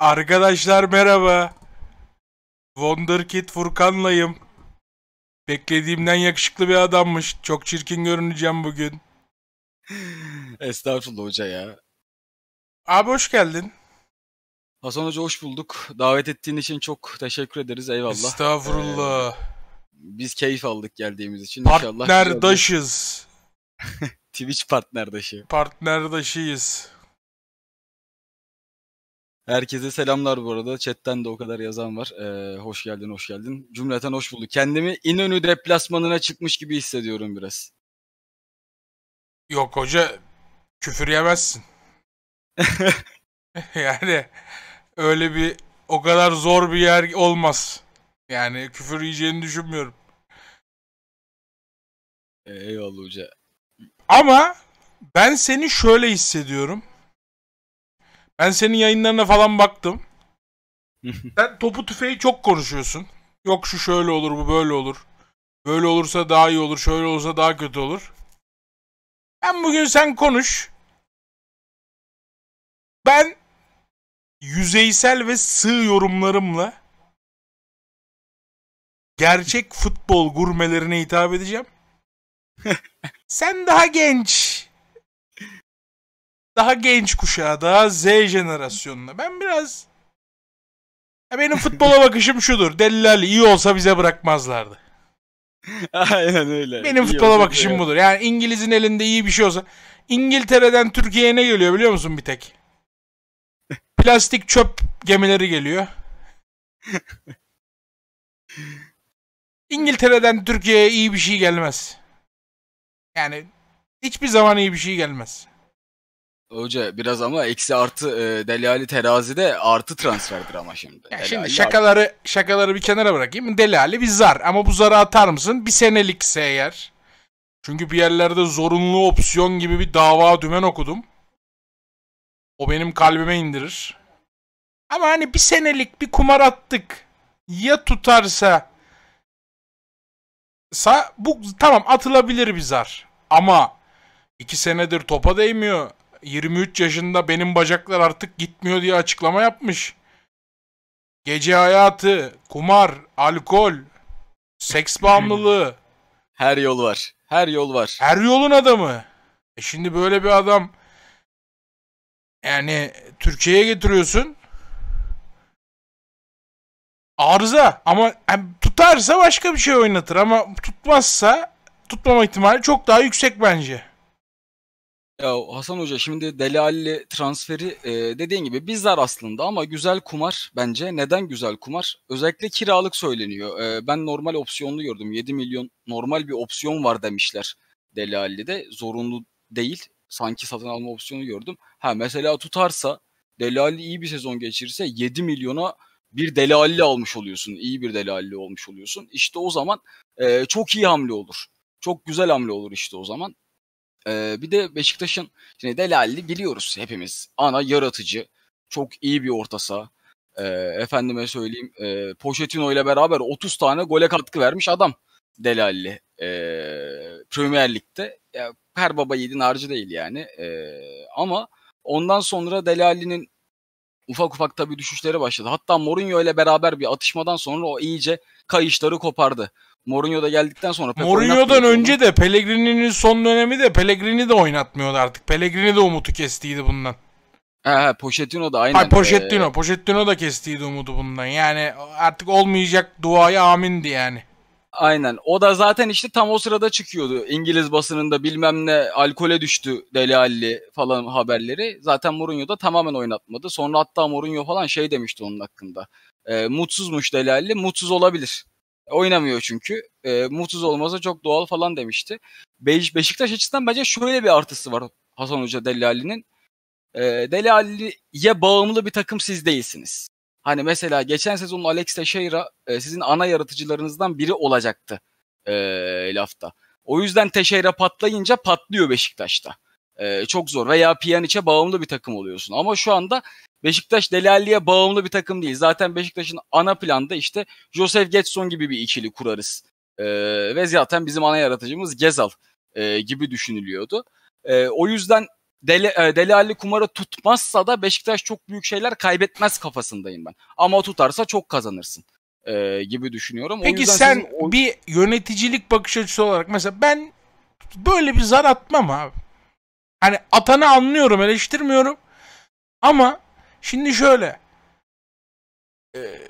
Arkadaşlar merhaba. Wonderkid Furkan'layım. Beklediğimden yakışıklı bir adammış. Çok çirkin görüneceğim bugün. Estağfurullah hoca ya. Abi hoş geldin. Hasan Hoca hoş bulduk. Davet ettiğin için çok teşekkür ederiz. Eyvallah. Estağfurullah. Ee, biz keyif aldık geldiğimiz için. İnşallah. Partnerdaşız. Twitch partnerdaşı. Partnerdaşıyız. Herkese selamlar bu arada. Chatten de o kadar yazan var. Ee, hoş geldin, hoş geldin. Cümleten hoş bulduk. Kendimi İnönü deplasmanına çıkmış gibi hissediyorum biraz. Yok hoca, küfür yemezsin. yani öyle bir o kadar zor bir yer olmaz. Yani küfür yiyeceğini düşünmüyorum. Eyvallah hoca. Ama ben seni şöyle hissediyorum. Ben senin yayınlarına falan baktım. Sen topu tüfeği çok konuşuyorsun. Yok şu şöyle olur, bu böyle olur. Böyle olursa daha iyi olur, şöyle olursa daha kötü olur. Ben bugün sen konuş. Ben yüzeysel ve sığ yorumlarımla gerçek futbol gurmelerine hitap edeceğim. sen daha genç daha genç kuşağa, daha Z jenerasyonuna. Ben biraz ya benim futbola bakışım şudur. Delilali iyi olsa bize bırakmazlardı. Aynen öyle. Benim iyi futbola bakışım öyle. budur. Yani İngiliz'in elinde iyi bir şey olsa İngiltere'den Türkiye'ye ne geliyor biliyor musun bir tek? Plastik çöp gemileri geliyor. İngiltere'den Türkiye'ye iyi bir şey gelmez. Yani hiçbir zaman iyi bir şey gelmez. Hoca biraz ama eksi artı e, Delali terazide artı transferdir ama şimdi. Ya şimdi şakaları artı. şakaları bir kenara bırakayım. Delali bir zar ama bu zarı atar mısın? Bir senelikse eğer. Çünkü bir yerlerde zorunlu opsiyon gibi bir dava dümen okudum. O benim kalbime indirir. Ama hani bir senelik bir kumar attık. Ya tutarsa sa bu tamam atılabilir bir zar. Ama iki senedir topa değmiyor. 23 yaşında benim bacaklar artık gitmiyor diye açıklama yapmış. Gece hayatı, kumar, alkol, seks hmm. bağımlılığı. Her yol var. Her yol var. Her yolun adamı. E şimdi böyle bir adam yani Türkiye'ye getiriyorsun. Arıza ama yani tutarsa başka bir şey oynatır ama tutmazsa tutmama ihtimali çok daha yüksek bence. Ya Hasan Hoca şimdi Deli Ali transferi e, dediğin gibi bizler aslında ama güzel kumar bence. Neden güzel kumar? Özellikle kiralık söyleniyor. E, ben normal opsiyonlu gördüm. 7 milyon normal bir opsiyon var demişler Deli Ali'de. Zorunlu değil. Sanki satın alma opsiyonu gördüm. Ha mesela tutarsa Deli Ali iyi bir sezon geçirirse 7 milyona bir Deli Ali almış oluyorsun. İyi bir Deli Ali olmuş oluyorsun. İşte o zaman e, çok iyi hamle olur. Çok güzel hamle olur işte o zaman. Ee, bir de Beşiktaş'ın şimdi Delalli biliyoruz hepimiz. Ana yaratıcı. Çok iyi bir orta saha. Ee, efendime söyleyeyim. E, Pochettino ile beraber 30 tane gole katkı vermiş adam. Delalli. E, Premier Lig'de. Ya, her baba yiğidin harcı değil yani. E, ama ondan sonra Delalli'nin ufak ufak tabii düşüşleri başladı. Hatta Mourinho ile beraber bir atışmadan sonra o iyice kayışları kopardı. Mourinho da geldikten sonra Pep Mourinho'dan önce de Pellegrini'nin son dönemi de Pellegrini de oynatmıyordu artık. Pellegrini de umutu kestiydi bundan. He he Pochettino da aynen. Hayır ee, Pochettino. Ee... Pochettino da kestiydi umudu bundan. Yani artık olmayacak duaya amindi yani. Aynen. O da zaten işte tam o sırada çıkıyordu. İngiliz basınında bilmem ne alkole düştü Deli Ali falan haberleri. Zaten Mourinho da tamamen oynatmadı. Sonra hatta Mourinho falan şey demişti onun hakkında. E, mutsuzmuş Deli Ali? Mutsuz olabilir. Oynamıyor çünkü. E, mutsuz olmasa çok doğal falan demişti. Be- Beşiktaş açısından bence şöyle bir artısı var Hasan Hoca Delali'nin. E, ee, Delali'ye bağımlı bir takım siz değilsiniz. Hani mesela geçen sezon Alex Teixeira e, sizin ana yaratıcılarınızdan biri olacaktı e, lafta. O yüzden Teixeira patlayınca patlıyor Beşiktaş'ta. E, çok zor veya Pjanic'e bağımlı bir takım oluyorsun. Ama şu anda Beşiktaş Delali'ye bağımlı bir takım değil. Zaten Beşiktaş'ın ana planda işte Josef Getson gibi bir ikili kurarız. E, ve zaten bizim ana yaratıcımız Gezal e, gibi düşünülüyordu. E, o yüzden Dele, e, Delali tutmazsa da Beşiktaş çok büyük şeyler kaybetmez kafasındayım ben. Ama tutarsa çok kazanırsın e, gibi düşünüyorum. Peki o sen sizin... bir yöneticilik bakış açısı olarak mesela ben böyle bir zar atmam abi. Hani atanı anlıyorum eleştirmiyorum ama Şimdi şöyle. Ee,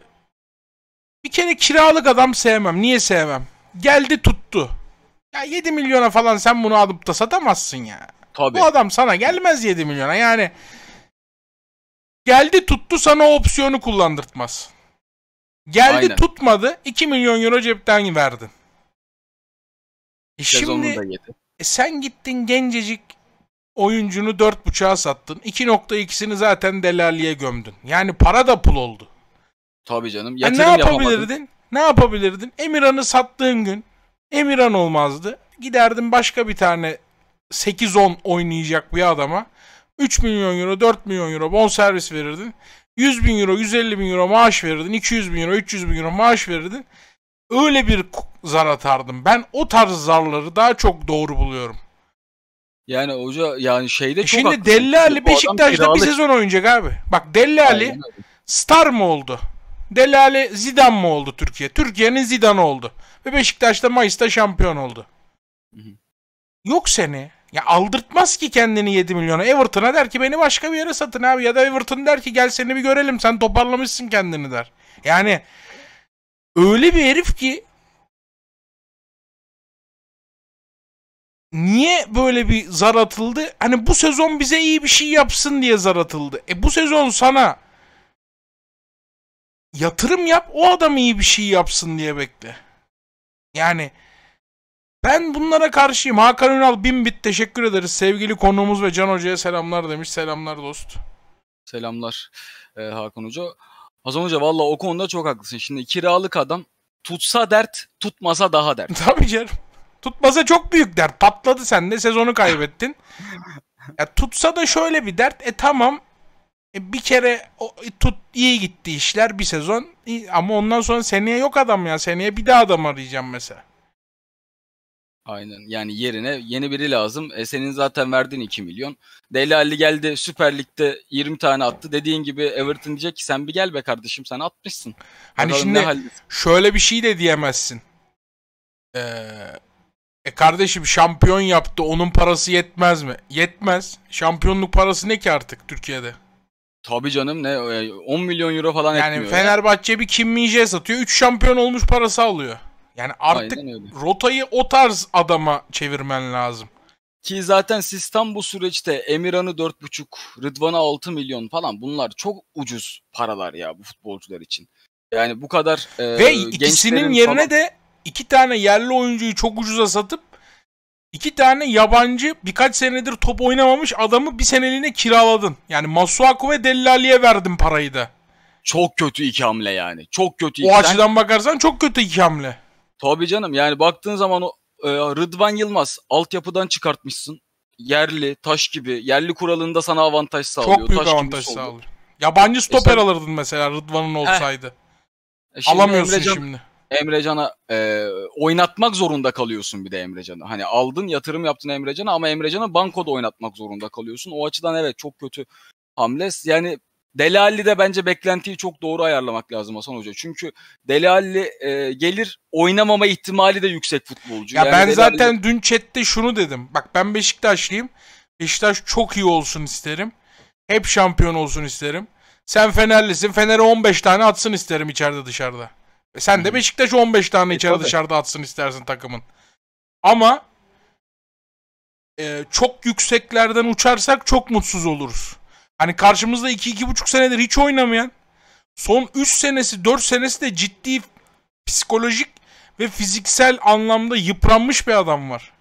bir kere kiralık adam sevmem. Niye sevmem? Geldi tuttu. Ya 7 milyona falan sen bunu alıp da satamazsın ya. Tabii. Bu adam sana gelmez 7 milyona. Yani geldi tuttu sana o opsiyonu kullandırtmaz. Geldi Aynen. tutmadı 2 milyon euro cepten verdin. E şimdi e sen gittin gencecik oyuncunu 4.5'a sattın. 2.2'sini zaten delaliye gömdün. Yani para da pul oldu. Tabii canım. E, yatırım yani ne yapabilirdin? Yapamadın. Ne yapabilirdin? Emirhan'ı sattığın gün Emirhan olmazdı. Giderdin başka bir tane 8-10 oynayacak bir adama 3 milyon euro, 4 milyon euro bon servis verirdin. 100 bin euro, 150 bin euro maaş verirdin. 200 bin euro, 300 bin euro maaş verirdin. Öyle bir zar atardım. Ben o tarz zarları daha çok doğru buluyorum. Yani hoca yani şeyde e çok Şimdi Delle Ali Beşiktaş'ta bir sezon oynayacak abi. Bak Delle Ali star mı oldu? Delle Ali Zidane mı oldu Türkiye? Türkiye'nin Zidane oldu. Ve Beşiktaş'ta Mayıs'ta şampiyon oldu. Hı hı. Yok seni. Ya aldırtmaz ki kendini 7 milyona. Everton'a der ki beni başka bir yere satın abi. Ya da Everton der ki gel seni bir görelim. Sen toparlamışsın kendini der. Yani öyle bir herif ki niye böyle bir zar atıldı? Hani bu sezon bize iyi bir şey yapsın diye zar atıldı. E bu sezon sana yatırım yap o adam iyi bir şey yapsın diye bekle. Yani ben bunlara karşıyım. Hakan Ünal bin bit teşekkür ederiz. Sevgili konuğumuz ve Can Hoca'ya selamlar demiş. Selamlar dost. Selamlar e, Hakan Hoca. Hasan Hoca valla o konuda çok haklısın. Şimdi kiralık adam tutsa dert tutmasa daha dert. Tabii canım. Tutmasa çok büyük dert. Patladı sen de sezonu kaybettin. ya tutsa da şöyle bir dert. E tamam. E, bir kere o, e tut iyi gitti işler bir sezon. İyi, ama ondan sonra seneye yok adam ya. Seneye bir daha adam arayacağım mesela. Aynen. Yani yerine yeni biri lazım. E senin zaten verdin 2 milyon. Deli Ali geldi Süper Lig'de 20 tane attı. Dediğin gibi Everton diyecek ki sen bir gel be kardeşim sen atmışsın. Hani Bakalım şimdi şöyle bir şey de diyemezsin. Ee, e kardeşim şampiyon yaptı onun parası yetmez mi? Yetmez. Şampiyonluk parası ne ki artık Türkiye'de? Tabii canım ne 10 e, milyon euro falan yani etmiyor. Yani Fenerbahçe ya. bir Kim Minje satıyor 3 şampiyon olmuş parası alıyor. Yani artık rotayı o tarz adama çevirmen lazım. Ki zaten sistem bu süreçte Emirhan'ı 4,5, Rıdvan'a 6 milyon falan bunlar çok ucuz paralar ya bu futbolcular için. Yani bu kadar e, Ve ikisinin yerine falan... de iki tane yerli oyuncuyu çok ucuza satıp iki tane yabancı birkaç senedir top oynamamış adamı bir seneliğine kiraladın. Yani Masuaku ve Dellali'ye verdin parayı da. Çok kötü iki hamle yani. Çok kötü iki O açıdan bakarsan çok kötü iki hamle. Tabii canım yani baktığın zaman o e, Rıdvan Yılmaz altyapıdan çıkartmışsın. Yerli, taş gibi. Yerli kuralında sana avantaj sağlıyor. Çok büyük taş avantaj sağlıyor. Yabancı stoper e sen... alırdın mesela Rıdvan'ın olsaydı. E şimdi Alamıyorsun Emrecan, şimdi. Emrecan'a e, oynatmak zorunda kalıyorsun bir de Emrecan'ı. Hani aldın yatırım yaptın Emrecan'a ama Emrecan'ı bankoda oynatmak zorunda kalıyorsun. O açıdan evet çok kötü hamle. Yani Delali de bence beklentiyi çok doğru ayarlamak lazım Hasan Hoca. Çünkü Delali e, gelir oynamama ihtimali de yüksek futbolcu. Ya yani ben Delali... zaten dün chatte şunu dedim. Bak ben Beşiktaşlıyım. Beşiktaş çok iyi olsun isterim. Hep şampiyon olsun isterim. Sen Fenerlisin. Fener'e 15 tane atsın isterim içeride dışarıda. E sen de Beşiktaş 15 tane e, içeri Tabii. dışarıda atsın istersin takımın. Ama e, çok yükseklerden uçarsak çok mutsuz oluruz. Hani karşımızda 2-2,5 senedir hiç oynamayan son 3 senesi 4 senesi de ciddi psikolojik ve fiziksel anlamda yıpranmış bir adam var.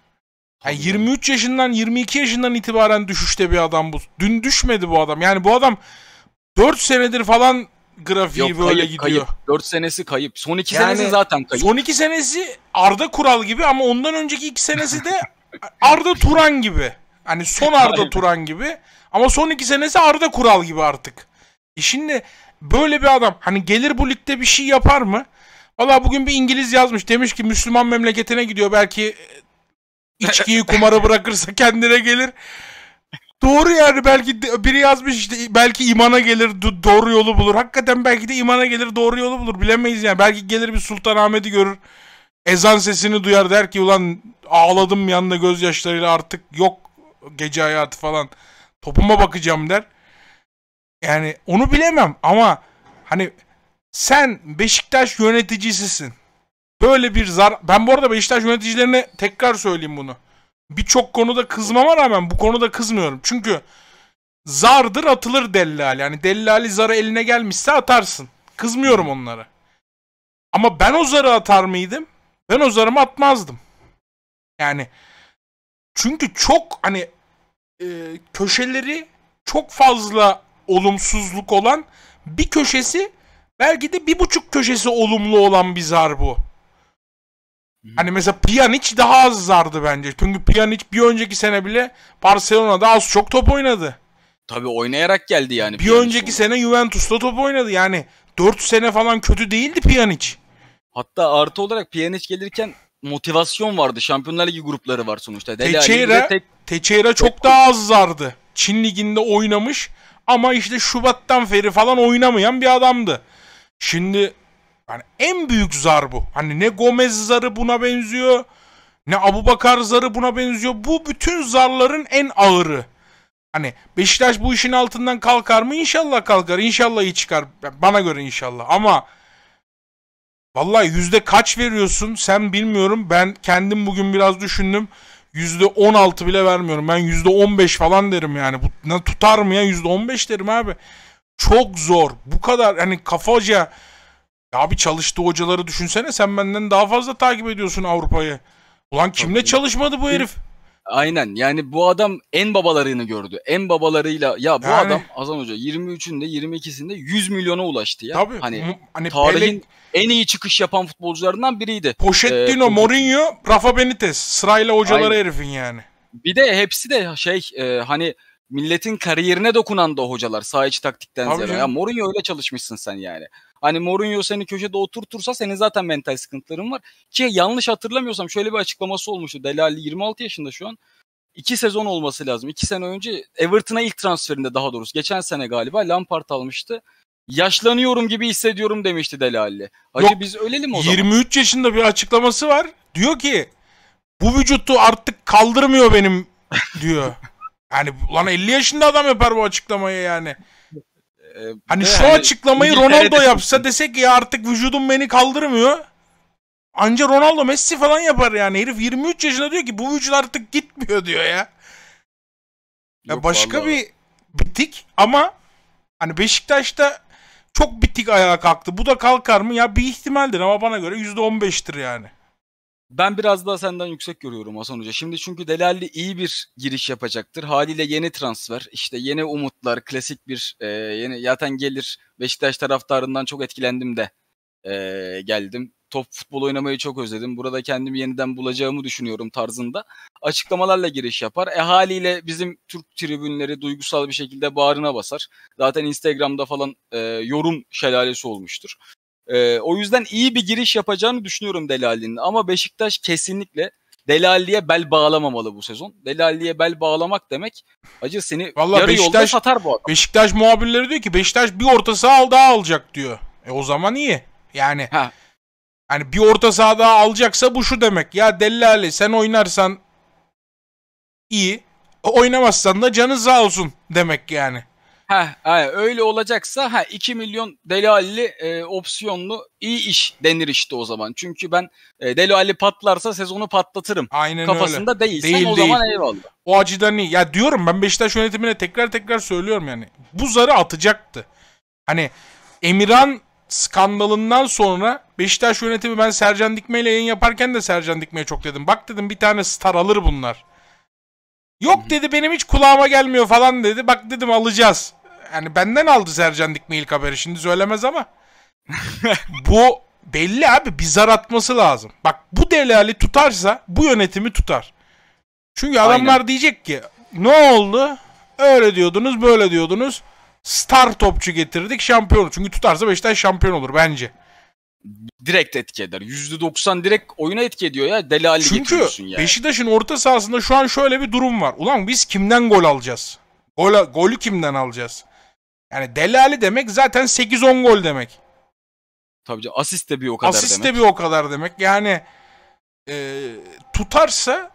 Yani 23 yaşından 22 yaşından itibaren düşüşte bir adam bu. Dün düşmedi bu adam. Yani bu adam 4 senedir falan grafiği Yok, böyle kayıp, gidiyor. Kayıp. 4 senesi kayıp. Son 2 yani, senesi zaten kayıp. Son 2 senesi Arda Kural gibi ama ondan önceki 2 senesi de Arda Turan gibi. Hani son Arda Turan gibi. Ama son 2 senesi Arda Kural gibi artık. E şimdi böyle bir adam hani gelir bu ligde bir şey yapar mı? Valla bugün bir İngiliz yazmış. Demiş ki Müslüman memleketine gidiyor. Belki e, içkiyi kumara bırakırsa kendine gelir. Doğru yani belki biri yazmış işte belki imana gelir doğru yolu bulur. Hakikaten belki de imana gelir doğru yolu bulur. Bilemeyiz yani. Belki gelir bir Sultanahmet'i görür. Ezan sesini duyar der ki ulan ağladım yanında gözyaşlarıyla artık yok gece hayatı falan. Topuma bakacağım der. Yani onu bilemem ama hani sen Beşiktaş yöneticisisin. Böyle bir zar... Ben bu arada Beşiktaş yöneticilerine tekrar söyleyeyim bunu birçok konuda kızmama rağmen bu konuda kızmıyorum. Çünkü zardır atılır dellal. Yani dellali zarı eline gelmişse atarsın. Kızmıyorum onlara. Ama ben o zarı atar mıydım? Ben o zarımı atmazdım. Yani çünkü çok hani e, köşeleri çok fazla olumsuzluk olan bir köşesi belki de bir buçuk köşesi olumlu olan bir zar bu. Hani mesela Pjanic daha az zardı bence. Çünkü Pjanic bir önceki sene bile Barcelona'da az çok top oynadı. Tabii oynayarak geldi yani. Bir Pjanic önceki onu. sene Juventus'ta top oynadı. Yani 4 sene falan kötü değildi Pjanic. Hatta artı olarak Pjanic gelirken motivasyon vardı. Şampiyonlar Ligi grupları var sonuçta. Teçeira, tek... Teçeira çok tek... daha az zardı. Çin Ligi'nde oynamış ama işte Şubat'tan feri falan oynamayan bir adamdı. Şimdi yani en büyük zar bu. Hani ne Gomez zarı buna benziyor. Ne Abubakar zarı buna benziyor. Bu bütün zarların en ağırı. Hani Beşiktaş bu işin altından kalkar mı? İnşallah kalkar. İnşallah iyi çıkar. Bana göre inşallah. Ama vallahi yüzde kaç veriyorsun sen bilmiyorum. Ben kendim bugün biraz düşündüm. Yüzde on altı bile vermiyorum. Ben yüzde on beş falan derim yani. Bu, tutar mı ya? Yüzde on beş derim abi. Çok zor. Bu kadar hani kafaca ya Abi çalıştığı hocaları düşünsene sen benden daha fazla takip ediyorsun Avrupa'yı. Ulan kimle çalışmadı bu herif? Aynen yani bu adam en babalarını gördü. En babalarıyla ya bu yani, adam Azan Hoca 23'ünde 22'sinde 100 milyona ulaştı ya. Tabii. Hani, hani tarihin Pelek, en iyi çıkış yapan futbolcularından biriydi. Pochettino, ee, Mourinho, Rafa Benitez sırayla hocaları aynen. herifin yani. Bir de hepsi de şey e, hani milletin kariyerine dokunan da hocalar sağ iç taktikten Abi ziyade. Ya Mourinho öyle çalışmışsın sen yani. Hani Mourinho seni köşede oturtursa senin zaten mental sıkıntıların var. Ki yanlış hatırlamıyorsam şöyle bir açıklaması olmuştu. Delali 26 yaşında şu an. İki sezon olması lazım. İki sene önce Everton'a ilk transferinde daha doğrusu. Geçen sene galiba Lampard almıştı. Yaşlanıyorum gibi hissediyorum demişti Delali. Hacı Yok, biz ölelim o 23 zaman. 23 yaşında bir açıklaması var. Diyor ki bu vücutu artık kaldırmıyor benim diyor. Yani ulan 50 yaşında adam yapar bu açıklamayı yani. Ee, hani şu yani, açıklamayı Ronaldo yapsa desek ya artık vücudum beni kaldırmıyor. Anca Ronaldo Messi falan yapar yani. Herif 23 yaşında diyor ki bu vücut artık gitmiyor diyor ya. Ya Yok, başka vallahi. bir bitik ama hani Beşiktaş'ta çok bitik ayağa kalktı. Bu da kalkar mı? Ya bir ihtimaldir ama bana göre %15'tir yani. Ben biraz daha senden yüksek görüyorum Hasan Hoca. Şimdi çünkü Delalli iyi bir giriş yapacaktır. Haliyle yeni transfer, işte yeni umutlar, klasik bir e, yeni zaten gelir. Beşiktaş taraftarından çok etkilendim de e, geldim. Top futbol oynamayı çok özledim. Burada kendimi yeniden bulacağımı düşünüyorum tarzında. Açıklamalarla giriş yapar. E haliyle bizim Türk tribünleri duygusal bir şekilde bağrına basar. Zaten Instagram'da falan e, yorum şelalesi olmuştur. E, o yüzden iyi bir giriş yapacağını düşünüyorum Delali'nin. Ama Beşiktaş kesinlikle Delali'ye bel bağlamamalı bu sezon. Delali'ye bel bağlamak demek acı seni Vallahi yarı Beşiktaş, yolda satar bu adam. Beşiktaş muhabirleri diyor ki Beşiktaş bir orta saha daha alacak diyor. E o zaman iyi. Yani ha. yani bir orta saha daha alacaksa bu şu demek. Ya Delali sen oynarsan iyi. Oynamazsan da canın sağ olsun demek yani. Ha, ha öyle olacaksa ha 2 milyon Deli Ali e, opsiyonlu iyi iş denir işte o zaman. Çünkü ben e, Deli Ali patlarsa sezonu patlatırım. Aynen Kafasında öyle. değilsen değil, o değil. zaman eyvallah. O acıdan iyi. Ya diyorum ben Beşiktaş yönetimine tekrar tekrar söylüyorum yani. Bu zarı atacaktı. Hani Emirhan skandalından sonra Beşiktaş yönetimi ben Sercan Dikme ile yayın yaparken de Sercan Dikme'ye çok dedim. Bak dedim bir tane star alır bunlar. Yok dedi benim hiç kulağıma gelmiyor falan dedi. Bak dedim alacağız yani benden aldı Sercan Dikme ilk haberi şimdi söylemez ama. bu belli abi bir zar atması lazım. Bak bu delali tutarsa bu yönetimi tutar. Çünkü adamlar Aynen. diyecek ki ne oldu? Öyle diyordunuz böyle diyordunuz. Star topçu getirdik şampiyon. Çünkü tutarsa Beşiktaş şampiyon olur bence. Direkt etki eder. %90 direkt oyuna etki ediyor ya. Delali Çünkü yani. Beşiktaş'ın orta sahasında şu an şöyle bir durum var. Ulan biz kimden gol alacağız? Gol, golü kimden alacağız? Yani delali demek zaten 8-10 gol demek. Tabii canım asist de bir o kadar asist demek. Asist de bir o kadar demek. Yani e, tutarsa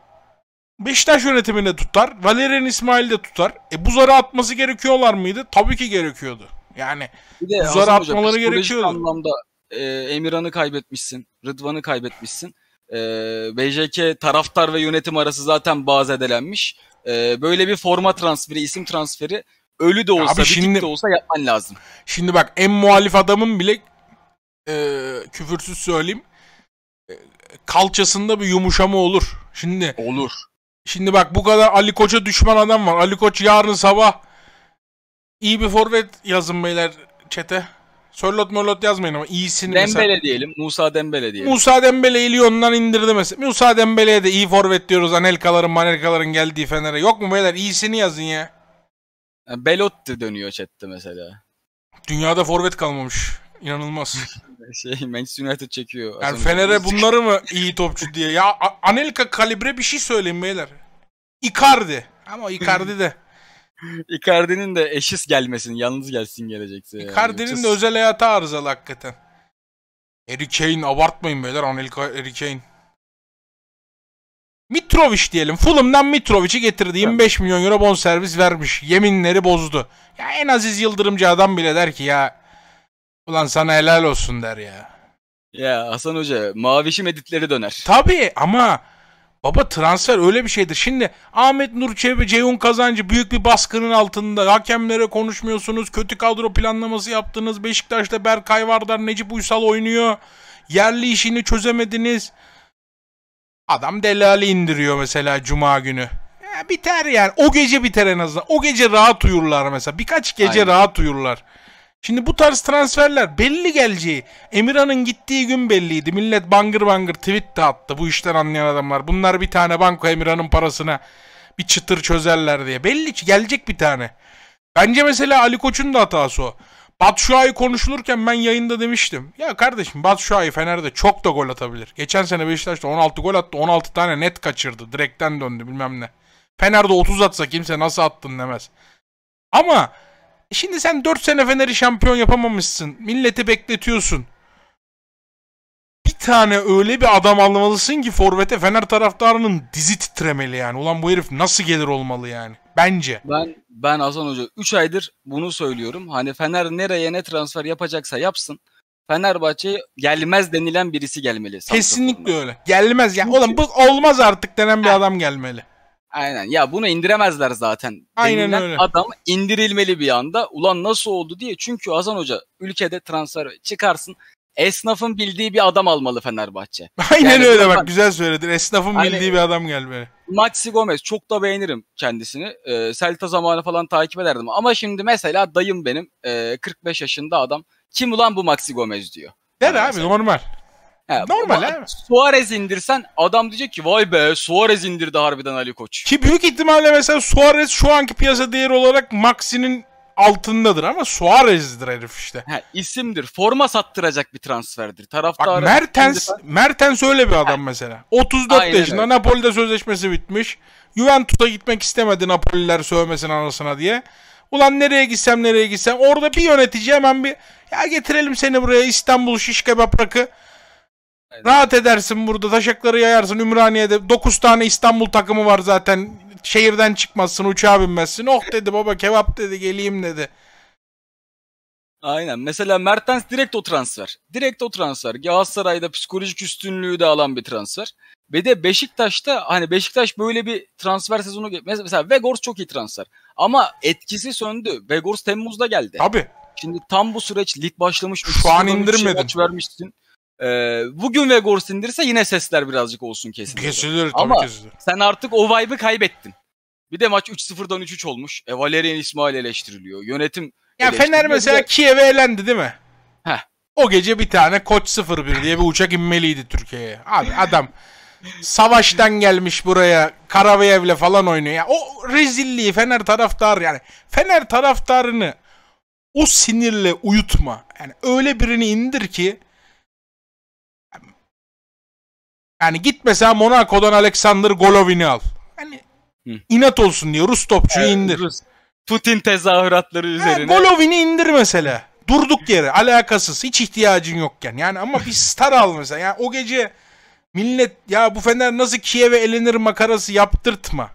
Beşiktaş yönetiminde tutar. Valerian İsmail de tutar. E bu zarı atması gerekiyorlar mıydı? Tabii ki gerekiyordu. Yani de, bu zarı atmaları hocam, gerekiyordu. anlamda e, Emirhan'ı kaybetmişsin. Rıdvan'ı kaybetmişsin. E, BJK taraftar ve yönetim arası zaten bazı edelenmiş. E, böyle bir forma transferi, isim transferi Ölü de olsa, Abi şimdi, de olsa yapman lazım. Şimdi bak en muhalif adamın bile e, küfürsüz söyleyeyim e, kalçasında bir yumuşama olur. Şimdi olur. Şimdi bak bu kadar Ali Koç'a düşman adam var. Ali Koç yarın sabah iyi bir forvet yazın beyler çete. Sörlot mörlot yazmayın ama iyisini Dembele mesela. Dembele diyelim. Musa Dembele diyelim. Musa Dembele Lyon'dan indirdi mesela. Musa Dembele'ye de iyi forvet diyoruz. Anelkaların manelkaların geldiği Fener'e. Yok mu beyler? İyisini yazın ya. Yani Belotti dönüyor chatte mesela. Dünyada forvet kalmamış. İnanılmaz. şey Manchester United çekiyor. Yani Fener'e bunları mı iyi topçu diye. Ya Anelka kalibre bir şey söyleyin beyler. Icardi. Ama Icardi de. Icardi'nin de eşis gelmesin. Yalnız gelsin gelecekse. Icardi'nin yani. de özel hayatı arızalı hakikaten. Harry Kane abartmayın beyler. Anelka Harry Kane. Mitrovic diyelim. Fulham'dan Mitrovic'i getirdi. 25 milyon euro bon servis vermiş. Yeminleri bozdu. Ya en aziz yıldırımcı adam bile der ki ya ulan sana helal olsun der ya. Ya Hasan Hoca mavişim meditleri döner. Tabii ama baba transfer öyle bir şeydir. Şimdi Ahmet Nur Çebi, Ceyhun Kazancı büyük bir baskının altında. Hakemlere konuşmuyorsunuz. Kötü kadro planlaması yaptınız. Beşiktaş'ta Berkay Vardar, Necip Uysal oynuyor. Yerli işini çözemediniz. Adam delali indiriyor mesela cuma günü. Ya biter yani. O gece biter en azından. O gece rahat uyurlar mesela. Birkaç gece Aynen. rahat uyurlar. Şimdi bu tarz transferler belli geleceği. Emirhan'ın gittiği gün belliydi. Millet bangır bangır tweet de attı bu işten anlayan adamlar. Bunlar bir tane banko Emirhan'ın parasına bir çıtır çözerler diye. Belli ki gelecek bir tane. Bence mesela Ali Koç'un da hatası o. Batshuayi konuşulurken ben yayında demiştim. Ya kardeşim Batshuayi Fener'de çok da gol atabilir. Geçen sene Beşiktaş'ta 16 gol attı. 16 tane net kaçırdı. Direkten döndü bilmem ne. Fener'de 30 atsa kimse nasıl attın demez. Ama şimdi sen 4 sene Fener'i şampiyon yapamamışsın. Milleti bekletiyorsun. Bir tane öyle bir adam almalısın ki Forvet'e Fener taraftarının dizi titremeli yani. Ulan bu herif nasıl gelir olmalı yani. Bence. Ben ben Hasan Hoca 3 aydır bunu söylüyorum. Hani Fener nereye ne transfer yapacaksa yapsın. Fenerbahçe'ye gelmez denilen birisi gelmeli. Kesinlikle öyle. Gelmez yani. Oğlum bu olmaz artık denen bir adam gelmeli. Aynen. Ya bunu indiremezler zaten. Aynen denilen öyle. Adam indirilmeli bir anda. Ulan nasıl oldu diye. Çünkü Hasan Hoca ülkede transfer çıkarsın esnafın bildiği bir adam almalı Fenerbahçe. Aynen yani öyle bak güzel söyledin. Esnafın aynen, hani bildiği bir adam gelme. Maxi Gomez çok da beğenirim kendisini. Ee, Celta zamanı falan takip ederdim. Ama şimdi mesela dayım benim e, ee, 45 yaşında adam. Kim ulan bu Maxi Gomez diyor. Der yani abi mesela. normal. He, normal abi. Suarez indirsen adam diyecek ki vay be Suarez indirdi harbiden Ali Koç. Ki büyük ihtimalle mesela Suarez şu anki piyasa değeri olarak Maxi'nin altındadır ama Suarez'dir herif işte. Ha, isimdir. Forma sattıracak bir transferdir. Taraftarı Bak Mertens, Şimdi... Mertens öyle bir adam mesela. 34 Aynen yaşında öyle. Napoli'de sözleşmesi bitmiş. Juventus'a gitmek istemedi Napoliler sövmesin anasına diye. Ulan nereye gitsem nereye gitsem. Orada bir yönetici hemen bir ya getirelim seni buraya İstanbul şiş kebap rakı. Aynen. Rahat edersin burada taşakları yayarsın Ümraniye'de 9 tane İstanbul takımı var zaten şehirden çıkmazsın, uçağa binmezsin. Oh dedi baba kebap dedi geleyim dedi. Aynen. Mesela Mertens direkt o transfer. Direkt o transfer. Galatasaray'da psikolojik üstünlüğü de alan bir transfer. Ve de Beşiktaş'ta hani Beşiktaş böyle bir transfer sezonu mesela Vegors çok iyi transfer. Ama etkisi söndü. Vegors Temmuz'da geldi. Abi. Şimdi tam bu süreç lig başlamış. Şu an şey indirmedin. maç vermişsin. E, bugün Vegors indirse yine sesler birazcık olsun kesin. Kesilir tabii Ama kesilir. sen artık o vibe'ı kaybettin. Bir de maç 3-0'dan 3-3 olmuş. E, Valerian İsmail eleştiriliyor. Yönetim Ya Fener mesela de... Kiev'e elendi değil mi? Heh. O gece bir tane Koç 01 diye bir uçak inmeliydi Türkiye'ye. Abi adam savaştan gelmiş buraya Karavayev'le falan oynuyor. Yani o rezilliği Fener taraftarı yani Fener taraftarını o sinirle uyutma. Yani öyle birini indir ki Yani git mesela Monaco'dan Alexander Golovin'i al. Hani Hı. inat olsun diye Rus topçuyu evet, indir. Rus. Putin tezahüratları üzerine. Golovin'i indir mesela. Durduk yere alakasız hiç ihtiyacın yokken. Yani ama bir star al mesela. Yani o gece millet ya bu Fener nasıl Kiev'e elenir makarası yaptırtma.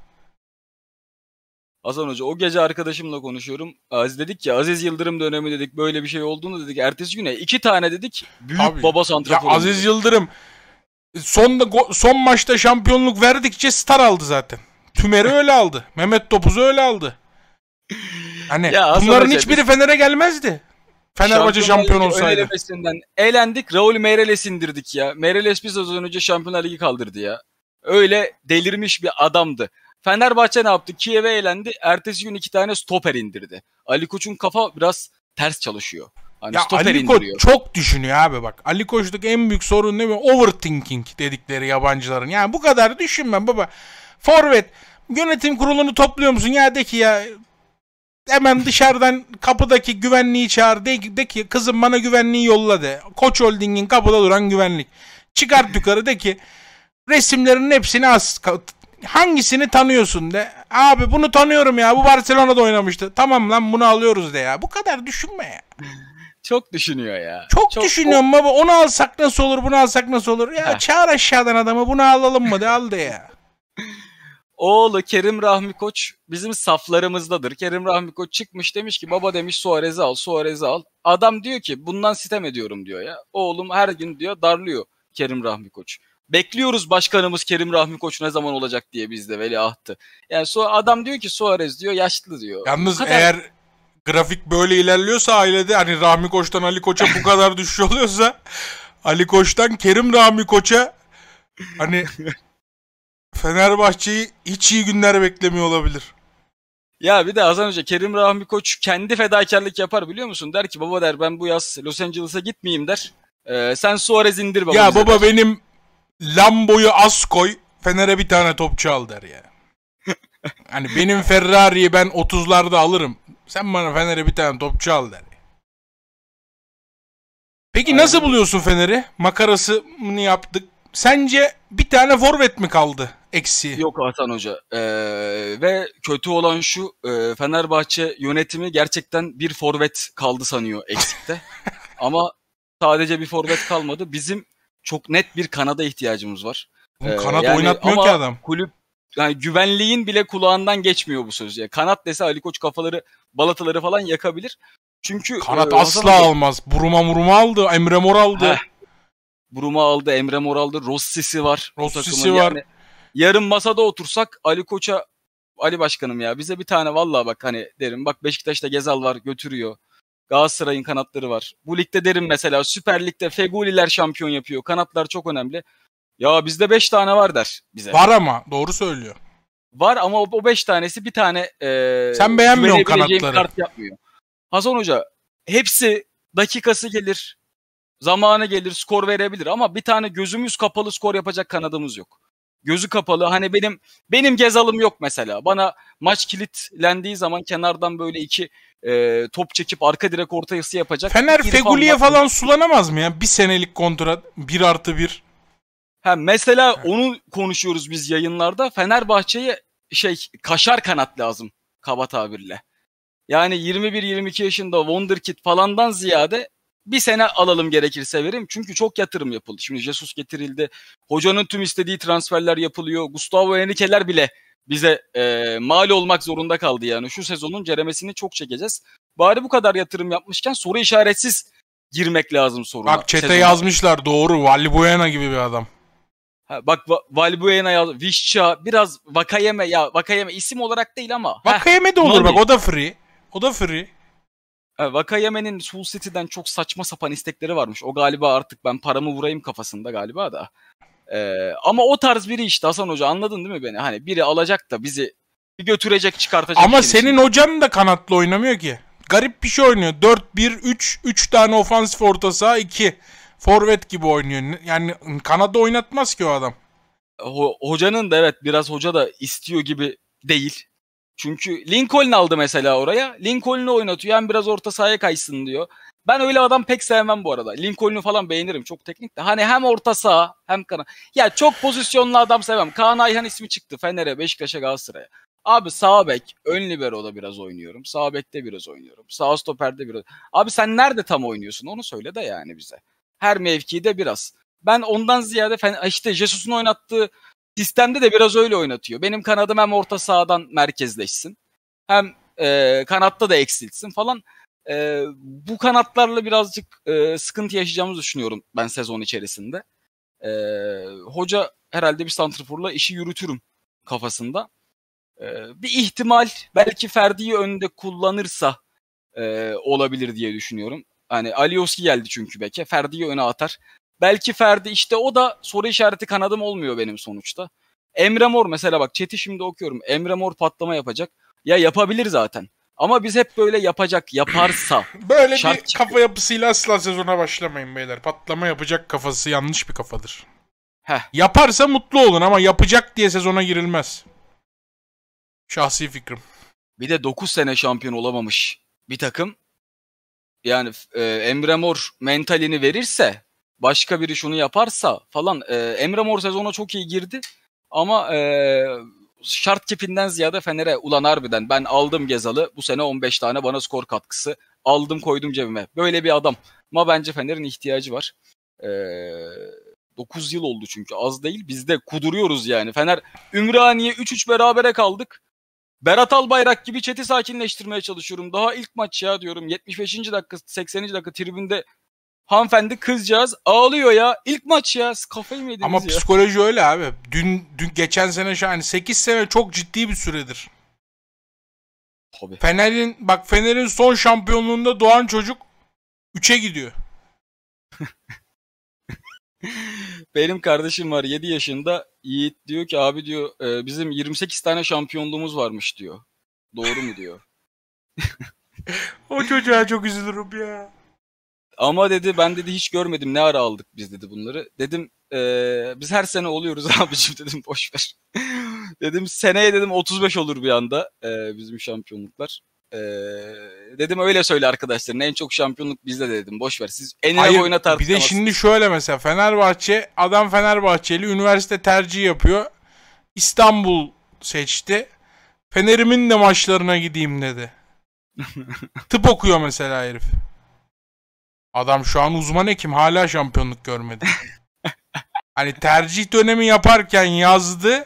Hasan Hoca o gece arkadaşımla konuşuyorum. Aziz dedik ya Aziz Yıldırım dönemi dedik böyle bir şey olduğunu dedik. Ertesi güne iki tane dedik büyük Tabii. baba santrafor. Ya Aziz Yıldırım son son maçta şampiyonluk verdikçe star aldı zaten. Tümer'i öyle aldı. Mehmet Topuz'u öyle aldı. Hani ya bunların hiçbiri Fener'e gelmezdi. Fenerbahçe şampiyon olsaydı. Elendik. Raul Meireles indirdik ya. Meireles biz az önce Şampiyonlar Ligi kaldırdı ya. Öyle delirmiş bir adamdı. Fenerbahçe ne yaptı? Kiev'e elendi. Ertesi gün iki tane stoper indirdi. Ali Koç'un kafa biraz ters çalışıyor. Hani ya Ali Koç çok düşünüyor abi bak. Ali Koç'taki en büyük sorun ne? mi? Overthinking dedikleri yabancıların. Yani bu kadar düşünme baba. Forvet yönetim kurulunu topluyor musun? Ya de ki ya hemen dışarıdan kapıdaki güvenliği çağır. De, de ki kızım bana güvenliği yolla de. Koç Holding'in kapıda duran güvenlik. Çıkart yukarı de ki resimlerin hepsini as hangisini tanıyorsun de. Abi bunu tanıyorum ya. Bu Barcelona'da oynamıştı. Tamam lan bunu alıyoruz de ya. Bu kadar düşünme ya. Hmm. Çok düşünüyor ya. Çok, çok düşünüyorum o... baba. Onu alsak nasıl olur, bunu alsak nasıl olur? Ya Heh. çağır aşağıdan adamı bunu alalım mı de al de ya. Oğlu Kerim Rahmi Koç bizim saflarımızdadır. Kerim Rahmi Koç çıkmış demiş ki baba demiş Suarez'i al, Suarez'i al. Adam diyor ki bundan sitem ediyorum diyor ya. Oğlum her gün diyor darlıyor Kerim Rahmi Koç. Bekliyoruz başkanımız Kerim Rahmi Koç ne zaman olacak diye bizde veliahtı. Yani so adam diyor ki Suarez diyor yaşlı diyor. Yalnız kadar... eğer grafik böyle ilerliyorsa ailede hani Rahmi Koç'tan Ali Koç'a bu kadar düşüş oluyorsa Ali Koç'tan Kerim Rahmi Koç'a hani Fenerbahçe'yi hiç iyi günler beklemiyor olabilir. Ya bir de az önce Kerim Rahmi Koç kendi fedakarlık yapar biliyor musun? Der ki baba der ben bu yaz Los Angeles'a gitmeyeyim der. Ee, sen Suarez indir baba. Ya baba der. benim Lambo'yu az koy Fener'e bir tane topçu al der ya. Yani. hani benim Ferrari'yi ben 30'larda alırım. Sen bana Fener'e bir tane topçu al der. Peki Aynen. nasıl buluyorsun Fener'i? Makarasını yaptık. Sence bir tane forvet mi kaldı eksi? Yok Hasan Hoca. Ee, ve kötü olan şu e, Fenerbahçe yönetimi gerçekten bir forvet kaldı sanıyor eksikte. Ama sadece bir forvet kalmadı. Bizim çok net bir kanada ihtiyacımız var. Ee, kanat yani oynatmıyor ki adam. Kulüp yani güvenliğin bile kulağından geçmiyor bu söz. Yani kanat dese Ali Koç kafaları, balataları falan yakabilir. Çünkü kanat e, asla Hasan... almaz. Buruma muruma aldı, Emre Mor aldı. Buruma aldı, Emre Mor aldı. Rossisi var. Rossisi var. Yani yarın masada otursak Ali Koç'a Ali Başkanım ya bize bir tane vallahi bak hani derim. Bak Beşiktaş'ta Gezal var götürüyor. Galatasaray'ın kanatları var. Bu ligde derim mesela Süper Lig'de Feguliler şampiyon yapıyor. Kanatlar çok önemli. Ya bizde 5 tane var der bize. Var ama doğru söylüyor. Var ama o 5 tanesi bir tane e, Sen beğenmiyorsun kanatları. Kart yapmıyor. Hasan Hoca hepsi dakikası gelir, zamanı gelir, skor verebilir ama bir tane gözümüz kapalı skor yapacak kanadımız yok. Gözü kapalı. Hani benim benim gezalım yok mesela. Bana maç kilitlendiği zaman kenardan böyle iki e, top çekip arka direk ortayısı yapacak. Fener Fegüli'ye falan sulanamaz mı ya? Bir senelik kontrat 1 artı 1. Ha mesela ha. onu konuşuyoruz biz yayınlarda. Fenerbahçe'ye şey kaşar kanat lazım kaba tabirle. Yani 21-22 yaşında Wonderkid falandan ziyade bir sene alalım gerekirse verim. Çünkü çok yatırım yapıldı. Şimdi Jesus getirildi. Hocanın tüm istediği transferler yapılıyor. Gustavo Henrique'ler bile bize e, mal olmak zorunda kaldı yani. Şu sezonun ceremesini çok çekeceğiz. Bari bu kadar yatırım yapmışken soru işaretsiz girmek lazım soruna. Bak çete yazmışlar doğru. Valbuena gibi bir adam. Ha, bak Va Valbuena yaz, Vişça, biraz Vakayeme ya Vakayeme isim olarak değil ama. Vakayeme de olur Nani. bak o da free. O da free. Vakayeme'nin Soul City'den çok saçma sapan istekleri varmış. O galiba artık ben paramı vurayım kafasında galiba da. Ee, ama o tarz biri işte Hasan Hoca anladın değil mi beni? Hani biri alacak da bizi bir götürecek çıkartacak. Ama senin için. hocan da kanatlı oynamıyor ki. Garip bir şey oynuyor. 4-1-3, 3 tane ofansif orta saha 2 forvet gibi oynuyor. Yani Kanada oynatmaz ki o adam. Ho- hocanın da evet biraz hoca da istiyor gibi değil. Çünkü Lincoln aldı mesela oraya. Lincoln'u oynatıyor. Hem biraz orta sahaya kaysın diyor. Ben öyle adam pek sevmem bu arada. Lincoln'u falan beğenirim. Çok teknik de. Hani hem orta saha hem kana. Ya çok pozisyonlu adam sevmem. Kaan Ayhan ismi çıktı. Fener'e, Beşiktaş'a, Galatasaray'a. Abi sağ bek, ön libero'da biraz oynuyorum. Sağ bekte biraz oynuyorum. Sağ stoperde biraz. Abi sen nerede tam oynuyorsun onu söyle de yani bize her mevkide biraz. Ben ondan ziyade işte Jesus'un oynattığı sistemde de biraz öyle oynatıyor. Benim kanadım hem orta sahadan merkezleşsin hem e, kanatta da eksiltsin falan. E, bu kanatlarla birazcık e, sıkıntı yaşayacağımızı düşünüyorum ben sezon içerisinde. E, hoca herhalde bir santrforla işi yürütürüm kafasında. E, bir ihtimal belki Ferdi'yi önde kullanırsa e, olabilir diye düşünüyorum. Hani Alioski geldi çünkü beke. Ferdi'yi öne atar. Belki Ferdi işte o da soru işareti kanadım olmuyor benim sonuçta. Emre Mor mesela bak chat'i şimdi okuyorum. Emre Mor patlama yapacak. Ya yapabilir zaten. Ama biz hep böyle yapacak, yaparsa. böyle bir çıkıyor. kafa yapısıyla asla sezona başlamayın beyler. Patlama yapacak kafası yanlış bir kafadır. Heh. Yaparsa mutlu olun ama yapacak diye sezona girilmez. Şahsi fikrim. Bir de 9 sene şampiyon olamamış bir takım yani e, Emre Mor mentalini verirse başka biri şunu yaparsa falan e, Emre Mor sezona çok iyi girdi ama e, şart kipinden ziyade Fener'e ulan harbiden ben aldım Gezal'ı bu sene 15 tane bana skor katkısı aldım koydum cebime böyle bir adam ama bence Fener'in ihtiyacı var e, 9 yıl oldu çünkü az değil biz de kuduruyoruz yani Fener Ümraniye 3-3 berabere kaldık Berat Albayrak gibi çeti sakinleştirmeye çalışıyorum. Daha ilk maç ya diyorum. 75. dakika 80. dakika tribünde hanımefendi kızcağız ağlıyor ya. İlk maç ya. kafayı mı yediniz Ama ya? psikoloji öyle abi. Dün, dün geçen sene yani 8 sene çok ciddi bir süredir. Tabii. Fener'in bak Fener'in son şampiyonluğunda doğan çocuk 3'e gidiyor. Benim kardeşim var 7 yaşında Yiğit diyor ki abi diyor e, bizim 28 tane şampiyonluğumuz varmış diyor. Doğru mu diyor. o çocuğa çok üzülürüm ya. Ama dedi ben dedi hiç görmedim ne ara aldık biz dedi bunları. Dedim e, biz her sene oluyoruz abicim dedim boş dedim seneye dedim 35 olur bir anda e, bizim şampiyonluklar. Ee, dedim öyle söyle arkadaşların en çok şampiyonluk bizde dedim. Boş ver siz en iyi oyuna Bir de şimdi şöyle mesela Fenerbahçe adam Fenerbahçeli üniversite tercihi yapıyor. İstanbul seçti. Fener'imin de maçlarına gideyim dedi. Tıp okuyor mesela herif. Adam şu an uzman hekim hala şampiyonluk görmedi. hani tercih dönemi yaparken yazdı.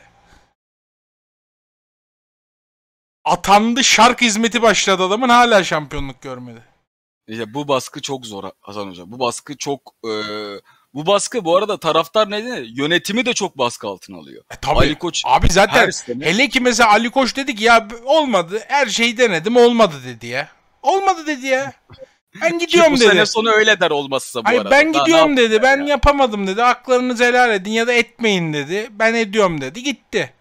atandı şark hizmeti başladı adamın hala şampiyonluk görmedi. İşte bu baskı çok zor Hasan Hocam. Bu baskı çok e, bu baskı bu arada taraftar ne nedeni yönetimi de çok baskı altına alıyor. E, tabii. Ali Koç abi zaten hele ki mesela Ali Koç dedi ki ya olmadı her şeyi denedim olmadı dedi ya. Olmadı dedi ya. Ben gidiyorum bu dedi. Bu sene sonu öyle der olmazsa bu Hayır, arada. Ben gidiyorum dedi. Ben ya. yapamadım dedi. Haklarınızı helal edin ya da etmeyin dedi. Ben ediyorum dedi. Gitti.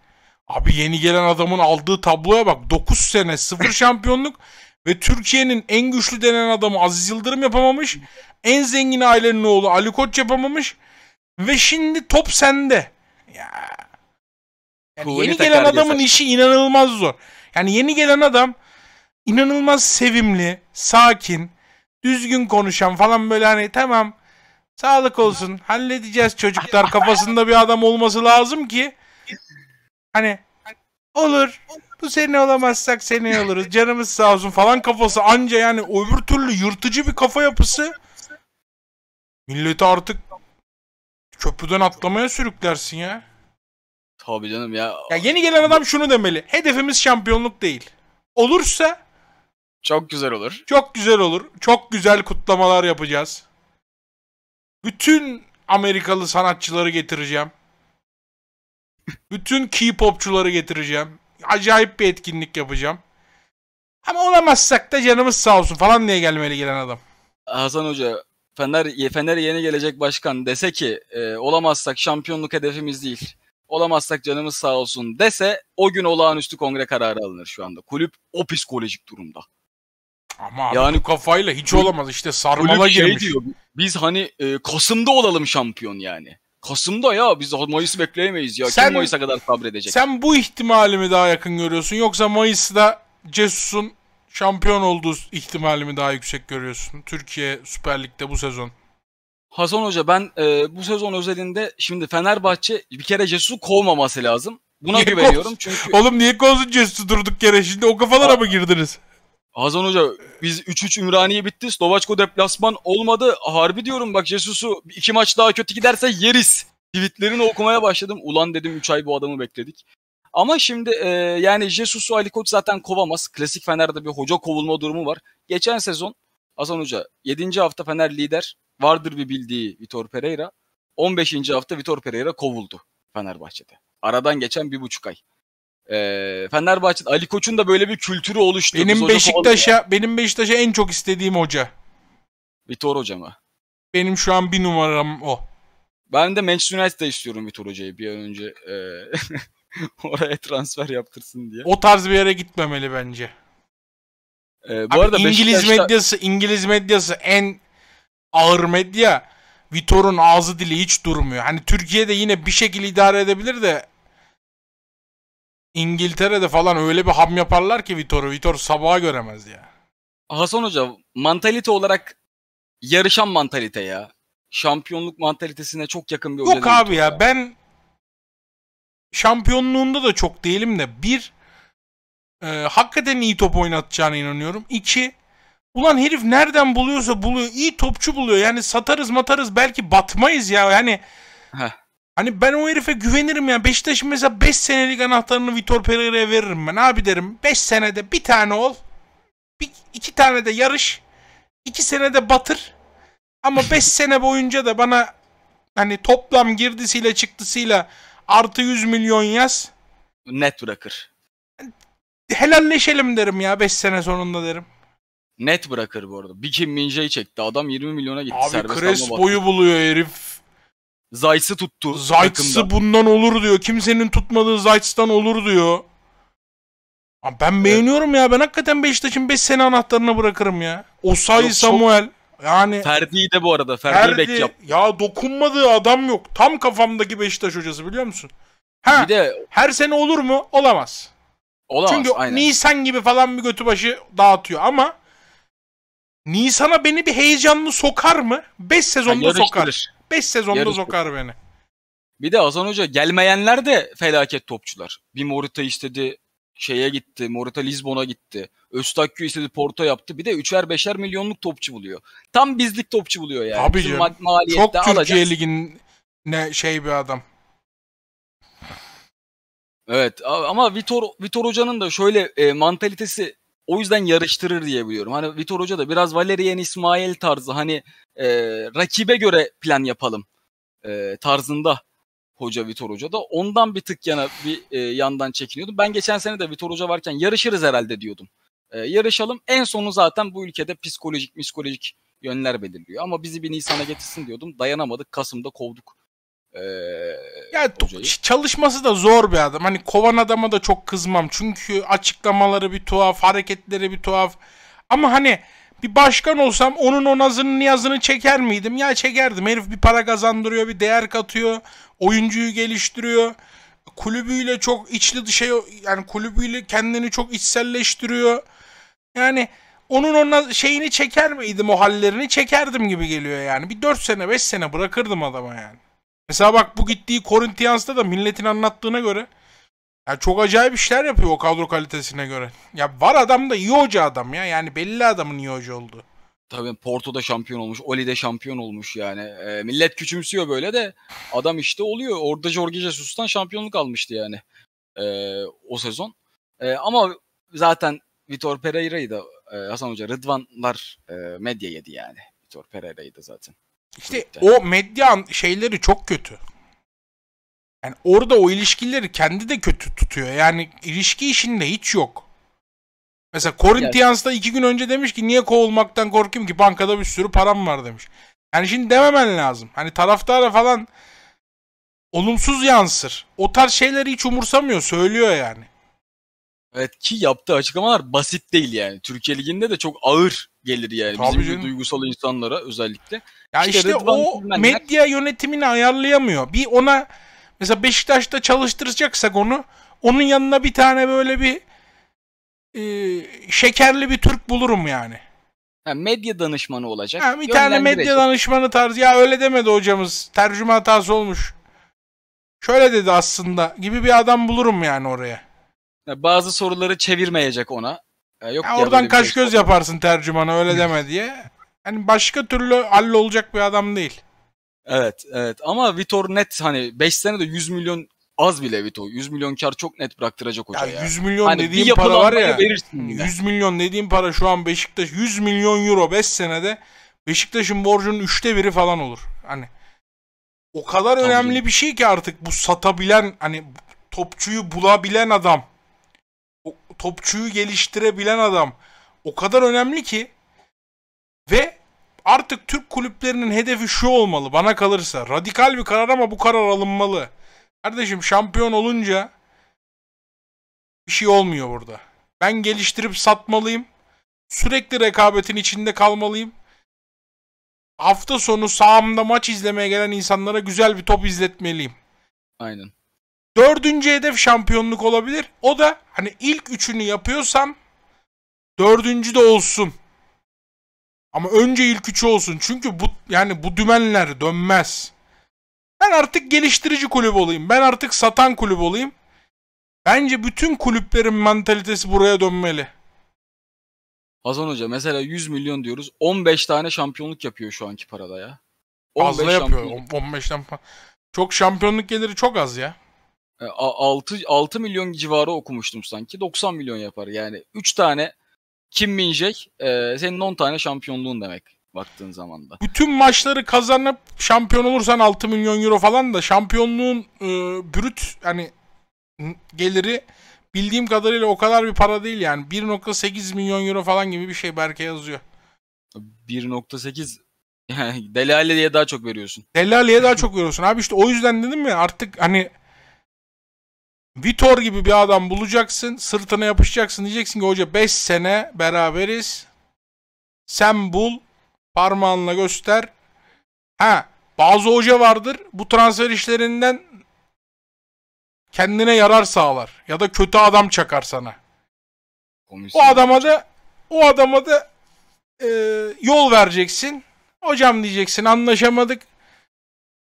Abi yeni gelen adamın aldığı tabloya bak. 9 sene sıfır şampiyonluk ve Türkiye'nin en güçlü denen adamı Aziz Yıldırım yapamamış. En zengin ailenin oğlu Ali Koç yapamamış. Ve şimdi top sende. Ya. Yani yeni gelen adamın yasak. işi inanılmaz zor. Yani yeni gelen adam inanılmaz sevimli, sakin, düzgün konuşan falan böyle hani tamam sağlık olsun halledeceğiz çocuklar kafasında bir adam olması lazım ki Hani olur bu sene olamazsak seneye oluruz canımız sağ olsun falan kafası anca yani öbür türlü yırtıcı bir kafa yapısı milleti artık köprüden atlamaya sürüklersin ya. Tabii canım ya. ya yeni gelen adam şunu demeli. Hedefimiz şampiyonluk değil. Olursa çok güzel olur. Çok güzel olur. Çok güzel kutlamalar yapacağız. Bütün Amerikalı sanatçıları getireceğim. Bütün K-popçuları getireceğim. Acayip bir etkinlik yapacağım. Ama olamazsak da canımız sağ olsun falan diye gelmeli gelen adam. Hasan Hoca Fener, Fener yeni gelecek başkan dese ki e, olamazsak şampiyonluk hedefimiz değil. Olamazsak canımız sağ olsun dese o gün olağanüstü kongre kararı alınır şu anda. Kulüp o psikolojik durumda. Ama abi yani kafayla hiç olamaz işte sarmala kulüp şey girmiş. diyor, biz hani e, Kasım'da olalım şampiyon yani. Kasım'da ya biz Mayıs bekleyemeyiz ya. Sen, Kim Mayıs'a kadar sabredecek? Sen bu ihtimali mi daha yakın görüyorsun yoksa Mayıs'ta Cesus'un şampiyon olduğu ihtimali mi daha yüksek görüyorsun Türkiye Süper Lig'de bu sezon? Hasan Hoca ben e, bu sezon özelinde şimdi Fenerbahçe bir kere Cesus'u kovmaması lazım. Buna niye güveniyorum çünkü... Oğlum niye kovsun Cesus'u durduk yere şimdi o kafalara A- mı girdiniz? Hasan Hoca biz 3-3 Ümraniye bitti. Slovaçko deplasman olmadı. Harbi diyorum bak Jesus'u iki maç daha kötü giderse yeriz. Tweetlerini okumaya başladım. Ulan dedim 3 ay bu adamı bekledik. Ama şimdi e, yani Jesus'u Ali Koç zaten kovamaz. Klasik Fener'de bir hoca kovulma durumu var. Geçen sezon Hasan Hoca 7. hafta Fener lider. Vardır bir bildiği Vitor Pereira. 15. hafta Vitor Pereira kovuldu Fenerbahçe'de. Aradan geçen bir buçuk ay e, ee, Fenerbahçe'de Ali Koç'un da böyle bir kültürü oluştu. Benim Beşiktaş'a benim Beşiktaş'a en çok istediğim hoca. Vitor Hoca mı? Benim şu an bir numaram o. Ben de Manchester United'da istiyorum Vitor Hoca'yı bir an önce e, oraya transfer yaptırsın diye. O tarz bir yere gitmemeli bence. E, bu Abi arada İngiliz Beşiktaş'ta... medyası İngiliz medyası en ağır medya. Vitor'un ağzı dili hiç durmuyor. Hani Türkiye'de yine bir şekilde idare edebilir de İngiltere'de falan öyle bir ham yaparlar ki Vitor'u. Vitor sabaha göremez ya. Hasan Hoca mantalite olarak yarışan mantalite ya. Şampiyonluk mantalitesine çok yakın bir Yok abi ya. ya ben şampiyonluğunda da çok değilim de bir e, hakikaten iyi top oynatacağına inanıyorum. İki ulan herif nereden buluyorsa buluyor. iyi topçu buluyor. Yani satarız matarız belki batmayız ya. Yani Heh. Hani ben o herife güvenirim ya. Beşiktaş'ın mesela 5 beş senelik anahtarını Vitor Pereira'ya veririm ben. Abi derim 5 senede bir tane ol. Bir, iki tane de yarış. 2 senede batır. Ama 5 sene boyunca da bana hani toplam girdisiyle çıktısıyla artı 100 milyon yaz. Net bırakır. Helalleşelim derim ya 5 sene sonunda derim. Net bırakır bu arada. Bir Kim Minje'yi çekti. Adam 20 milyona gitti. Abi kres boyu buluyor herif. Zayt'sı tuttu. Zayt'sı bundan olur diyor. Kimsenin tutmadığı Zayt'stan olur diyor. Abi ben beğeniyorum ya. Ben hakikaten Beşiktaş'ın 5 sene anahtarına bırakırım ya. Osay yok, Samuel. Çok... Yani Ferdi'yi de bu arada. Ferdi, Ferdi yap. Ya dokunmadığı adam yok. Tam kafamdaki Beşiktaş hocası biliyor musun? Ha, bir de her sene olur mu? Olamaz. Olamaz. Çünkü aynen. Nisan gibi falan bir götü başı dağıtıyor ama Nisan'a beni bir heyecanlı sokar mı? 5 sezonda yani sokar. 5 sezonda Yarın zokar beni. Bir de Hasan Hoca gelmeyenler de felaket topçular. Bir Morita istedi şeye gitti. Morita Lisbon'a gitti. Öztakü istedi Porto yaptı. Bir de üçer beşer milyonluk topçu buluyor. Tam bizlik topçu buluyor yani. Abi canım, çok Türkiye Ligi'nin ne şey bir adam. Evet ama Vitor Vitor Hoca'nın da şöyle e, mantalitesi o yüzden yarıştırır diye biliyorum. Hani Vitor Hoca da biraz Valerian İsmail tarzı hani e, rakibe göre plan yapalım e, tarzında hoca Vitor Hoca da ondan bir tık yana bir e, yandan çekiniyordum. Ben geçen sene de Vitor Hoca varken yarışırız herhalde diyordum. E, yarışalım. En sonu zaten bu ülkede psikolojik psikolojik yönler belirliyor. Ama bizi bir Nisan'a getirsin diyordum. Dayanamadık. Kasım'da kovduk. Ee, yani hocayı. çalışması da zor bir adam. Hani kovan adama da çok kızmam. Çünkü açıklamaları bir tuhaf, hareketleri bir tuhaf. Ama hani bir başkan olsam onun onazının yazını çeker miydim? Ya çekerdim. Herif bir para kazandırıyor, bir değer katıyor. Oyuncuyu geliştiriyor. Kulübüyle çok içli dışa yani kulübüyle kendini çok içselleştiriyor. Yani onun ona şeyini çeker miydim o hallerini çekerdim gibi geliyor yani. Bir 4 sene 5 sene bırakırdım adama yani. Mesela bak bu gittiği Corinthians'ta da milletin anlattığına göre ya çok acayip işler yapıyor o kadro kalitesine göre. Ya var adam da iyi hoca adam ya. Yani belli adamın iyi hoca oldu. Tabii Porto'da şampiyon olmuş. Oli'de şampiyon olmuş yani. E, millet küçümsüyor böyle de adam işte oluyor. Orada Jorge Jesus'tan şampiyonluk almıştı yani. E, o sezon. E, ama zaten Vitor Pereira'yı da e, Hasan Hoca Rıdvanlar e, medya yedi yani. Vitor Pereira'yı da zaten. İşte o medya şeyleri çok kötü. Yani orada o ilişkileri kendi de kötü tutuyor. Yani ilişki işinde hiç yok. Mesela Corinthians'ta iki gün önce demiş ki niye kovulmaktan korkayım ki bankada bir sürü param var demiş. Yani şimdi dememen lazım. Hani taraftara falan olumsuz yansır. O tarz şeyleri hiç umursamıyor. Söylüyor yani. Evet ki yaptığı açıklamalar basit değil yani. Türkiye Ligi'nde de çok ağır gelir yani. Tabii Bizim canım. duygusal insanlara özellikle. Ya işte, işte o Bilmenler... medya yönetimini ayarlayamıyor. Bir ona mesela Beşiktaş'ta çalıştıracaksak onu onun yanına bir tane böyle bir e, şekerli bir Türk bulurum yani. Ha, medya danışmanı olacak. Ha, bir tane medya danışmanı tarzı. Ya öyle demedi hocamız. Tercüme hatası olmuş. Şöyle dedi aslında gibi bir adam bulurum yani oraya. Ya, bazı soruları çevirmeyecek ona. Ya yok ya oradan kaç şey. göz yaparsın tercümanı öyle deme diye. Hani başka türlü olacak bir adam değil. Evet evet ama Vitor net hani 5 de 100 milyon az bile Vitor. 100 milyon kar çok net bıraktıracak hoca ya. ya. 100 milyon hani dediğim para var ya. 100 milyon dediğim para şu an Beşiktaş 100 milyon euro 5 senede Beşiktaş'ın borcunun üçte biri falan olur. Hani o kadar Tabii önemli bir şey ki artık bu satabilen hani topçuyu bulabilen adam topçuyu geliştirebilen adam o kadar önemli ki ve artık Türk kulüplerinin hedefi şu olmalı bana kalırsa. Radikal bir karar ama bu karar alınmalı. Kardeşim şampiyon olunca bir şey olmuyor burada. Ben geliştirip satmalıyım. Sürekli rekabetin içinde kalmalıyım. Hafta sonu sahamda maç izlemeye gelen insanlara güzel bir top izletmeliyim. Aynen. Dördüncü hedef şampiyonluk olabilir. O da hani ilk üçünü yapıyorsam dördüncü de olsun. Ama önce ilk üçü olsun. Çünkü bu yani bu dümenler dönmez. Ben artık geliştirici kulüp olayım. Ben artık satan kulüp olayım. Bence bütün kulüplerin mentalitesi buraya dönmeli. Hasan Hoca mesela 100 milyon diyoruz. 15 tane şampiyonluk yapıyor şu anki parada ya. 15 Fazla yapıyor. 15'ten Çok şampiyonluk geliri çok az ya. 6, e, 6 milyon civarı okumuştum sanki. 90 milyon yapar. Yani 3 tane Kim Minjek e, senin 10 tane şampiyonluğun demek baktığın zaman da. Bütün maçları kazanıp şampiyon olursan 6 milyon euro falan da şampiyonluğun e, brüt hani geliri bildiğim kadarıyla o kadar bir para değil yani. 1.8 milyon euro falan gibi bir şey Berke yazıyor. 1.8 yani Delali'ye daha çok veriyorsun. Delali'ye daha çok veriyorsun. Abi işte o yüzden dedim ya artık hani Vitor gibi bir adam bulacaksın. Sırtına yapışacaksın. Diyeceksin ki hoca 5 sene beraberiz. Sen bul. Parmağınla göster. Ha bazı hoca vardır. Bu transfer işlerinden kendine yarar sağlar. Ya da kötü adam çakar sana. Komisyon o adama da o adama da e, yol vereceksin. Hocam diyeceksin anlaşamadık.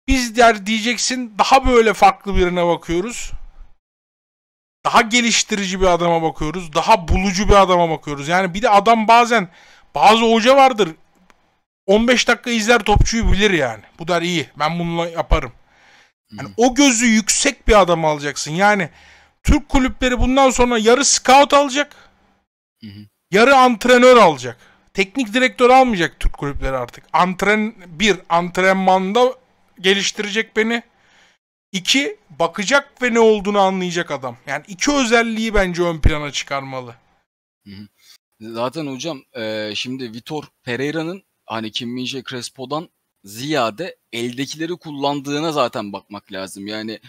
Biz der diyeceksin daha böyle farklı birine bakıyoruz. Daha geliştirici bir adama bakıyoruz. Daha bulucu bir adama bakıyoruz. Yani bir de adam bazen bazı hoca vardır. 15 dakika izler topçuyu bilir yani. Bu der iyi. Ben bununla yaparım. Yani hmm. o gözü yüksek bir adam alacaksın. Yani Türk kulüpleri bundan sonra yarı scout alacak. Hı Yarı antrenör alacak. Teknik direktör almayacak Türk kulüpleri artık. Antren bir antrenmanda geliştirecek beni. İki, bakacak ve ne olduğunu anlayacak adam. Yani iki özelliği bence ön plana çıkarmalı. Zaten hocam e, şimdi Vitor Pereira'nın hani Kim Crespo'dan ziyade eldekileri kullandığına zaten bakmak lazım. Yani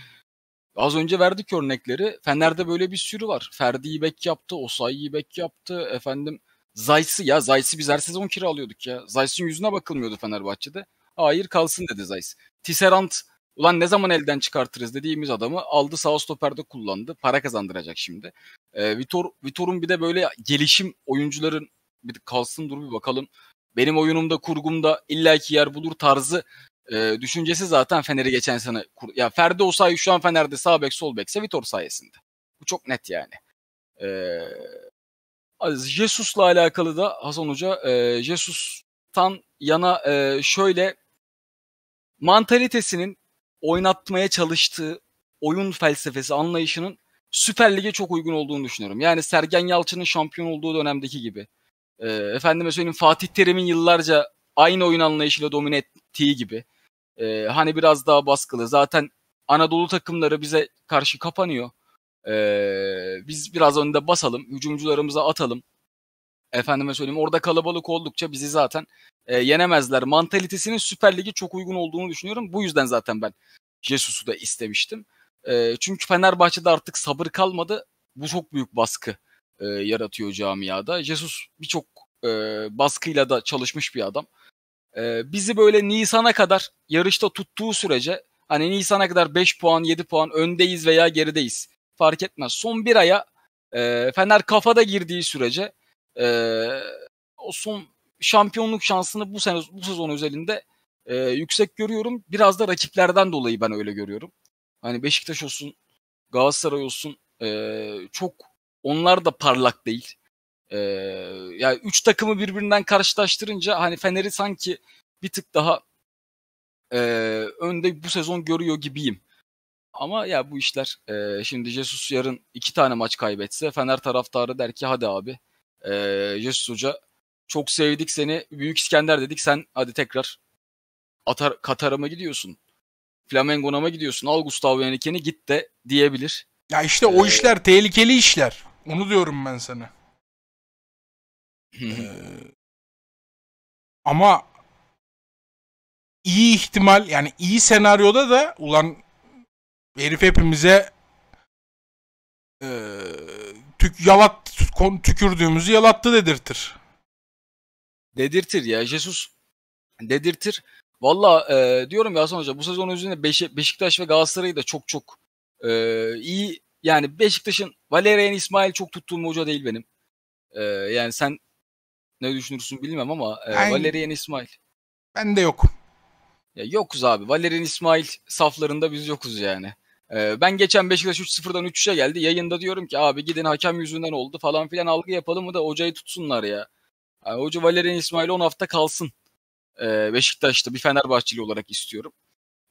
az önce verdik örnekleri. Fener'de böyle bir sürü var. Ferdi bek yaptı, Osayi'yi bek yaptı. Efendim Zaysi ya Zaysi biz her sezon kiralıyorduk ya. Zays'in yüzüne bakılmıyordu Fenerbahçe'de. Hayır kalsın dedi Zays. Tisserant Ulan ne zaman elden çıkartırız dediğimiz adamı aldı sağ stoperde kullandı. Para kazandıracak şimdi. E, Vitor Vitor'un bir de böyle gelişim oyuncuların bir kalsın dur bir bakalım. Benim oyunumda kurgumda illaki yer bulur tarzı e, düşüncesi zaten Fener'i geçen sene kur- ya Ferdi Osay şu an Fener'de sağ bek sol bekse Vitor sayesinde. Bu çok net yani. E, Jesus'la alakalı da Hasan Hoca e, Jesus'tan yana e, şöyle mantalitesinin oynatmaya çalıştığı oyun felsefesi anlayışının Süper Lig'e çok uygun olduğunu düşünüyorum. Yani Sergen Yalçın'ın şampiyon olduğu dönemdeki gibi. E, efendime söyleyeyim Fatih Terim'in yıllarca aynı oyun anlayışıyla domine ettiği gibi. E, hani biraz daha baskılı. Zaten Anadolu takımları bize karşı kapanıyor. E, biz biraz önde basalım, hücumcularımıza atalım. Efendime söyleyeyim orada kalabalık oldukça bizi zaten e, yenemezler. Mantalitesinin Süper Lig'e çok uygun olduğunu düşünüyorum. Bu yüzden zaten ben Jesus'u da istemiştim. E, çünkü Fenerbahçe'de artık sabır kalmadı. Bu çok büyük baskı e, yaratıyor camiada. Jesus birçok e, baskıyla da çalışmış bir adam. E, bizi böyle Nisan'a kadar yarışta tuttuğu sürece hani Nisan'a kadar 5 puan 7 puan öndeyiz veya gerideyiz fark etmez. Son bir aya e, Fener kafada girdiği sürece e, o son şampiyonluk şansını bu sene bu sezon özelinde e, yüksek görüyorum. Biraz da rakiplerden dolayı ben öyle görüyorum. Hani Beşiktaş olsun, Galatasaray olsun e, çok onlar da parlak değil. E, yani üç takımı birbirinden karşılaştırınca hani Fener'i sanki bir tık daha e, önde bu sezon görüyor gibiyim. Ama ya bu işler e, şimdi Jesus yarın iki tane maç kaybetse Fener taraftarı der ki hadi abi e, ee, Yusuf Hoca çok sevdik seni. Büyük İskender dedik. Sen hadi tekrar Atar, Katar'a mı gidiyorsun? Flamengo'na mı gidiyorsun? Al Gustavo Henrique'ni git de diyebilir. Ya işte o ee, işler tehlikeli işler. Onu diyorum ben sana. ee, ama iyi ihtimal yani iyi senaryoda da ulan herif hepimize e, tük yalat tükürdüğümüzü yalattı dedirtir. Dedirtir ya Jesus dedirtir. Valla e, diyorum ya Hasan Hoca bu sezon üzerinde Beş- Beşiktaş ve Galatasaray'ı da çok çok e, iyi yani Beşiktaş'ın Valerian İsmail çok tuttuğum hoca değil benim. E, yani sen ne düşünürsün bilmem ama e, ben, Valerian İsmail. Ben de yok. Ya yokuz abi. Valerian İsmail saflarında biz yokuz yani. Ee, ben geçen Beşiktaş 3-0'dan 3-3'e geldi. Yayında diyorum ki abi gidin hakem yüzünden oldu falan filan algı yapalım mı da hocayı tutsunlar ya. Yani Hoca Valerian İsmail 10 hafta kalsın. Ee, Beşiktaş'ta bir Fenerbahçeli olarak istiyorum.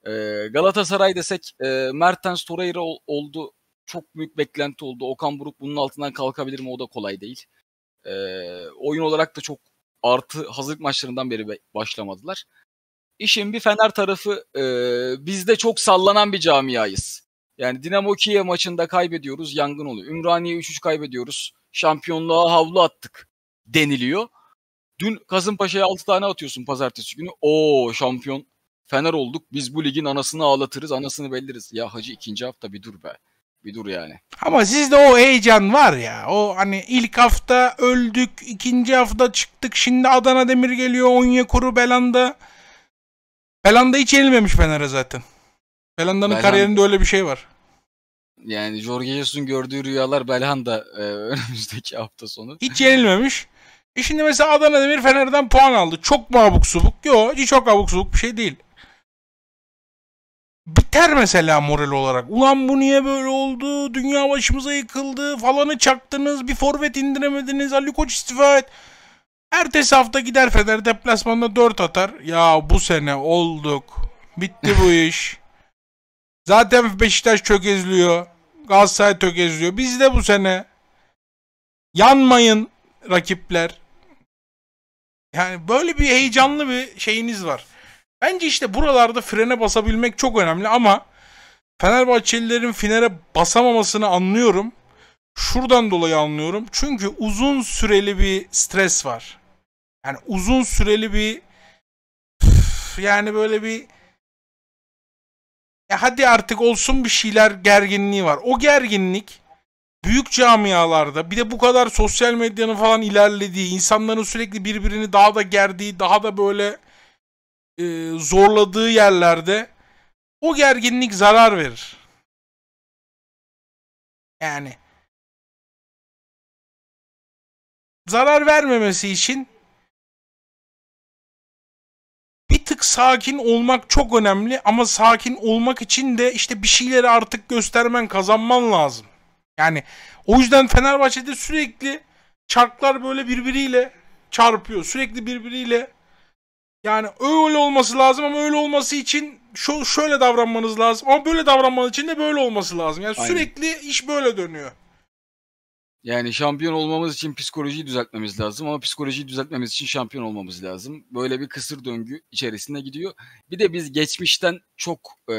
Ee, Galatasaray desek e, Mertens Torreira oldu. Çok büyük beklenti oldu. Okan Buruk bunun altından kalkabilir mi? O da kolay değil. oyun olarak da çok artı hazırlık maçlarından beri başlamadılar. İşin bir Fener tarafı e, bizde çok sallanan bir camiayız. Yani Dinamo Kiev maçında kaybediyoruz yangın oluyor. Ümraniye 3-3 kaybediyoruz. Şampiyonluğa havlu attık deniliyor. Dün Kasımpaşa'ya 6 tane atıyorsun pazartesi günü. Oo şampiyon Fener olduk. Biz bu ligin anasını ağlatırız, anasını belliriz. Ya hacı ikinci hafta bir dur be. Bir dur yani. Ama sizde o heyecan var ya. O hani ilk hafta öldük, ikinci hafta çıktık. Şimdi Adana Demir geliyor, Onyekuru, Belanda. Belanda hiç yenilmemiş Fener'e zaten. Belanda'nın Belanda... kariyerinde öyle bir şey var. Yani Jorge Jesus'un gördüğü rüyalar Belhanda e, önümüzdeki hafta sonu. Hiç yenilmemiş. E şimdi mesela Adana Demir Fener'den puan aldı. Çok mu abuk subuk? Yok hiç çok abuk subuk bir şey değil. Biter mesela moral olarak. Ulan bu niye böyle oldu? Dünya başımıza yıkıldı. Falanı çaktınız. Bir forvet indiremediniz. Ali Koç istifa et. Ertesi hafta gider Fener deplasmanda 4 atar. Ya bu sene olduk. Bitti bu iş. Zaten Beşiktaş eziliyor. Galatasaray tökezliyor. Biz de bu sene yanmayın rakipler. Yani böyle bir heyecanlı bir şeyiniz var. Bence işte buralarda frene basabilmek çok önemli ama Fenerbahçelilerin finere basamamasını anlıyorum. Şuradan dolayı anlıyorum. Çünkü uzun süreli bir stres var. Yani uzun süreli bir yani böyle bir ya hadi artık olsun bir şeyler gerginliği var. O gerginlik büyük camialarda bir de bu kadar sosyal medyanın falan ilerlediği, insanların sürekli birbirini daha da gerdiği, daha da böyle e, zorladığı yerlerde o gerginlik zarar verir. Yani zarar vermemesi için bir tık sakin olmak çok önemli ama sakin olmak için de işte bir şeyleri artık göstermen, kazanman lazım. Yani o yüzden Fenerbahçe'de sürekli çarklar böyle birbiriyle çarpıyor. Sürekli birbiriyle yani öyle olması lazım ama öyle olması için şöyle davranmanız lazım. Ama böyle davranmanız için de böyle olması lazım. Yani Aynen. sürekli iş böyle dönüyor. Yani şampiyon olmamız için psikolojiyi düzeltmemiz lazım ama psikolojiyi düzeltmemiz için şampiyon olmamız lazım. Böyle bir kısır döngü içerisinde gidiyor. Bir de biz geçmişten çok e,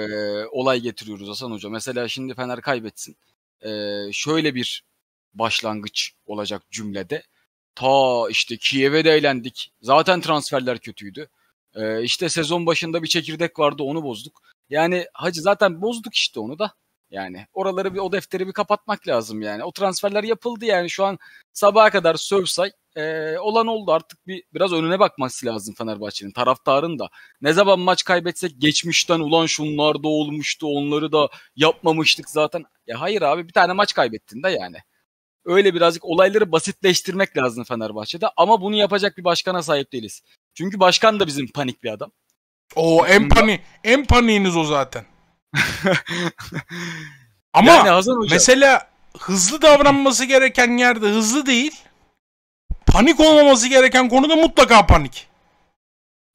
olay getiriyoruz Hasan Hoca. Mesela şimdi Fener kaybetsin. E, şöyle bir başlangıç olacak cümlede. Ta işte Kiev'e de eğlendik. Zaten transferler kötüydü. E, işte sezon başında bir çekirdek vardı onu bozduk. Yani hacı zaten bozduk işte onu da. Yani oraları bir o defteri bir kapatmak lazım yani. O transferler yapıldı yani şu an sabaha kadar sövsay e, olan oldu artık bir biraz önüne bakması lazım Fenerbahçe'nin taraftarın da. Ne zaman maç kaybetsek geçmişten ulan şunlar da olmuştu onları da yapmamıştık zaten. Ya hayır abi bir tane maç kaybettin de yani. Öyle birazcık olayları basitleştirmek lazım Fenerbahçe'de ama bunu yapacak bir başkana sahip değiliz. Çünkü başkan da bizim panik bir adam. O en panik en paniğiniz o zaten. Ama yani mesela hızlı davranması gereken yerde hızlı değil. Panik olmaması gereken konuda mutlaka panik.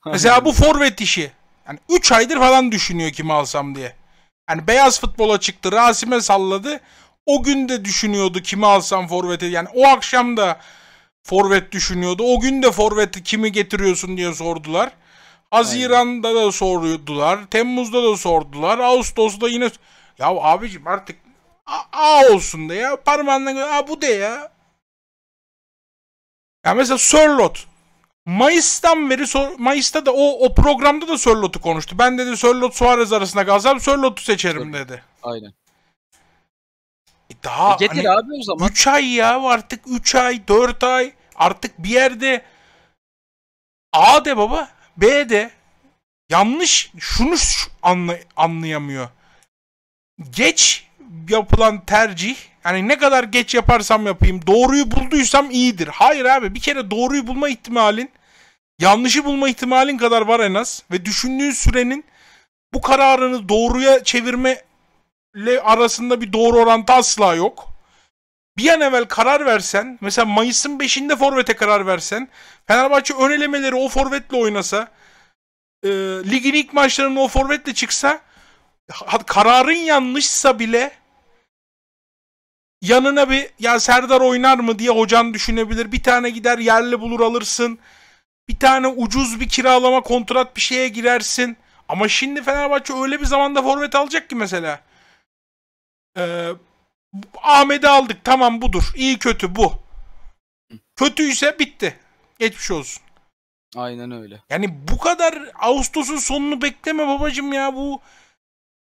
mesela bu forvet işi. Yani 3 aydır falan düşünüyor kimi alsam diye. Yani beyaz futbola çıktı, Rasim'e salladı. O gün de düşünüyordu kimi alsam Forvet'i Yani o akşam da forvet düşünüyordu. O gün de forveti kimi getiriyorsun diye sordular. Haziran'da da sordular. Temmuz'da da sordular. Ağustos'ta yine ya abicim artık A, A olsun de ya. Parmağından A bu de ya. Ya mesela Sörlot. Mayıs'tan beri Mayıs'ta da o o programda da Sörlot'u konuştu. Ben dedi Sörlot Suarez arasında kalsam Sörlot'u seçerim dedi. Aynen. E daha e getir hani, abi o zaman. 3 ay ya artık 3 ay 4 ay artık bir yerde A de baba. B de yanlış şunu anlay anlayamıyor. Geç yapılan tercih yani ne kadar geç yaparsam yapayım doğruyu bulduysam iyidir. Hayır abi bir kere doğruyu bulma ihtimalin yanlışı bulma ihtimalin kadar var en az ve düşündüğün sürenin bu kararını doğruya çevirme arasında bir doğru orantı asla yok bir an evvel karar versen mesela Mayıs'ın 5'inde forvete karar versen Fenerbahçe ön elemeleri o forvetle oynasa e, ligin ilk maçlarında o forvetle çıksa kararın yanlışsa bile yanına bir ya Serdar oynar mı diye hocan düşünebilir. Bir tane gider yerli bulur alırsın. Bir tane ucuz bir kiralama kontrat bir şeye girersin. Ama şimdi Fenerbahçe öyle bir zamanda forvet alacak ki mesela. E, Ahmet'i aldık tamam budur. İyi kötü bu. Kötüyse bitti. Geçmiş olsun. Aynen öyle. Yani bu kadar Ağustos'un sonunu bekleme babacım ya bu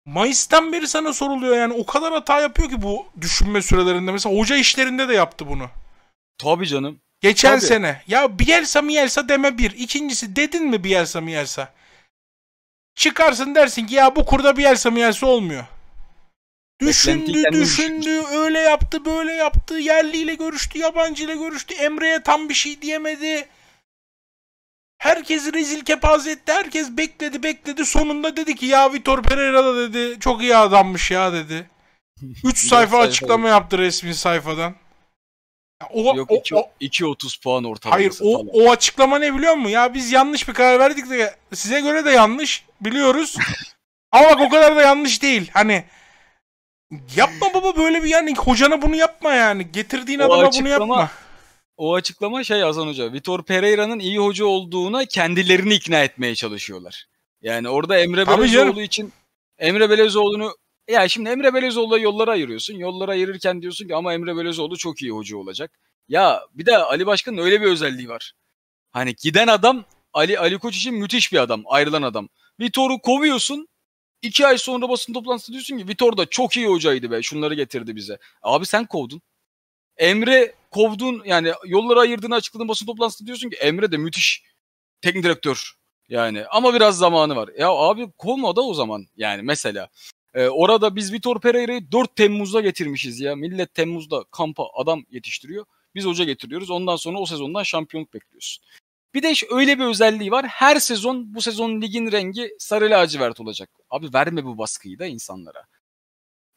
Mayıs'tan beri sana soruluyor yani o kadar hata yapıyor ki bu düşünme sürelerinde. Mesela hoca işlerinde de yaptı bunu. Tabi canım. Geçen Tabii. sene. Ya Bielsa Mielsa deme bir. İkincisi dedin mi Bielsa Mielsa? Çıkarsın dersin ki ya bu kurda Bielsa Mielsa olmuyor. Düşündü, düşündü, öyle yaptı, böyle yaptı, yerliyle görüştü, yabancıyla görüştü, Emre'ye tam bir şey diyemedi. Herkesi rezil kepaz etti, herkes bekledi, bekledi. Sonunda dedi ki ya Vitor Pereira da dedi, çok iyi adammış ya dedi. Üç sayfa açıklama yaptı resmi sayfadan. Ya o, Yok 2.30 puan ortalaması Hayır o, falan. o açıklama ne biliyor musun? Ya biz yanlış bir karar verdik de size göre de yanlış biliyoruz. Ama bak o kadar da yanlış değil. Hani Yapma baba böyle bir yani hocana bunu yapma yani. Getirdiğin o adama açıklama, bunu yapma. O açıklama şey Hasan Hoca. Vitor Pereira'nın iyi hoca olduğuna kendilerini ikna etmeye çalışıyorlar. Yani orada Emre Belezoğlu için Emre Belezoğlu'nu ya şimdi Emre Belezoğlu'la yollara ayırıyorsun. Yollara ayırırken diyorsun ki ama Emre Belezoğlu çok iyi hoca olacak. Ya bir de Ali Başkan'ın öyle bir özelliği var. Hani giden adam Ali Ali Koç için müthiş bir adam, ayrılan adam. Vitor'u kovuyorsun. İki ay sonra basın toplantısı diyorsun ki Vitor da çok iyi hocaydı be şunları getirdi bize. Abi sen kovdun. Emre kovdun yani yolları ayırdığını açıkladın basın toplantısı diyorsun ki Emre de müthiş teknik direktör yani ama biraz zamanı var. Ya abi kovma da o zaman yani mesela. E, orada biz Vitor Pereira'yı 4 Temmuz'da getirmişiz ya. Millet Temmuz'da kampa adam yetiştiriyor. Biz hoca getiriyoruz. Ondan sonra o sezondan şampiyonluk bekliyorsun. Bir de öyle bir özelliği var. Her sezon bu sezon ligin rengi sarı lacivert olacak. Abi verme bu baskıyı da insanlara.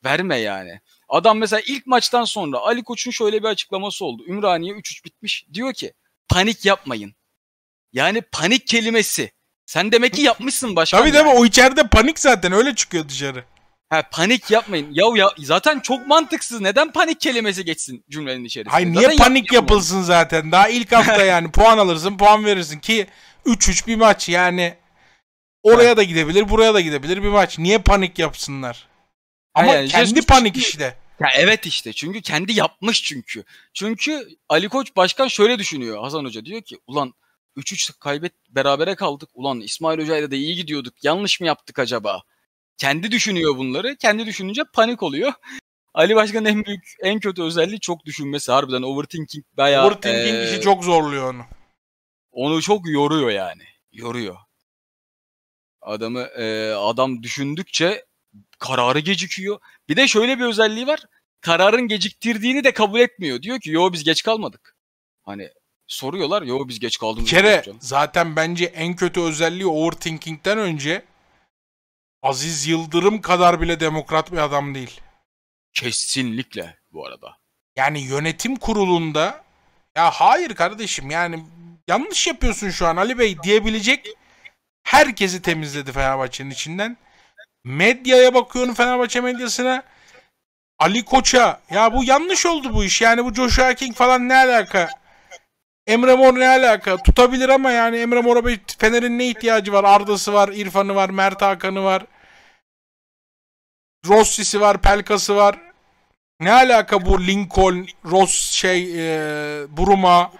Verme yani. Adam mesela ilk maçtan sonra Ali Koç'un şöyle bir açıklaması oldu. Ümraniye 3-3 bitmiş. Diyor ki panik yapmayın. Yani panik kelimesi. Sen demek ki yapmışsın başkan. Tabii yani. değil mi? O içeride panik zaten öyle çıkıyor dışarı. Ha panik yapmayın. Ya ya zaten çok mantıksız. Neden panik kelimesi geçsin cümlenin içerisinde? Hayır niye zaten panik yap yapılsın zaten? Daha ilk hafta yani puan alırsın, puan verirsin ki 3-3 bir maç yani. Oraya da gidebilir, buraya da gidebilir bir maç. Niye panik yapsınlar? Ama yani kendi just, panik işte. Ya evet işte. Çünkü kendi yapmış çünkü. Çünkü Ali Koç başkan şöyle düşünüyor Hazan Hoca diyor ki ulan 3-3 kaybet berabere kaldık. Ulan İsmail Hoca'yla da iyi gidiyorduk. Yanlış mı yaptık acaba? Kendi düşünüyor bunları. Kendi düşününce panik oluyor. Ali Başkan'ın en büyük, en kötü özelliği çok düşünmesi. Harbiden overthinking bayağı... Overthinking ee, işi çok zorluyor onu. Onu çok yoruyor yani. Yoruyor. Adamı e, adam düşündükçe kararı gecikiyor. Bir de şöyle bir özelliği var. Kararın geciktirdiğini de kabul etmiyor. Diyor ki yo biz geç kalmadık. Hani soruyorlar yo biz geç kaldık. Bir kere zaten bence en kötü özelliği overthinking'den önce Aziz Yıldırım kadar bile demokrat bir adam değil. Kesinlikle bu arada. Yani yönetim kurulunda ya hayır kardeşim yani yanlış yapıyorsun şu an Ali Bey diyebilecek Herkesi temizledi Fenerbahçe'nin içinden. Medyaya bakıyorum Fenerbahçe medyasına. Ali Koç'a ya bu yanlış oldu bu iş. Yani bu Joshua King falan ne alaka? Emre Mor ne alaka? Tutabilir ama yani Emre Mor'a Fener'in ne ihtiyacı var? Arda'sı var, İrfan'ı var, Mert Hakan'ı var. Rossi'si var, Pelka'sı var. Ne alaka bu Lincoln, Ross şey, e, Buruma,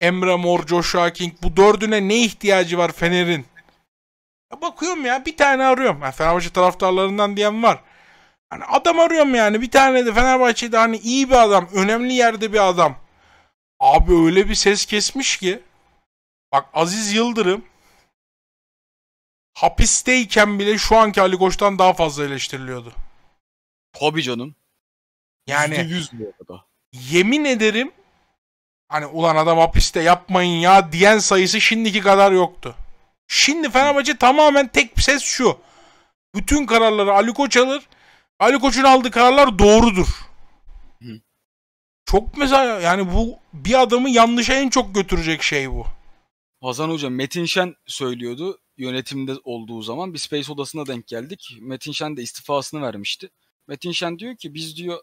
Emre Mor, Joshua King bu dördüne ne ihtiyacı var Fener'in? bakıyorum ya bir tane arıyorum. Yani Fenerbahçe taraftarlarından diyen var. Yani adam arıyorum yani bir tane de Fenerbahçe'de hani iyi bir adam, önemli yerde bir adam. Abi öyle bir ses kesmiş ki. Bak Aziz Yıldırım hapisteyken bile şu anki Ali Koç'tan daha fazla eleştiriliyordu. Tabii canım. Yani %100 bu arada. Yemin ederim hani ulan adam hapiste yapmayın ya diyen sayısı şimdiki kadar yoktu. Şimdi Fenerbahçe tamamen tek ses şu. Bütün kararları Ali Koç alır. Ali Koç'un aldığı kararlar doğrudur. Çok mesela yani bu bir adamı yanlışa en çok götürecek şey bu. Hazan Hoca Metin Şen söylüyordu yönetimde olduğu zaman bir Space odasına denk geldik. Metin Şen de istifasını vermişti. Metin Şen diyor ki biz diyor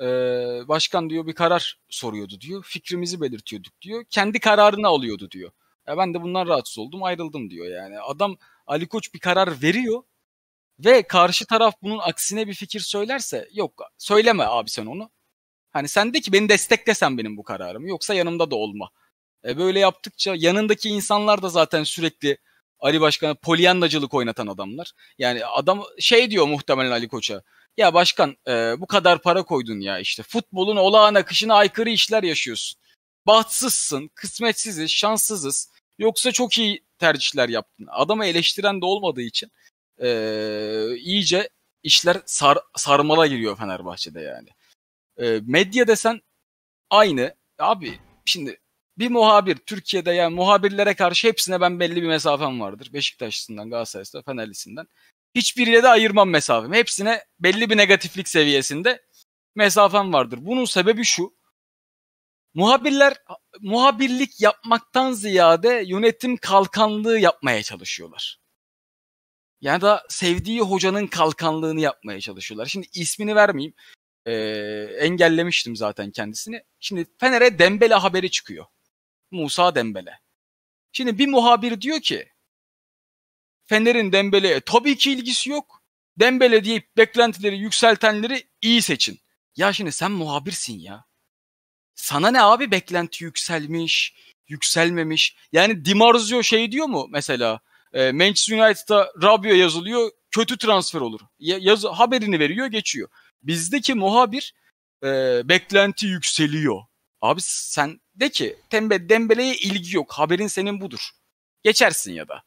e, başkan diyor bir karar soruyordu diyor. Fikrimizi belirtiyorduk diyor. Kendi kararını alıyordu diyor. Ya ben de bundan rahatsız oldum ayrıldım diyor yani. Adam Ali Koç bir karar veriyor ve karşı taraf bunun aksine bir fikir söylerse yok söyleme abi sen onu. Hani sen de ki beni desteklesen benim bu kararımı yoksa yanımda da olma. E böyle yaptıkça yanındaki insanlar da zaten sürekli Ali Başkan'a polyanlacılık oynatan adamlar. Yani adam şey diyor muhtemelen Ali Koç'a. Ya başkan e, bu kadar para koydun ya işte futbolun olağan akışına aykırı işler yaşıyorsun bahtsızsın, kısmetsiziz, şanssızız. Yoksa çok iyi tercihler yaptın. Adamı eleştiren de olmadığı için e, iyice işler sar, sarmala giriyor Fenerbahçe'de yani. E, medya desen aynı. Abi şimdi bir muhabir Türkiye'de yani muhabirlere karşı hepsine ben belli bir mesafem vardır. Beşiktaşlısından, Galatasaraylısından, Fenerlisinden. Hiçbiriyle de ayırmam mesafemi. Hepsine belli bir negatiflik seviyesinde mesafem vardır. Bunun sebebi şu. Muhabirler muhabirlik yapmaktan ziyade yönetim kalkanlığı yapmaya çalışıyorlar. Yani da sevdiği hocanın kalkanlığını yapmaya çalışıyorlar. Şimdi ismini vermeyeyim. Ee, engellemiştim zaten kendisini. Şimdi Fener'e Dembele haberi çıkıyor. Musa Dembele. Şimdi bir muhabir diyor ki Fener'in Dembele'ye tabii ki ilgisi yok. Dembele deyip beklentileri yükseltenleri iyi seçin. Ya şimdi sen muhabirsin ya sana ne abi beklenti yükselmiş, yükselmemiş. Yani Di Marzio şey diyor mu mesela e, Manchester United'da Rabio yazılıyor kötü transfer olur. Ya, yazı, haberini veriyor geçiyor. Bizdeki muhabir e, beklenti yükseliyor. Abi sen de ki Tembe, Dembele'ye ilgi yok. Haberin senin budur. Geçersin ya da.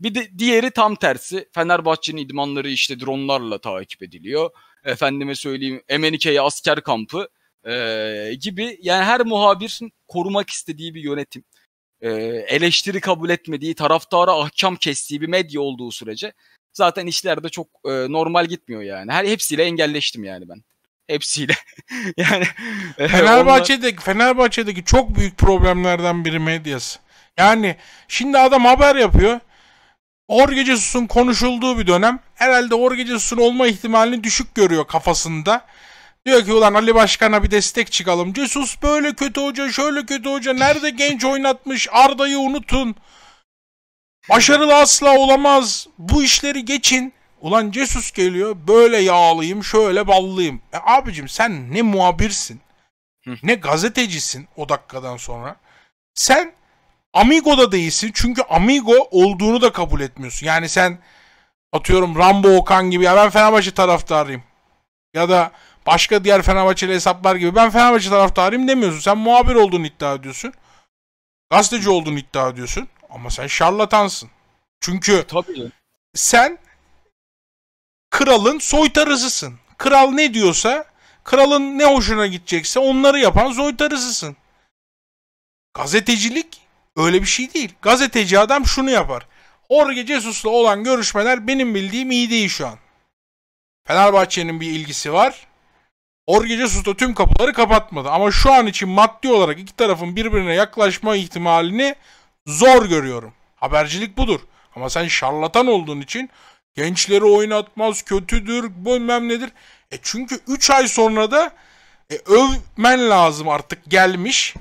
Bir de diğeri tam tersi. Fenerbahçe'nin idmanları işte dronlarla takip ediliyor. Efendime söyleyeyim Emenike'ye asker kampı e, gibi yani her muhabirin korumak istediği bir yönetim e, eleştiri kabul etmediği taraftara ahkam kestiği bir medya olduğu sürece zaten işler de çok e, normal gitmiyor yani her hepsiyle engelleştim yani ben hepsiyle yani e, Fenerbahçe'deki onunla... Fenerbahçe'deki çok büyük problemlerden biri medyası yani şimdi adam haber yapıyor Or susun konuşulduğu bir dönem herhalde Or susun olma ihtimalini düşük görüyor kafasında. Diyor ki ulan Ali Başkan'a bir destek çıkalım. Cesus böyle kötü hoca, şöyle kötü hoca. Nerede genç oynatmış? Arda'yı unutun. Başarılı asla olamaz. Bu işleri geçin. Ulan Cesus geliyor. Böyle yağlıyım, şöyle ballıyım. E abicim sen ne muhabirsin. ne gazetecisin o dakikadan sonra. Sen Amigo da değilsin. Çünkü Amigo olduğunu da kabul etmiyorsun. Yani sen atıyorum Rambo Okan gibi ya ben Fenerbahçe taraftarıyım. Ya da başka diğer Fenerbahçeli hesaplar gibi ben Fenerbahçe taraftarıyım demiyorsun. Sen muhabir olduğunu iddia ediyorsun. Gazeteci olduğunu iddia ediyorsun. Ama sen şarlatansın. Çünkü e, Tabii. sen kralın soytarısısın. Kral ne diyorsa, kralın ne hoşuna gidecekse onları yapan soytarısısın. Gazetecilik öyle bir şey değil. Gazeteci adam şunu yapar. Jorge Jesus'la olan görüşmeler benim bildiğim iyi değil şu an. Fenerbahçe'nin bir ilgisi var. Or gece Susta tüm kapıları kapatmadı ama şu an için maddi olarak iki tarafın birbirine yaklaşma ihtimalini zor görüyorum. Habercilik budur. Ama sen şarlatan olduğun için gençleri oynatmaz, kötüdür, bilmem nedir. E çünkü 3 ay sonra da e, övmen lazım artık gelmiş.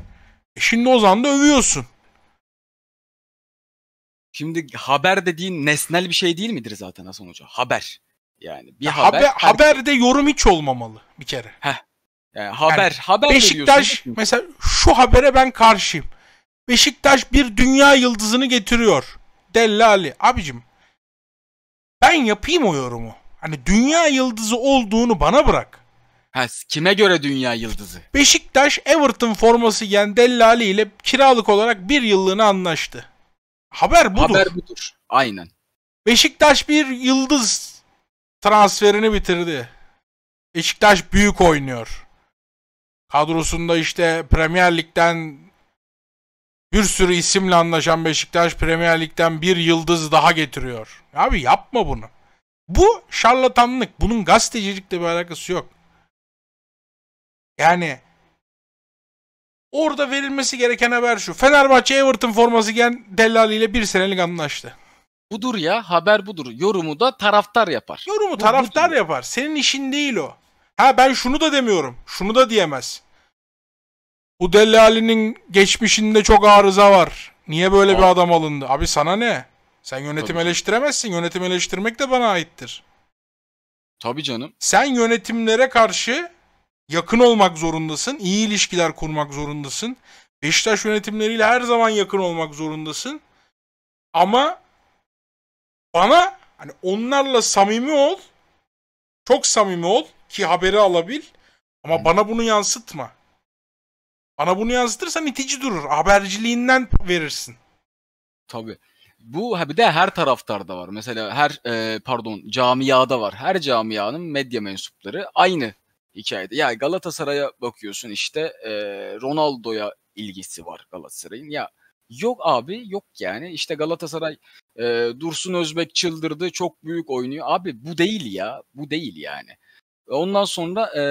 E şimdi o zaman da övüyorsun. Şimdi haber dediğin nesnel bir şey değil midir zaten Hasan Hoca? Haber. Yani bir ya haber haber haberde yorum hiç olmamalı bir kere. Heh. Yani haber yani haber Beşiktaş mesela şu habere ben karşıyım. Beşiktaş bir dünya yıldızını getiriyor. Dellali abicim. Ben yapayım o yorumu. Hani dünya yıldızı olduğunu bana bırak. Ha, kime göre dünya yıldızı? Beşiktaş Everton forması giyen Dellali ile kiralık olarak bir yıllığına anlaştı. Haber budur. Haber budur. Aynen. Beşiktaş bir yıldız transferini bitirdi. Beşiktaş büyük oynuyor. Kadrosunda işte Premier Lig'den bir sürü isimle anlaşan Beşiktaş Premier Lig'den bir yıldız daha getiriyor. Abi yapma bunu. Bu şarlatanlık. Bunun gazetecilikle bir alakası yok. Yani orada verilmesi gereken haber şu. Fenerbahçe Everton forması gen Dellali ile bir senelik anlaştı budur ya haber budur. Yorumu da taraftar yapar. Yorumu Bu, taraftar budur. yapar. Senin işin değil o. Ha ben şunu da demiyorum. Şunu da diyemez. Bu dellalinin geçmişinde çok arıza var. Niye böyle Aa. bir adam alındı? Abi sana ne? Sen yönetim eleştiremezsin. Yönetim eleştirmek de bana aittir. Tabii canım. Sen yönetimlere karşı yakın olmak zorundasın. İyi ilişkiler kurmak zorundasın. Beşiktaş yönetimleriyle her zaman yakın olmak zorundasın. Ama bana hani onlarla samimi ol. Çok samimi ol ki haberi alabil. Ama hmm. bana bunu yansıtma. Bana bunu yansıtırsan itici durur. Haberciliğinden verirsin. Tabii. Bu bir de her taraftarda var. Mesela her e, pardon camiada var. Her camianın medya mensupları aynı hikayede. Ya Galatasaray'a bakıyorsun işte e, Ronaldo'ya ilgisi var Galatasaray'ın. Ya Yok abi yok yani. İşte Galatasaray e, Dursun Özbek çıldırdı çok büyük oynuyor. Abi bu değil ya bu değil yani. Ondan sonra e,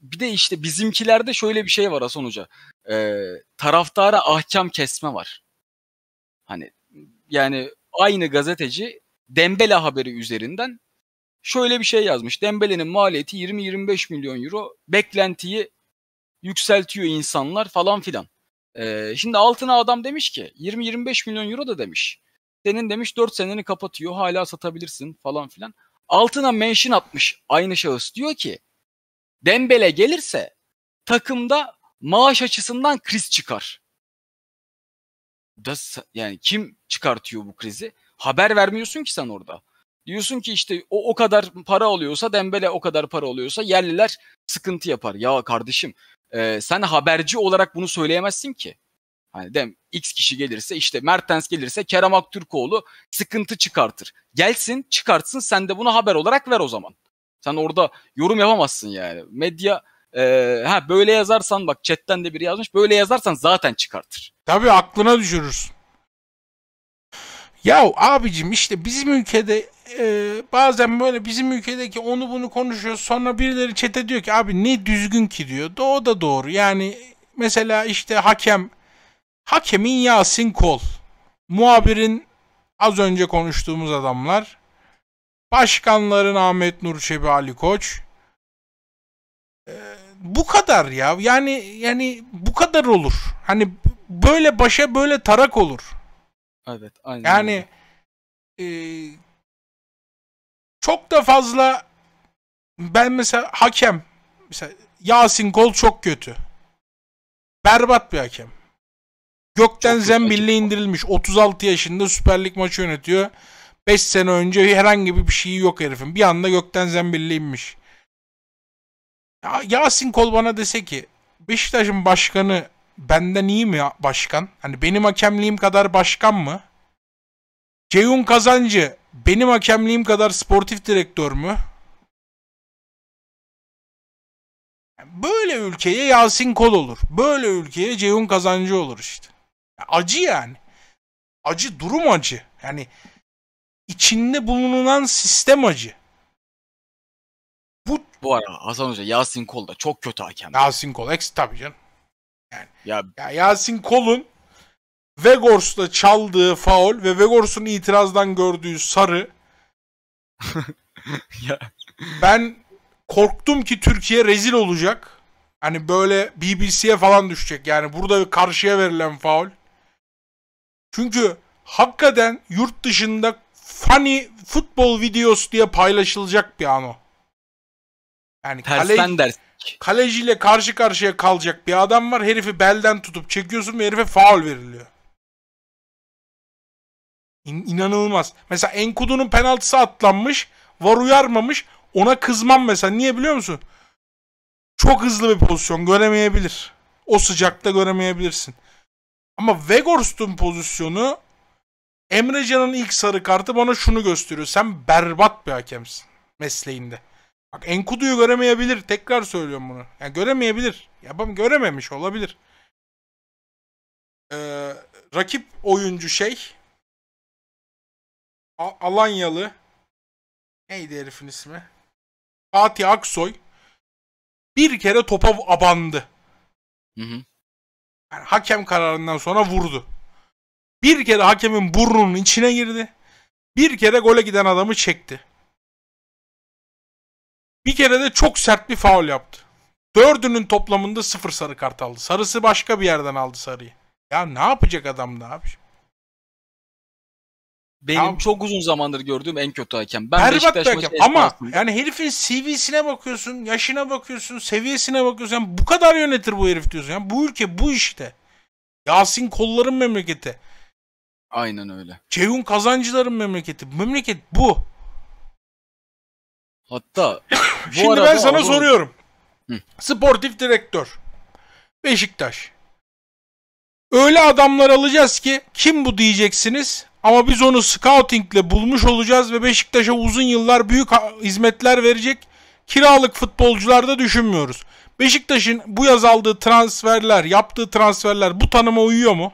bir de işte bizimkilerde şöyle bir şey var Hasan Hoca. E, taraftara ahkam kesme var. Hani yani aynı gazeteci Dembele haberi üzerinden şöyle bir şey yazmış. Dembele'nin maliyeti 20-25 milyon euro. Beklentiyi yükseltiyor insanlar falan filan. Ee, şimdi altına adam demiş ki 20-25 milyon euro da demiş. Senin demiş 4 seneni kapatıyor hala satabilirsin falan filan. Altına mention atmış aynı şahıs diyor ki Dembele gelirse takımda maaş açısından kriz çıkar. yani kim çıkartıyor bu krizi? Haber vermiyorsun ki sen orada. Diyorsun ki işte o o kadar para alıyorsa Dembele o kadar para alıyorsa yerliler sıkıntı yapar. Ya kardeşim e, sen haberci olarak bunu söyleyemezsin ki. Hani dem X kişi gelirse işte Mertens gelirse Kerem Aktürkoğlu sıkıntı çıkartır. Gelsin çıkartsın sen de bunu haber olarak ver o zaman. Sen orada yorum yapamazsın yani. Medya e, ha böyle yazarsan bak chatten de biri yazmış böyle yazarsan zaten çıkartır. Tabii aklına düşürürsün. Ya abicim işte bizim ülkede e, bazen böyle bizim ülkedeki onu bunu konuşuyor. Sonra birileri çete diyor ki abi ne düzgün ki diyor. da O da doğru. Yani mesela işte hakem hakemin Yasin Kol, muhabirin az önce konuştuğumuz adamlar, başkanların Ahmet Nur Çebi Ali Koç. E, bu kadar ya. Yani yani bu kadar olur. Hani böyle başa böyle tarak olur. Evet, aynen. Yani öyle. e, çok da fazla ben mesela hakem mesela Yasin Gol çok kötü. Berbat bir hakem. Gökten çok zembille indirilmiş. 36 yaşında Süper Lig maçı yönetiyor. 5 sene önce herhangi bir şeyi yok herifin. Bir anda gökten zembille inmiş. Ya Yasin Kol bana dese ki Beşiktaş'ın başkanı benden iyi mi başkan? Hani benim hakemliğim kadar başkan mı? Ceyhun Kazancı benim hakemliğim kadar sportif direktör mü? Böyle ülkeye Yasin Kol olur. Böyle ülkeye Ceyhun Kazancı olur işte. Acı yani. Acı durum acı. Yani içinde bulunan sistem acı. Bu bu arada Hasan Hoca Yasin Kol da çok kötü hakem. Yasin Kol ex tabii canım. Yani, ya, ya Yasin Kol'un Vegors'ta çaldığı faul ve Vegors'un itirazdan gördüğü sarı. ya. Ben korktum ki Türkiye rezil olacak. Hani böyle BBC'ye falan düşecek. Yani burada karşıya verilen faul. Çünkü hakikaten yurt dışında funny futbol videosu diye paylaşılacak bir an o. Yani Tersten kale, kaleciyle karşı karşıya kalacak bir adam var. Herifi belden tutup çekiyorsun ve herife faul veriliyor. İn- inanılmaz. Mesela Enkudu'nun penaltısı atlanmış. Var uyarmamış. Ona kızmam mesela. Niye biliyor musun? Çok hızlı bir pozisyon. Göremeyebilir. O sıcakta göremeyebilirsin. Ama Vegorst'un pozisyonu Emrecan'ın ilk sarı kartı bana şunu gösteriyor. Sen berbat bir hakemsin mesleğinde. Bak Enkudu'yu göremeyebilir. Tekrar söylüyorum bunu. Yani göremeyebilir. Yapam görememiş olabilir. Ee, rakip oyuncu şey A Alanyalı neydi herifin ismi? Fatih Aksoy bir kere topa abandı. Hı hı. Yani hakem kararından sonra vurdu. Bir kere hakemin burnunun içine girdi. Bir kere gole giden adamı çekti. Bir kere de çok sert bir faul yaptı. Dördünün toplamında sıfır sarı kart aldı. Sarısı başka bir yerden aldı sarıyı. Ya ne yapacak adam ne yapacak? benim ya, çok uzun zamandır gördüğüm en kötü hakem. Ben Berbat Beşiktaş hakem. Ama yani herifin CV'sine bakıyorsun, yaşına bakıyorsun, seviyesine bakıyorsun. Yani bu kadar yönetir bu herif diyorsun. Yani bu ülke bu işte. Yasin Kolların memleketi. Aynen öyle. Ceyhun Kazancıların memleketi. Memleket bu. Hatta bu Şimdi ben sana Anadolu... soruyorum. Hı. Sportif direktör. Beşiktaş. Öyle adamlar alacağız ki kim bu diyeceksiniz? Ama biz onu scoutingle bulmuş olacağız ve Beşiktaş'a uzun yıllar büyük hizmetler verecek kiralık futbolcular da düşünmüyoruz. Beşiktaş'ın bu yaz aldığı transferler, yaptığı transferler bu tanıma uyuyor mu?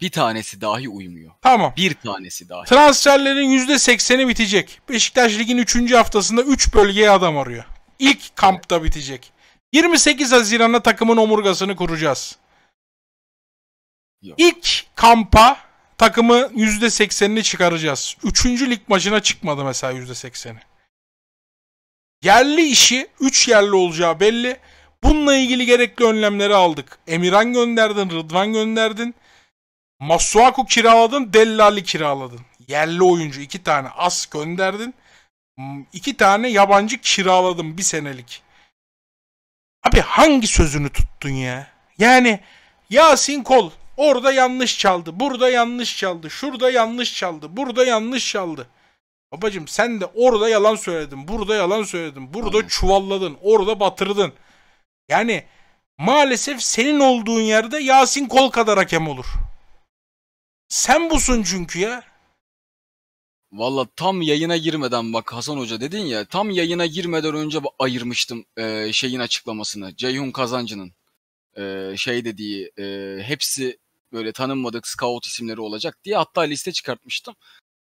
Bir tanesi dahi uymuyor. Tamam. Bir tanesi dahi. Transferlerin %80'i bitecek. Beşiktaş ligin 3. haftasında 3 bölgeye adam arıyor. İlk kampta evet. bitecek. 28 Haziran'a takımın omurgasını kuracağız. Yok. İlk kampa takımı %80'ini çıkaracağız. Üçüncü lig maçına çıkmadı mesela %80'i. Yerli işi 3 yerli olacağı belli. Bununla ilgili gerekli önlemleri aldık. Emirhan gönderdin, Rıdvan gönderdin. Masuaku kiraladın, Dellali kiraladın. Yerli oyuncu iki tane as gönderdin. Hmm, iki tane yabancı kiraladın bir senelik. Abi hangi sözünü tuttun ya? Yani Yasin Kol Orada yanlış çaldı, burada yanlış çaldı, şurada yanlış çaldı, burada yanlış çaldı. Babacım sen de orada yalan söyledin, burada yalan söyledin, burada Aynen. çuvalladın, orada batırdın. Yani maalesef senin olduğun yerde Yasin Kol kadar hakem olur. Sen busun çünkü ya. Valla tam yayına girmeden bak Hasan Hoca dedin ya tam yayına girmeden önce ayırmıştım e, şeyin açıklamasını. Ceyhun Kazancı'nın e, şey dediği e, hepsi böyle tanınmadık scout isimleri olacak diye hatta liste çıkartmıştım.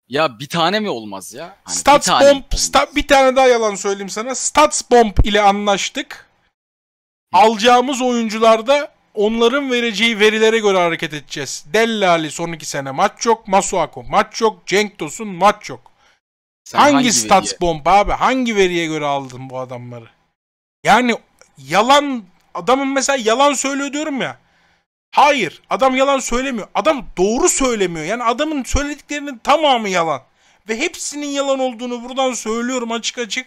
Ya bir tane mi olmaz ya? Hani Stats bir Bomb, sta- bir tane daha yalan söyleyeyim sana. Stats Bomb ile anlaştık. Hı. Alacağımız oyuncularda onların vereceği verilere göre hareket edeceğiz. Dellali son iki sene maç yok. Masuako maç yok. Cenk Tosun maç yok. Sen hangi, hangi stats veriye? bomb abi? Hangi veriye göre aldın bu adamları? Yani yalan adamın mesela yalan söylüyor diyorum ya. Hayır adam yalan söylemiyor. Adam doğru söylemiyor. Yani adamın söylediklerinin tamamı yalan. Ve hepsinin yalan olduğunu buradan söylüyorum açık açık.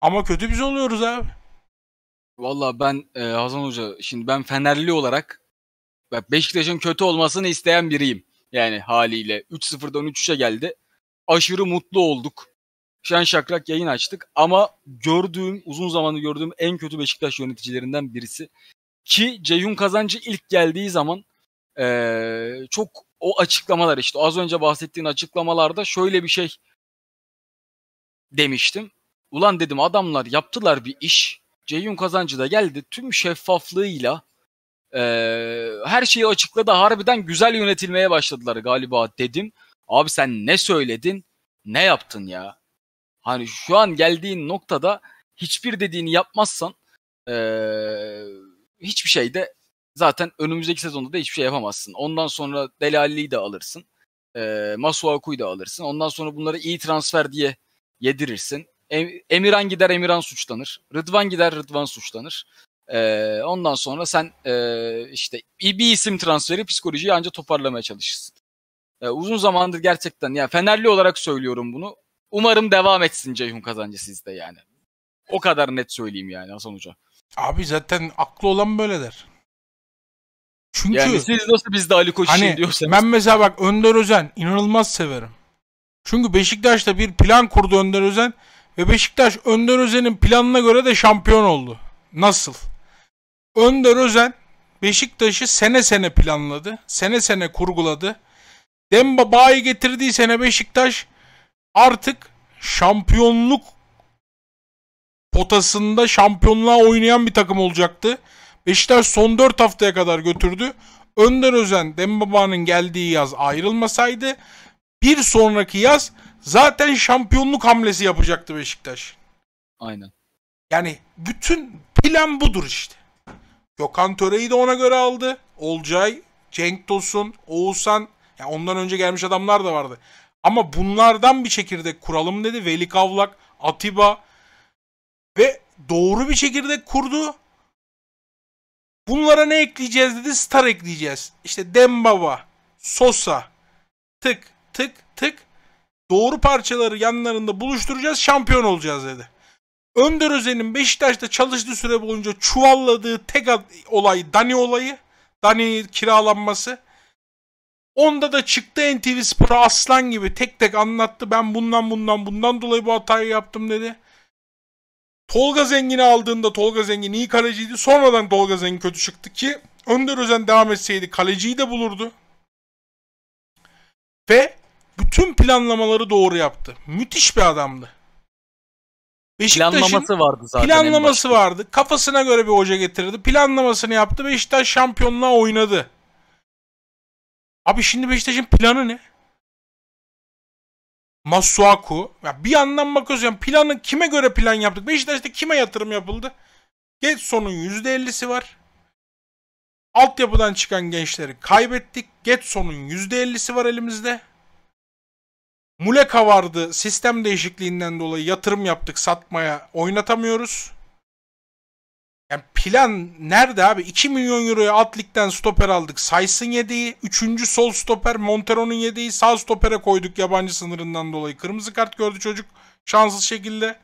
Ama kötü biz oluyoruz abi. Valla ben e, Hasan Hoca şimdi ben Fenerli olarak Beşiktaş'ın kötü olmasını isteyen biriyim. Yani haliyle 3-0'dan 3-3'e geldi. Aşırı mutlu olduk. Şen şakrak yayın açtık ama gördüğüm uzun zamandır gördüğüm en kötü Beşiktaş yöneticilerinden birisi. Ki Ceyhun Kazancı ilk geldiği zaman e, çok o açıklamalar işte az önce bahsettiğin açıklamalarda şöyle bir şey demiştim. Ulan dedim adamlar yaptılar bir iş. Ceyhun Kazancı da geldi tüm şeffaflığıyla e, her şeyi açıkladı. Harbiden güzel yönetilmeye başladılar galiba dedim. Abi sen ne söyledin ne yaptın ya? Hani şu an geldiğin noktada hiçbir dediğini yapmazsan ee, hiçbir şey de zaten önümüzdeki sezonda da hiçbir şey yapamazsın. Ondan sonra Delali'yi de alırsın. E, Masuaku'yu da alırsın. Ondan sonra bunları iyi transfer diye yedirirsin. Em, Emirhan gider Emirhan suçlanır. Rıdvan gider Rıdvan suçlanır. E, ondan sonra sen e, işte bir isim transferi psikolojiyi ancak toparlamaya çalışırsın. E, uzun zamandır gerçekten ya yani Fenerli olarak söylüyorum bunu. Umarım devam etsin Ceyhun kazancı sizde yani. O kadar net söyleyeyim yani Hasan Hoca. Abi zaten aklı olan böyle der. Çünkü yani siz nasıl biz bizde Ali Koç hani, diyorsanız. Ben mesela bak Önder Özen inanılmaz severim. Çünkü Beşiktaş'ta bir plan kurdu Önder Özen ve Beşiktaş Önder Özen'in planına göre de şampiyon oldu. Nasıl? Önder Özen Beşiktaş'ı sene sene planladı. Sene sene kurguladı. Demba Bay'ı getirdiği sene Beşiktaş artık şampiyonluk potasında şampiyonluğa oynayan bir takım olacaktı. Beşiktaş son 4 haftaya kadar götürdü. Önder Özen Dembaba'nın geldiği yaz ayrılmasaydı bir sonraki yaz zaten şampiyonluk hamlesi yapacaktı Beşiktaş. Aynen. Yani bütün plan budur işte. Gökhan Töre'yi de ona göre aldı. Olcay, Cenk Tosun, Oğuzhan yani ondan önce gelmiş adamlar da vardı. Ama bunlardan bir çekirdek kuralım dedi. Veli Kavlak, Atiba, ve doğru bir şekilde kurdu. Bunlara ne ekleyeceğiz dedi. Star ekleyeceğiz. İşte Dembaba, Sosa. Tık tık tık. Doğru parçaları yanlarında buluşturacağız. Şampiyon olacağız dedi. Önder Özen'in Beşiktaş'ta çalıştığı süre boyunca çuvalladığı tek olay Dani olayı. Dani kiralanması. Onda da çıktı NTV Spor'a aslan gibi tek tek anlattı. Ben bundan bundan bundan dolayı bu hatayı yaptım dedi. Tolga Zengin'i aldığında Tolga Zengin iyi kaleciydi. Sonradan Tolga Zengin kötü çıktı ki Önder Özen devam etseydi kaleciyi de bulurdu. Ve bütün planlamaları doğru yaptı. Müthiş bir adamdı. planlaması vardı zaten. Planlaması vardı. Kafasına göre bir hoca getirdi. Planlamasını yaptı. Beşiktaş şampiyonluğa oynadı. Abi şimdi Beşiktaş'ın planı ne? Masuaku. Ya bir yandan bakıyoruz yani planı kime göre plan yaptık? Beşiktaş'ta kime yatırım yapıldı? Geç sonun %50'si var. Altyapıdan çıkan gençleri kaybettik. Getson'un %50'si var elimizde. Muleka vardı. Sistem değişikliğinden dolayı yatırım yaptık satmaya oynatamıyoruz plan nerede abi? 2 milyon euroya atlikten stoper aldık. Says'ın yediği üçüncü sol stoper Montero'nun yediği sağ stopere koyduk yabancı sınırından dolayı. Kırmızı kart gördü çocuk şanssız şekilde.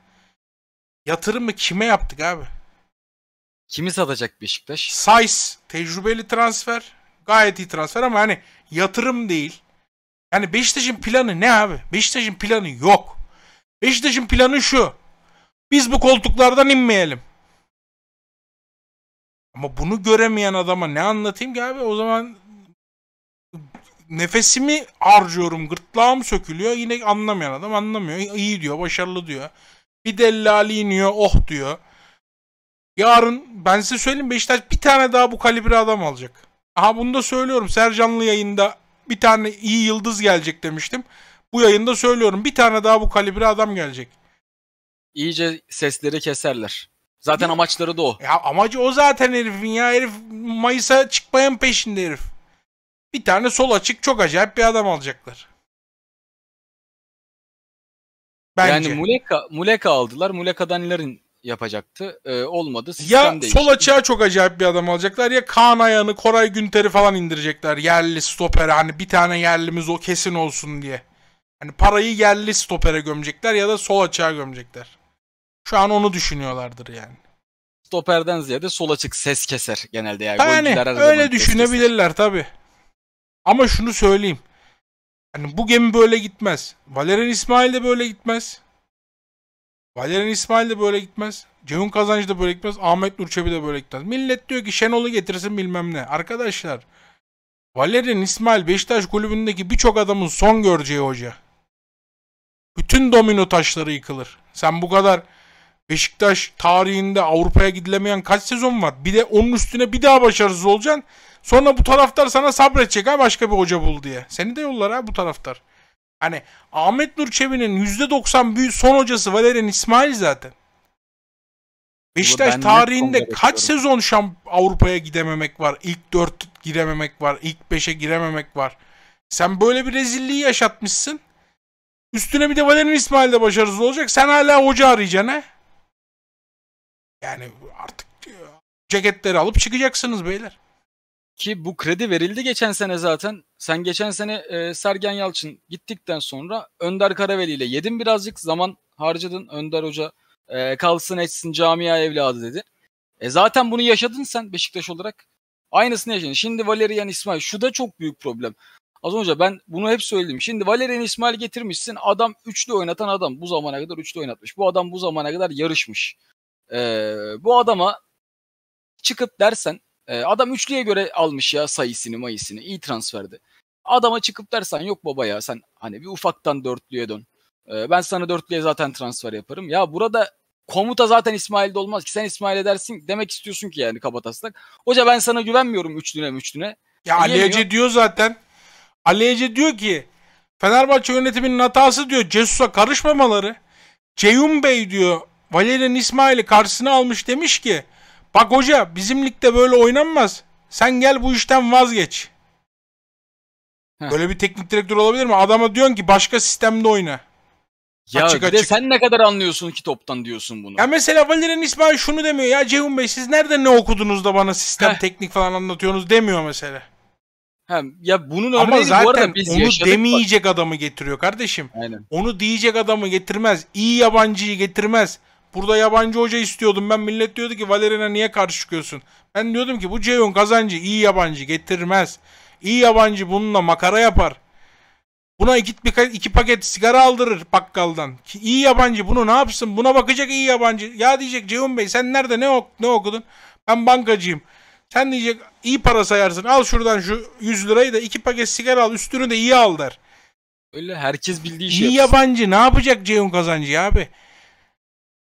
Yatırımı kime yaptık abi? Kimi satacak Beşiktaş? Says tecrübeli transfer. Gayet iyi transfer ama hani yatırım değil. Yani Beşiktaş'ın planı ne abi? Beşiktaş'ın planı yok. Beşiktaş'ın planı şu. Biz bu koltuklardan inmeyelim. Ama bunu göremeyen adama ne anlatayım ki abi? O zaman nefesimi harcıyorum, gırtlağım sökülüyor. Yine anlamayan adam anlamıyor. İyi diyor, başarılı diyor. Bir dellali iniyor, oh diyor. Yarın ben size söyleyeyim Beşiktaş bir tane daha bu kalibre adam alacak. Aha bunu da söylüyorum. Sercanlı yayında bir tane iyi yıldız gelecek demiştim. Bu yayında söylüyorum. Bir tane daha bu kalibre adam gelecek. İyice sesleri keserler. Zaten amaçları da o. Ya amacı o zaten herifin ya. Herif Mayıs'a çıkmayan peşinde herif. Bir tane sol açık çok acayip bir adam alacaklar. Bence. Yani Muleka, Muleka aldılar. Muleka'dan Larin yapacaktı. Ee, olmadı. Sistem ya değişti. sol açığa çok acayip bir adam alacaklar ya Kaan Ayan'ı, Koray Günter'i falan indirecekler. Yerli stoper hani bir tane yerlimiz o kesin olsun diye. Hani parayı yerli stopere gömecekler ya da sol açığa gömecekler. Şu an onu düşünüyorlardır yani. Stoperden ziyade sol açık ses keser genelde yani. Yani öyle düşünebilirler tabi. Ama şunu söyleyeyim. Yani bu gemi böyle gitmez. Valerian İsmail de böyle gitmez. Valerian İsmail de böyle gitmez. Ceyhun Kazancı da böyle gitmez. Ahmet Nurçebi de böyle gitmez. Millet diyor ki Şenol'u getirsin bilmem ne. Arkadaşlar Valerian İsmail Beşiktaş kulübündeki birçok adamın son göreceği hoca. Bütün domino taşları yıkılır. Sen bu kadar Beşiktaş tarihinde Avrupa'ya gidilemeyen kaç sezon var? Bir de onun üstüne bir daha başarısız olacaksın. Sonra bu taraftar sana sabredecek ha başka bir hoca bul diye. Seni de yollar ha bu taraftar. Hani Ahmet Nur Çebi'nin %90 büyük son hocası Valerian İsmail zaten. Beşiktaş tarihinde kaç sezon şamp Avrupa'ya gidememek var? İlk 4 girememek var, ilk 5'e girememek var. Sen böyle bir rezilliği yaşatmışsın. Üstüne bir de Valerian İsmail de başarısız olacak. Sen hala hoca arayacaksın ha? Yani artık e, ceketleri alıp çıkacaksınız beyler. Ki bu kredi verildi geçen sene zaten. Sen geçen sene e, Sergen Yalçın gittikten sonra Önder Karaveli ile yedin birazcık zaman harcadın. Önder Hoca e, kalsın etsin camia evladı dedi. E zaten bunu yaşadın sen Beşiktaş olarak. Aynısını yaşadın. Şimdi Valerian İsmail şu da çok büyük problem. Az önce ben bunu hep söyledim. Şimdi Valerian İsmail getirmişsin. Adam üçlü oynatan adam. Bu zamana kadar üçlü oynatmış. Bu adam bu zamana kadar yarışmış. E, bu adama çıkıp dersen e, adam üçlüye göre almış ya sayısını mayısını iyi transferdi. Adama çıkıp dersen yok baba ya sen hani bir ufaktan dörtlüye dön. E, ben sana dörtlüye zaten transfer yaparım. Ya burada komuta zaten İsmail'de olmaz ki sen İsmail edersin demek istiyorsun ki yani kabataslak. Hoca ben sana güvenmiyorum üçlüne üçlüne. Ya Ali Ece diyor zaten. Ali Ece diyor ki Fenerbahçe yönetiminin hatası diyor Cesus'a karışmamaları. Ceyhun Bey diyor Valerian İsmail'i karşısına almış demiş ki bak hoca bizim ligde böyle oynanmaz. Sen gel bu işten vazgeç. Böyle bir teknik direktör olabilir mi? Adama diyorsun ki başka sistemde oyna. Ya açık, bir açık. de sen ne kadar anlıyorsun ki toptan diyorsun bunu. Ya mesela Valerian İsmail şunu demiyor. Ya Ceyhun Bey siz nerede ne okudunuz da bana sistem Heh. teknik falan anlatıyorsunuz demiyor mesela. Hem ya bunun Ama zaten bu arada biz onu demeyecek bak. adamı getiriyor kardeşim. Aynen. Onu diyecek adamı getirmez. İyi yabancıyı getirmez. Burada yabancı hoca istiyordum ben. Millet diyordu ki Valerian'a niye karşı çıkıyorsun? Ben diyordum ki bu Ceyhun kazancı iyi yabancı getirmez. İyi yabancı bununla makara yapar. Buna git bir iki paket sigara aldırır bakkaldan. Ki iyi yabancı bunu ne yapsın? Buna bakacak iyi yabancı. Ya diyecek Ceyhun Bey sen nerede ne, ok ne okudun? Ben bankacıyım. Sen diyecek iyi para sayarsın. Al şuradan şu 100 lirayı da iki paket sigara al. Üstünü de iyi al der. Öyle herkes bildiği şey. İyi yapsın. yabancı ne yapacak Ceyhun Kazancı abi?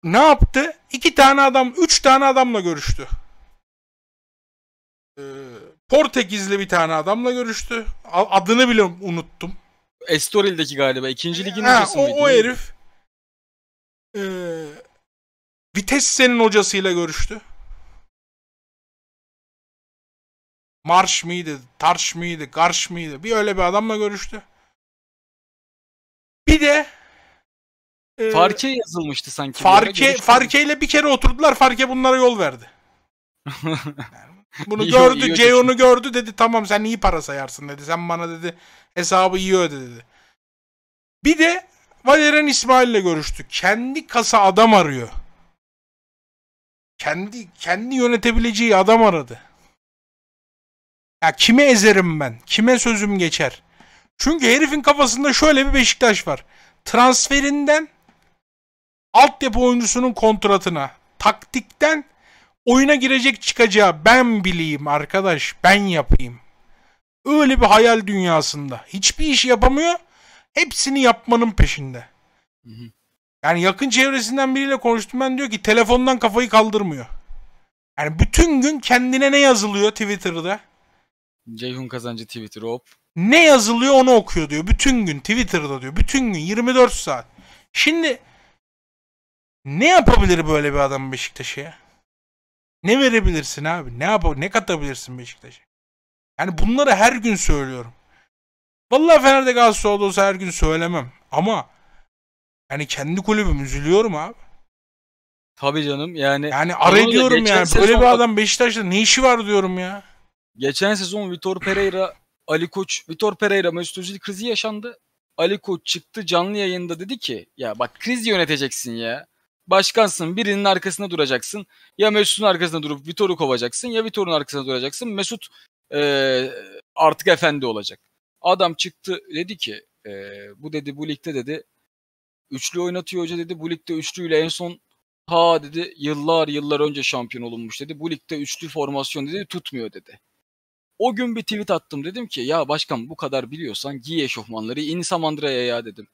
ne yaptı? İki tane adam, üç tane adamla görüştü. Ee, Portekizli bir tane adamla görüştü. Adını bile unuttum. Estoril'deki galiba. ikinci ligin ha, hocası o, mıydı? O herif. Ee, Vitesse'nin hocasıyla görüştü. Marş mıydı, Tarş mıydı, Garş mıydı? Bir öyle bir adamla görüştü. Bir de e, Farke yazılmıştı sanki. Farke Farke ile bir kere oturdular. Farke bunlara yol verdi. Bunu gördü, Ceyhun'u gördü dedi tamam sen iyi para sayarsın dedi. Sen bana dedi hesabı iyi öde dedi. Bir de Valerian İsmail ile görüştü. Kendi kasa adam arıyor. Kendi kendi yönetebileceği adam aradı. Ya kime ezerim ben? Kime sözüm geçer? Çünkü herifin kafasında şöyle bir Beşiktaş var. Transferinden altyapı oyuncusunun kontratına, taktikten oyuna girecek çıkacağı ben bileyim arkadaş, ben yapayım. Öyle bir hayal dünyasında. Hiçbir iş yapamıyor. Hepsini yapmanın peşinde. Yani yakın çevresinden biriyle konuştum ben diyor ki telefondan kafayı kaldırmıyor. Yani bütün gün kendine ne yazılıyor Twitter'da? Ceyhun Kazancı Twitter hop. Ne yazılıyor onu okuyor diyor. Bütün gün Twitter'da diyor. Bütün gün 24 saat. Şimdi ne yapabilir böyle bir adam Beşiktaş'a ya? Ne verebilirsin abi? Ne yap ne katabilirsin Beşiktaş'a? Yani bunları her gün söylüyorum. Vallahi Fener'de Galatasaray olsa her gün söylemem. Ama yani kendi kulübüm üzülüyorum abi. Tabii canım yani. Yani arayı diyorum yani sezon... böyle bir adam Beşiktaş'ta ne işi var diyorum ya. Geçen sezon Vitor Pereira, Ali Koç, Vitor Pereira Mesut Özil krizi yaşandı. Ali Koç çıktı canlı yayında dedi ki ya bak krizi yöneteceksin ya başkansın. Birinin arkasında duracaksın. Ya Mesut'un arkasında durup Vitor'u kovacaksın ya Vitor'un arkasında duracaksın. Mesut e, artık efendi olacak. Adam çıktı dedi ki e, bu dedi bu ligde dedi üçlü oynatıyor hoca dedi. Bu ligde üçlüyle en son ha dedi yıllar yıllar önce şampiyon olunmuş dedi. Bu ligde üçlü formasyon dedi tutmuyor dedi. O gün bir tweet attım dedim ki ya başkan bu kadar biliyorsan giy eşofmanları in Samandıra'ya ya dedim.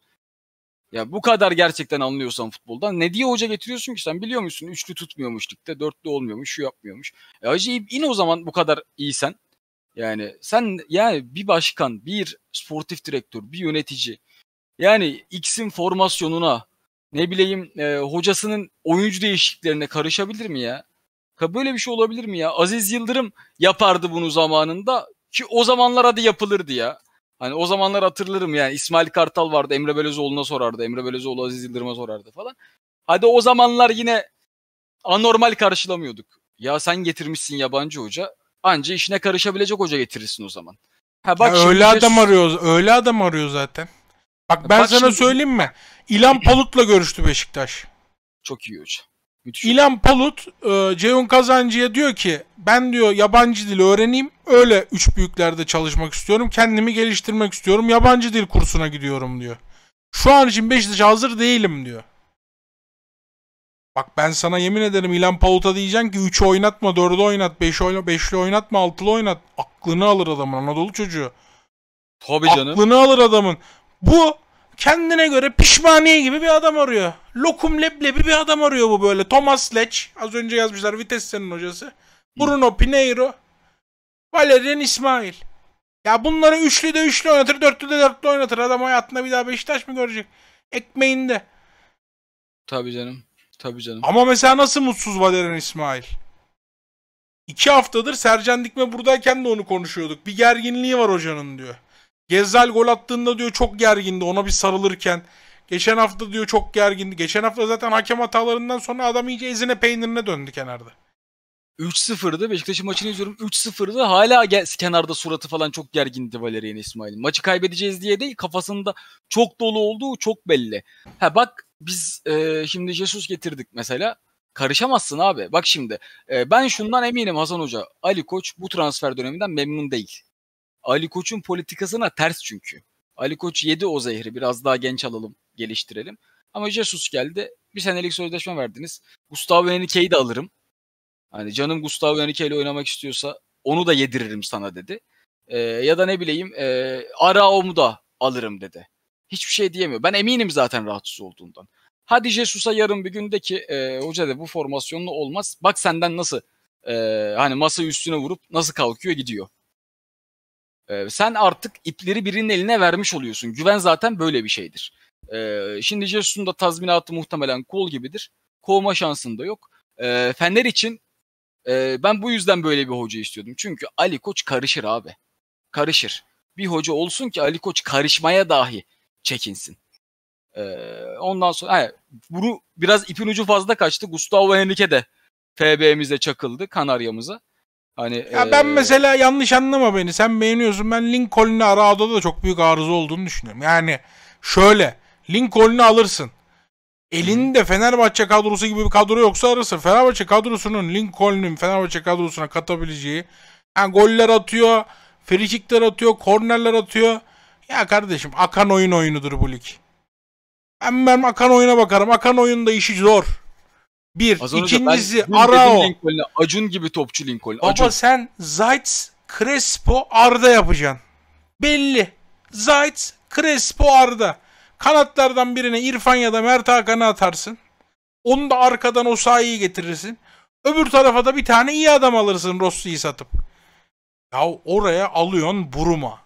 Ya bu kadar gerçekten anlıyorsan futboldan ne diye hoca getiriyorsun ki sen biliyor musun? Üçlü tutmuyormuş ligde, dörtlü olmuyormuş, şu yapmıyormuş. E hacı in o zaman bu kadar iyisen. Yani sen yani bir başkan, bir sportif direktör, bir yönetici. Yani X'in formasyonuna ne bileyim e, hocasının oyuncu değişikliklerine karışabilir mi ya? Böyle bir şey olabilir mi ya? Aziz Yıldırım yapardı bunu zamanında ki o zamanlar hadi yapılırdı ya. Hani o zamanlar hatırlarım yani İsmail Kartal vardı Emre Belözoğlu'na sorardı. Emre Belözoğlu Aziz Yıldırım'a sorardı falan. Hadi o zamanlar yine anormal karşılamıyorduk. Ya sen getirmişsin yabancı hoca. Anca işine karışabilecek hoca getirirsin o zaman. Ha bak ya öyle adam de... arıyor. Öyle adam arıyor zaten. Bak ben bak sana şimdi... söyleyeyim mi? İlan Palut'la görüştü Beşiktaş. Çok iyi hoca. Müthiş. İlan Palut e, Ceyhun Kazancı'ya diyor ki ben diyor yabancı dil öğreneyim öyle üç büyüklerde çalışmak istiyorum kendimi geliştirmek istiyorum yabancı dil kursuna gidiyorum diyor. Şu an için Beşiktaş hazır değilim diyor. Bak ben sana yemin ederim İlan Palut'a diyeceksin ki 3'ü oynatma 4'ü oynat 5'i oyna, oynatma 6'lı oynat. Aklını alır adamın Anadolu çocuğu. Tabii canım. Aklını alır adamın. Bu kendine göre pişmaniye gibi bir adam arıyor. Lokum leblebi bir adam arıyor bu böyle. Thomas Lech. Az önce yazmışlar Vitesse'nin hocası. Bruno Pinheiro. Valerian İsmail. Ya bunları üçlü de üçlü oynatır, dörtlü de dörtlü oynatır. Adam hayatında bir daha Beşiktaş mı görecek? Ekmeğinde. Tabii canım. Tabii canım. Ama mesela nasıl mutsuz Valerian İsmail? İki haftadır Sercan Dikme buradayken de onu konuşuyorduk. Bir gerginliği var hocanın diyor. Gezzal gol attığında diyor çok gergindi ona bir sarılırken. Geçen hafta diyor çok gergindi. Geçen hafta zaten hakem hatalarından sonra adam iyice ezine peynirine döndü kenarda. 3-0'dı. Beşiktaş'ın maçını izliyorum. 3-0'dı. Hala kenarda suratı falan çok gergindi Valerian İsmail'in. Maçı kaybedeceğiz diye değil kafasında çok dolu olduğu çok belli. Ha bak biz e, şimdi Jesus getirdik mesela. Karışamazsın abi. Bak şimdi e, ben şundan eminim Hasan Hoca. Ali Koç bu transfer döneminden memnun değil. Ali Koç'un politikasına ters çünkü. Ali Koç yedi o zehri biraz daha genç alalım geliştirelim. Ama Jesus geldi bir senelik sözleşme verdiniz. Gustavo Henrique'yi de alırım. Hani canım Gustavo Henrique ile oynamak istiyorsa onu da yediririm sana dedi. E, ya da ne bileyim e, Arao'mu da alırım dedi. Hiçbir şey diyemiyor. Ben eminim zaten rahatsız olduğundan. Hadi Jesus'a yarın bir günde ki e, hoca de bu formasyonla olmaz. Bak senden nasıl e, hani masa üstüne vurup nasıl kalkıyor gidiyor. Ee, sen artık ipleri birinin eline vermiş oluyorsun. Güven zaten böyle bir şeydir. Ee, şimdi Jesus'un da tazminatı muhtemelen kol gibidir. Kovma şansın da yok. E, Fener için e, ben bu yüzden böyle bir hoca istiyordum. Çünkü Ali Koç karışır abi. Karışır. Bir hoca olsun ki Ali Koç karışmaya dahi çekinsin. ondan sonra he, bunu biraz ipin ucu fazla kaçtı. Gustavo Henrique de FB'mize çakıldı Kanarya'mıza. Hani ya ben ee... mesela yanlış anlama beni. Sen beğeniyorsun. Ben Lincoln'le arada da çok büyük arıza olduğunu düşünüyorum. Yani şöyle Lincoln'u alırsın. Elinde Fenerbahçe kadrosu gibi bir kadro yoksa arasın. Fenerbahçe kadrosunun Lincoln'ün Fenerbahçe kadrosuna katabileceği yani goller atıyor, frikikler atıyor, kornerler atıyor. Ya kardeşim akan oyun oyunudur bu lig. Ben, ben akan oyuna bakarım. Akan oyunda işi zor. Bir. Az İkincisi Arao. Acun gibi topçu Lincoln. Baba Acun. sen Zayt, Crespo, Arda yapacaksın. Belli. Zayt, Crespo, Arda. Kanatlardan birine İrfan ya da Mert Hakan'ı atarsın. Onu da arkadan o sahiyi getirirsin. Öbür tarafa da bir tane iyi adam alırsın Rossi'yi satıp. Ya oraya alıyorsun Buruma.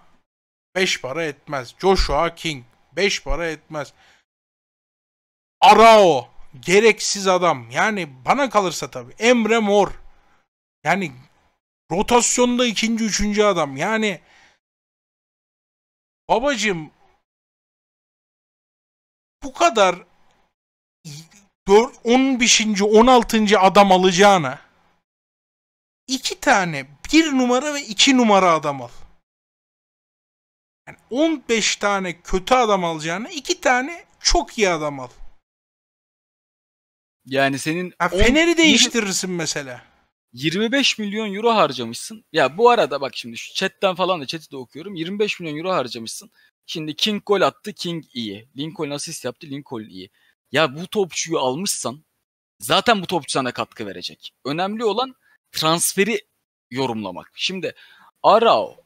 5 para etmez. Joshua King. 5 para etmez. Arao gereksiz adam. Yani bana kalırsa tabii Emre Mor. Yani rotasyonda ikinci, üçüncü adam. Yani babacım bu kadar 15. 16. adam alacağına iki tane bir numara ve iki numara adam al. Yani 15 tane kötü adam alacağına iki tane çok iyi adam al. Yani senin ha, Fener'i değiştirirsin mesela. 25 milyon euro harcamışsın. Ya bu arada bak şimdi şu chatten falan da chat'i de okuyorum. 25 milyon euro harcamışsın. Şimdi King gol attı. King iyi. Lincoln asist yaptı. Lincoln iyi. Ya bu topçuyu almışsan zaten bu topçu sana katkı verecek. Önemli olan transferi yorumlamak. Şimdi Arao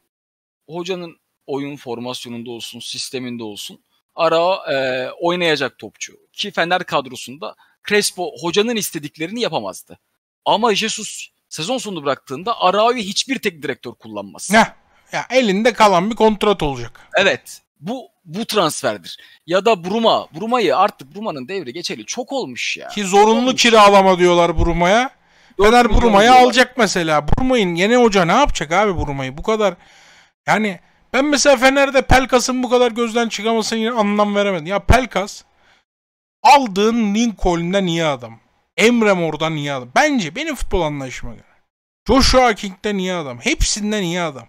hocanın oyun formasyonunda olsun, sisteminde olsun. Arao e, oynayacak topçu. Ki Fener kadrosunda Crespo hocanın istediklerini yapamazdı. Ama Jesus sezon sonu bıraktığında Arao'yu hiçbir tek direktör kullanmaz. Ne? Ya elinde kalan bir kontrat olacak. Evet. Bu bu transferdir. Ya da Bruma. Bruma'yı artık Bruma'nın devri geçeli çok olmuş ya. Ki zorunlu olmuş. kiralama diyorlar Bruma'ya. Fener Bruma'yı alacak mesela. Bruma'yın yeni hoca ne yapacak abi Bruma'yı? Bu kadar yani ben mesela Fener'de Pelkas'ın bu kadar gözden çıkamasını anlam veremedim. Ya Pelkas aldığın Lincoln'da niye adam? Emre Mor'da niye adam? Bence benim futbol anlayışıma göre. Joshua King'de niye adam? Hepsinden niye adam?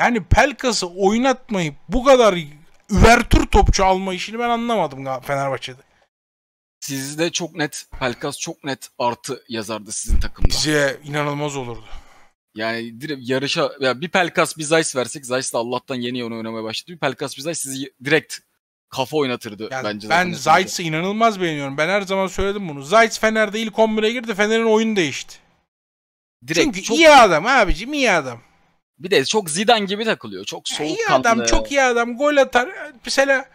Yani Pelkas'ı oynatmayıp bu kadar üvertür topçu alma işini ben anlamadım Fenerbahçe'de. Sizde çok net, Pelkas çok net artı yazardı sizin takımda. Bize inanılmaz olurdu. Yani direkt yarışa ya bir Pelkas bir Zeiss versek Zeiss de Allah'tan yeni onu oynamaya başladı. Bir Pelkas bir Zeiss sizi direkt kafa oynatırdı yani bence. Ben Zayt'sı inanılmaz beğeniyorum. Ben her zaman söyledim bunu. Zayt Fener'de ilk 11'e girdi. Fener'in oyunu değişti. Direkt Çünkü çok... iyi adam abicim iyi adam. Bir de çok Zidane gibi takılıyor. Çok soğuk İyi adam, çok iyi adam. Gol atar. Mesela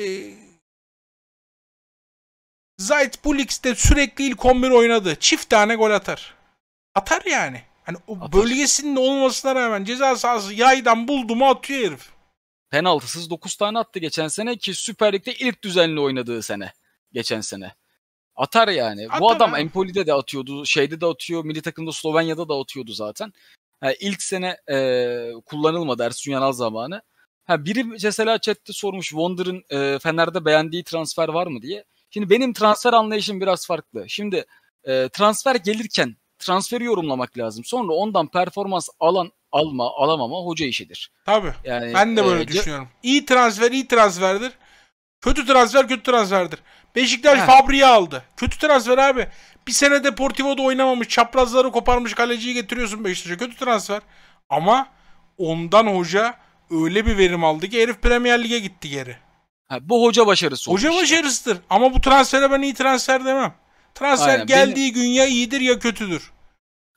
e, Zayt ligde sürekli ilk 11 oynadı. Çift tane gol atar. Atar yani. Hani o atar. bölgesinin olmasına rağmen ceza sahası yaydan buldu mu atıyor herif penaltısız 9 tane attı geçen sene ki Süper Lig'de ilk düzenli oynadığı sene. Geçen sene. Atar yani. Atar Bu adam abi. Empoli'de de atıyordu, şeyde de atıyor, milli takımda Slovenya'da da atıyordu zaten. Yani ilk sene e, kullanılmadı Ersun Yanal zamanı. Ha, biri mesela chatte sormuş Wonder'ın e, Fener'de beğendiği transfer var mı diye. Şimdi benim transfer anlayışım biraz farklı. Şimdi e, transfer gelirken transferi yorumlamak lazım. Sonra ondan performans alan alma alamama hoca işidir. Tabii. Yani, ben de böyle e, düşünüyorum. İyi transfer iyi transferdir. Kötü transfer kötü transferdir. Beşiktaş Heh. Fabri'yi aldı. Kötü transfer abi. Bir sene Deportivo'da oynamamış. Çaprazları koparmış kaleciyi getiriyorsun Beşiktaş'a. Kötü transfer. Ama ondan hoca öyle bir verim aldı ki herif Premier Lig'e gitti geri. Ha, bu hoca başarısı. Hoca olmuş. başarısıdır. Ama bu transfere ben iyi transfer demem. Transfer Aynen, geldiği benim... gün ya iyidir ya kötüdür.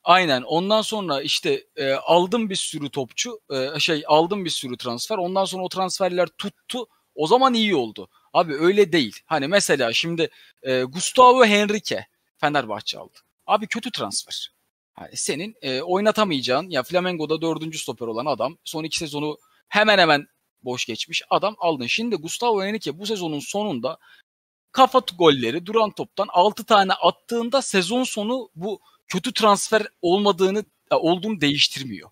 Aynen. Ondan sonra işte e, aldım bir sürü topçu, e, şey aldım bir sürü transfer. Ondan sonra o transferler tuttu. O zaman iyi oldu. Abi öyle değil. Hani mesela şimdi e, Gustavo Henrique Fenerbahçe aldı. Abi kötü transfer. Yani senin e, oynatamayacağın ya Flamengo'da dördüncü stoper olan adam son iki sezonu hemen hemen boş geçmiş adam aldın. Şimdi Gustavo Henrique bu sezonun sonunda kafa golleri duran toptan 6 tane attığında sezon sonu bu kötü transfer olmadığını e, olduğunu değiştirmiyor.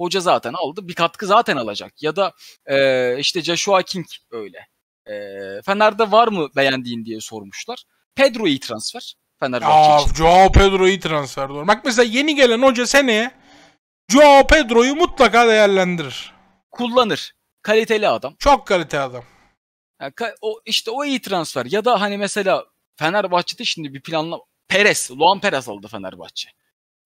Hoca zaten aldı. Bir katkı zaten alacak. Ya da e, işte Joshua King öyle. E, Fener'de var mı beğendiğin diye sormuşlar. Pedro iyi transfer. Fenerbahçe için. Joao Pedro iyi transfer doğru. Bak mesela yeni gelen hoca seneye Joao Pedro'yu mutlaka değerlendirir. Kullanır. Kaliteli adam. Çok kaliteli adam. Yani o işte o iyi transfer ya da hani mesela Fenerbahçe'de şimdi bir planla Perez, Luan Perez aldı Fenerbahçe.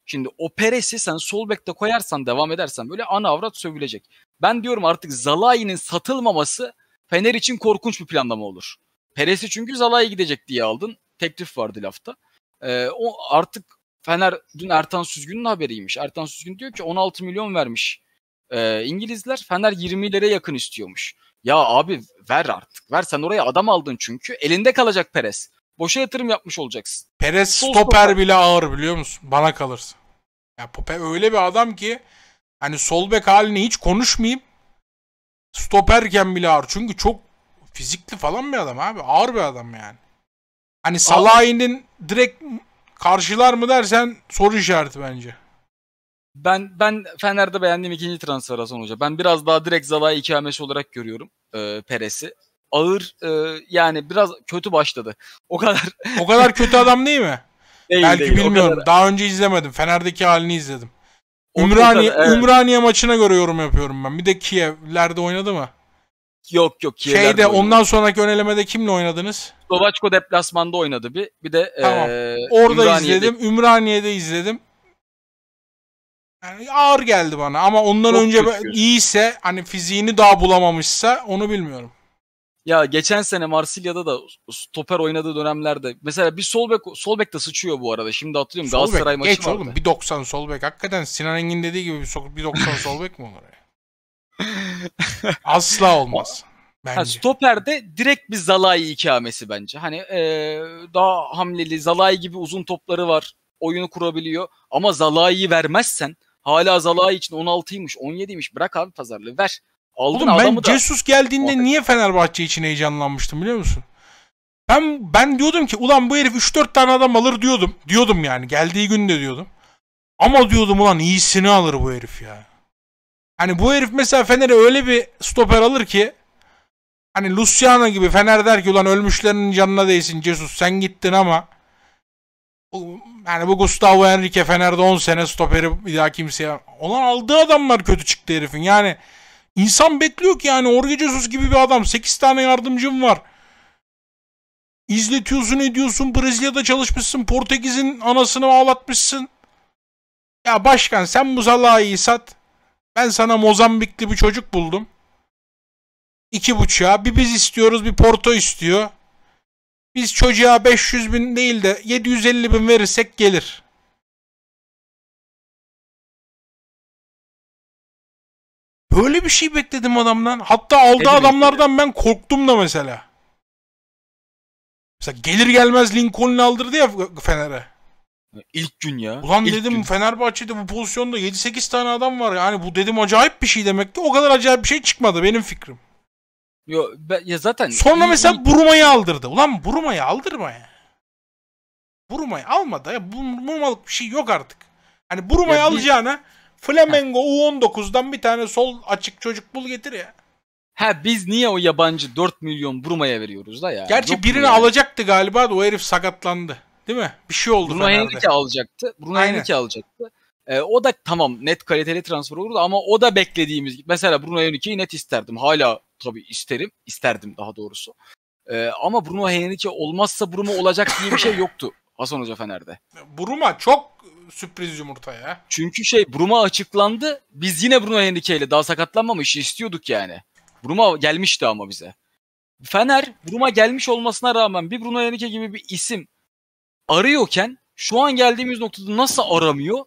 Şimdi o Perez'i sen sol bekte koyarsan devam edersen böyle ana avrat sövülecek. Ben diyorum artık Zalai'nin satılmaması Fener için korkunç bir planlama olur. Perez'i çünkü Zalai gidecek diye aldın. Teklif vardı lafta. Ee, o artık Fener dün Ertan Süzgün'ün haberiymiş. Ertan Süzgün diyor ki 16 milyon vermiş e, İngilizler. Fener 20'lere yakın istiyormuş. Ya abi ver artık. Ver sen oraya adam aldın çünkü. Elinde kalacak Perez. Boşa yatırım yapmış olacaksın. Perez stoper, stoper bile ağır biliyor musun? Bana kalırsa. Ya Pope öyle bir adam ki hani sol bek halini hiç konuşmayayım. Stoperken bile ağır. Çünkü çok fizikli falan bir adam abi. Ağır bir adam yani. Hani Salah'ın direkt karşılar mı dersen soru işareti bence. Ben ben Fener'de beğendiğim ikinci transfer Hasan Hoca. Ben biraz daha direkt iki hamesi olarak görüyorum e, Peres'i. Ağır e, yani biraz kötü başladı. O kadar. o kadar kötü adam değil mi? Değil, Belki değil, bilmiyorum. Kadar... Daha önce izlemedim. Fener'deki halini izledim. Ümraniye, kadar, evet. Ümraniye maçına göre yorum yapıyorum ben. Bir de Kiev'lerde oynadı mı? Yok yok. Kiev'lerde Şeyde oynadı. ondan sonraki önelemede kimle oynadınız? Slovaçko deplasmanda oynadı bir. Bir de e, tamam. e, Orada Ümraniye'de. izledim. Ümraniye'de izledim. Yani ağır geldi bana ama ondan Çok önce kötü. iyiyse hani fiziğini daha bulamamışsa onu bilmiyorum. Ya geçen sene Marsilya'da da stoper oynadığı dönemlerde mesela bir sol bek sol bek de sıçıyor bu arada. Şimdi hatırlıyorum sol Galatasaray bek, maçı geç vardı. oğlum 1.90 sol bek. Hakikaten Sinan Engin dediği gibi bir 90 sol bek mi olur ya? Asla olmaz. Bence. Yani stoperde direkt bir Zalai ikamesi bence. Hani ee, daha hamleli Zalai gibi uzun topları var. Oyunu kurabiliyor. Ama Zalai'yi vermezsen Hala Zalai için 16'ymış, 17'ymiş. Bırak abi pazarlığı ver. Aldın Oğlum, adamı ben da. Cesus geldiğinde Bak. niye Fenerbahçe için heyecanlanmıştım biliyor musun? Ben ben diyordum ki ulan bu herif 3-4 tane adam alır diyordum. Diyordum yani geldiği günde diyordum. Ama diyordum ulan iyisini alır bu herif ya. Hani bu herif mesela Fener'e öyle bir stoper alır ki hani Luciano gibi Fener der ki ulan ölmüşlerin canına değsin Cesus sen gittin ama yani bu Gustavo Henrique Fener'de 10 sene stoperi bir daha kimseye... Olan aldığı adamlar kötü çıktı herifin. Yani insan bekliyor ki yani Orge Jesus gibi bir adam. 8 tane yardımcım var. İzletiyorsun ediyorsun. Brezilya'da çalışmışsın. Portekiz'in anasını ağlatmışsın. Ya başkan sen bu iyi sat. Ben sana Mozambikli bir çocuk buldum. İki buçuğa. Bir biz istiyoruz bir Porto istiyor. Biz çocuğa 500 bin değil de 750 bin verirsek gelir. Böyle bir şey bekledim adamdan. Hatta aldığı adamlardan ben korktum da mesela. Mesela gelir gelmez Lincoln'u aldırdı ya Fener'e. İlk gün ya. Ulan İlk dedim gün. Fenerbahçe'de bu pozisyonda 7-8 tane adam var. Yani bu dedim acayip bir şey demekti. O kadar acayip bir şey çıkmadı benim fikrim. Yo, ben, ya zaten Sonra mesela Buruma'yı aldırdı. Ulan Buruma'yı aldırma ya. Buruma'yı alma da ya Buruma'lık bir şey yok artık. Hani Buruma'yı Ya bir- alacağına Flamengo U19'dan bir tane sol açık çocuk bul getir ya. ha biz niye o yabancı 4 milyon Bruma'ya veriyoruz da ya? Gerçi Yok birini alacaktı galiba da o herif sakatlandı. Değil mi? Bir şey oldu Bruno Henrique alacaktı. Bruno Henrique alacaktı. E, o da tamam net kaliteli transfer olurdu ama o da beklediğimiz gibi. Mesela Bruno Henrique'yi net isterdim. Hala tabii isterim. isterdim daha doğrusu. E, ama Bruno Henrique olmazsa Bruno olacak diye bir şey yoktu Hasan Hoca Fener'de. Bruma çok sürpriz yumurta ya. Çünkü şey Bruma açıklandı. Biz yine Bruno Henrique ile daha sakatlanmamış istiyorduk yani. Bruma gelmişti ama bize. Fener Bruma gelmiş olmasına rağmen bir Bruno Henrique gibi bir isim arıyorken şu an geldiğimiz noktada nasıl aramıyor?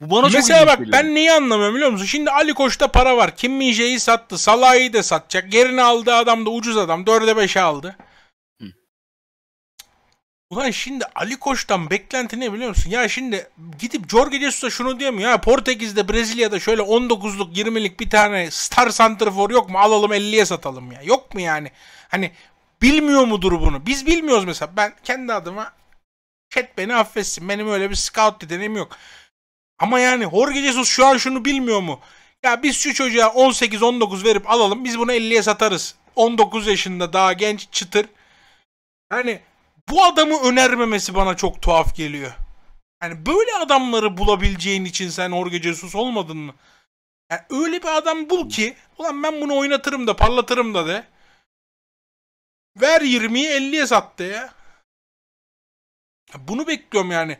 Bu bana Mesela bak geliyor. ben neyi anlamıyorum biliyor musun? Şimdi Ali Koç'ta para var. Kim Minje'yi sattı. Salah'ı da satacak. Yerini aldı adam da ucuz adam. 4'e 5'e aldı. Ulan şimdi Ali Koç'tan beklenti ne biliyor musun? Ya şimdi gidip Jorge Jesus'a şunu diyor mu? Ya Portekiz'de Brezilya'da şöyle 19'luk 20'lik bir tane star santrfor yok mu? Alalım 50'ye satalım ya. Yok mu yani? Hani bilmiyor mudur bunu? Biz bilmiyoruz mesela. Ben kendi adıma chat beni affetsin. Benim öyle bir scout dedenim yok. Ama yani Jorge Jesus şu an şunu bilmiyor mu? Ya biz şu çocuğa 18-19 verip alalım biz bunu 50'ye satarız. 19 yaşında daha genç çıtır. Yani bu adamı önermemesi bana çok tuhaf geliyor. Yani böyle adamları bulabileceğin için sen Jorge Jesus olmadın mı? Yani öyle bir adam bul ki ulan ben bunu oynatırım da parlatırım da de. Ver 20'yi 50'ye sattı ya. Bunu bekliyorum yani.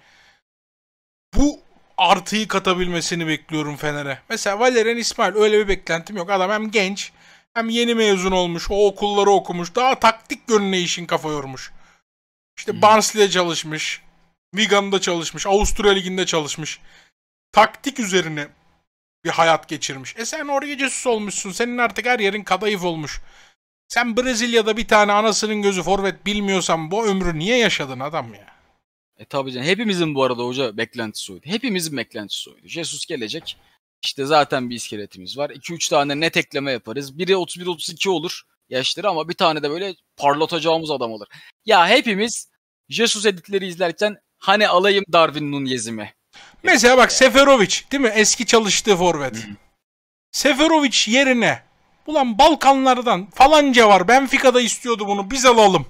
Bu artıyı katabilmesini bekliyorum Fener'e. Mesela Valerian İsmail öyle bir beklentim yok. Adam hem genç hem yeni mezun olmuş. O okulları okumuş. Daha taktik yönüne işin kafa yormuş. İşte hmm. Barnsley'de çalışmış. Wigan'da çalışmış. Avusturya Ligi'nde çalışmış. Taktik üzerine bir hayat geçirmiş. E sen oraya cesus olmuşsun. Senin artık her yerin kadayıf olmuş. Sen Brezilya'da bir tane anasının gözü forvet bilmiyorsan bu ömrü niye yaşadın adam ya? E tabii canım. Hepimizin bu arada hoca beklentisi oydu. Hepimizin beklentisi oydu. Jesus gelecek. İşte zaten bir iskeletimiz var. 2-3 tane net ekleme yaparız. Biri 31-32 olur yaşları ama bir tane de böyle parlatacağımız adam olur. Ya hepimiz Jesus editleri izlerken hani alayım Darwin Nunez'imi. Mesela bak Seferovic değil mi? Eski çalıştığı forvet. Seferovic yerine ulan Balkanlardan falanca var Benfica'da istiyordu bunu biz alalım.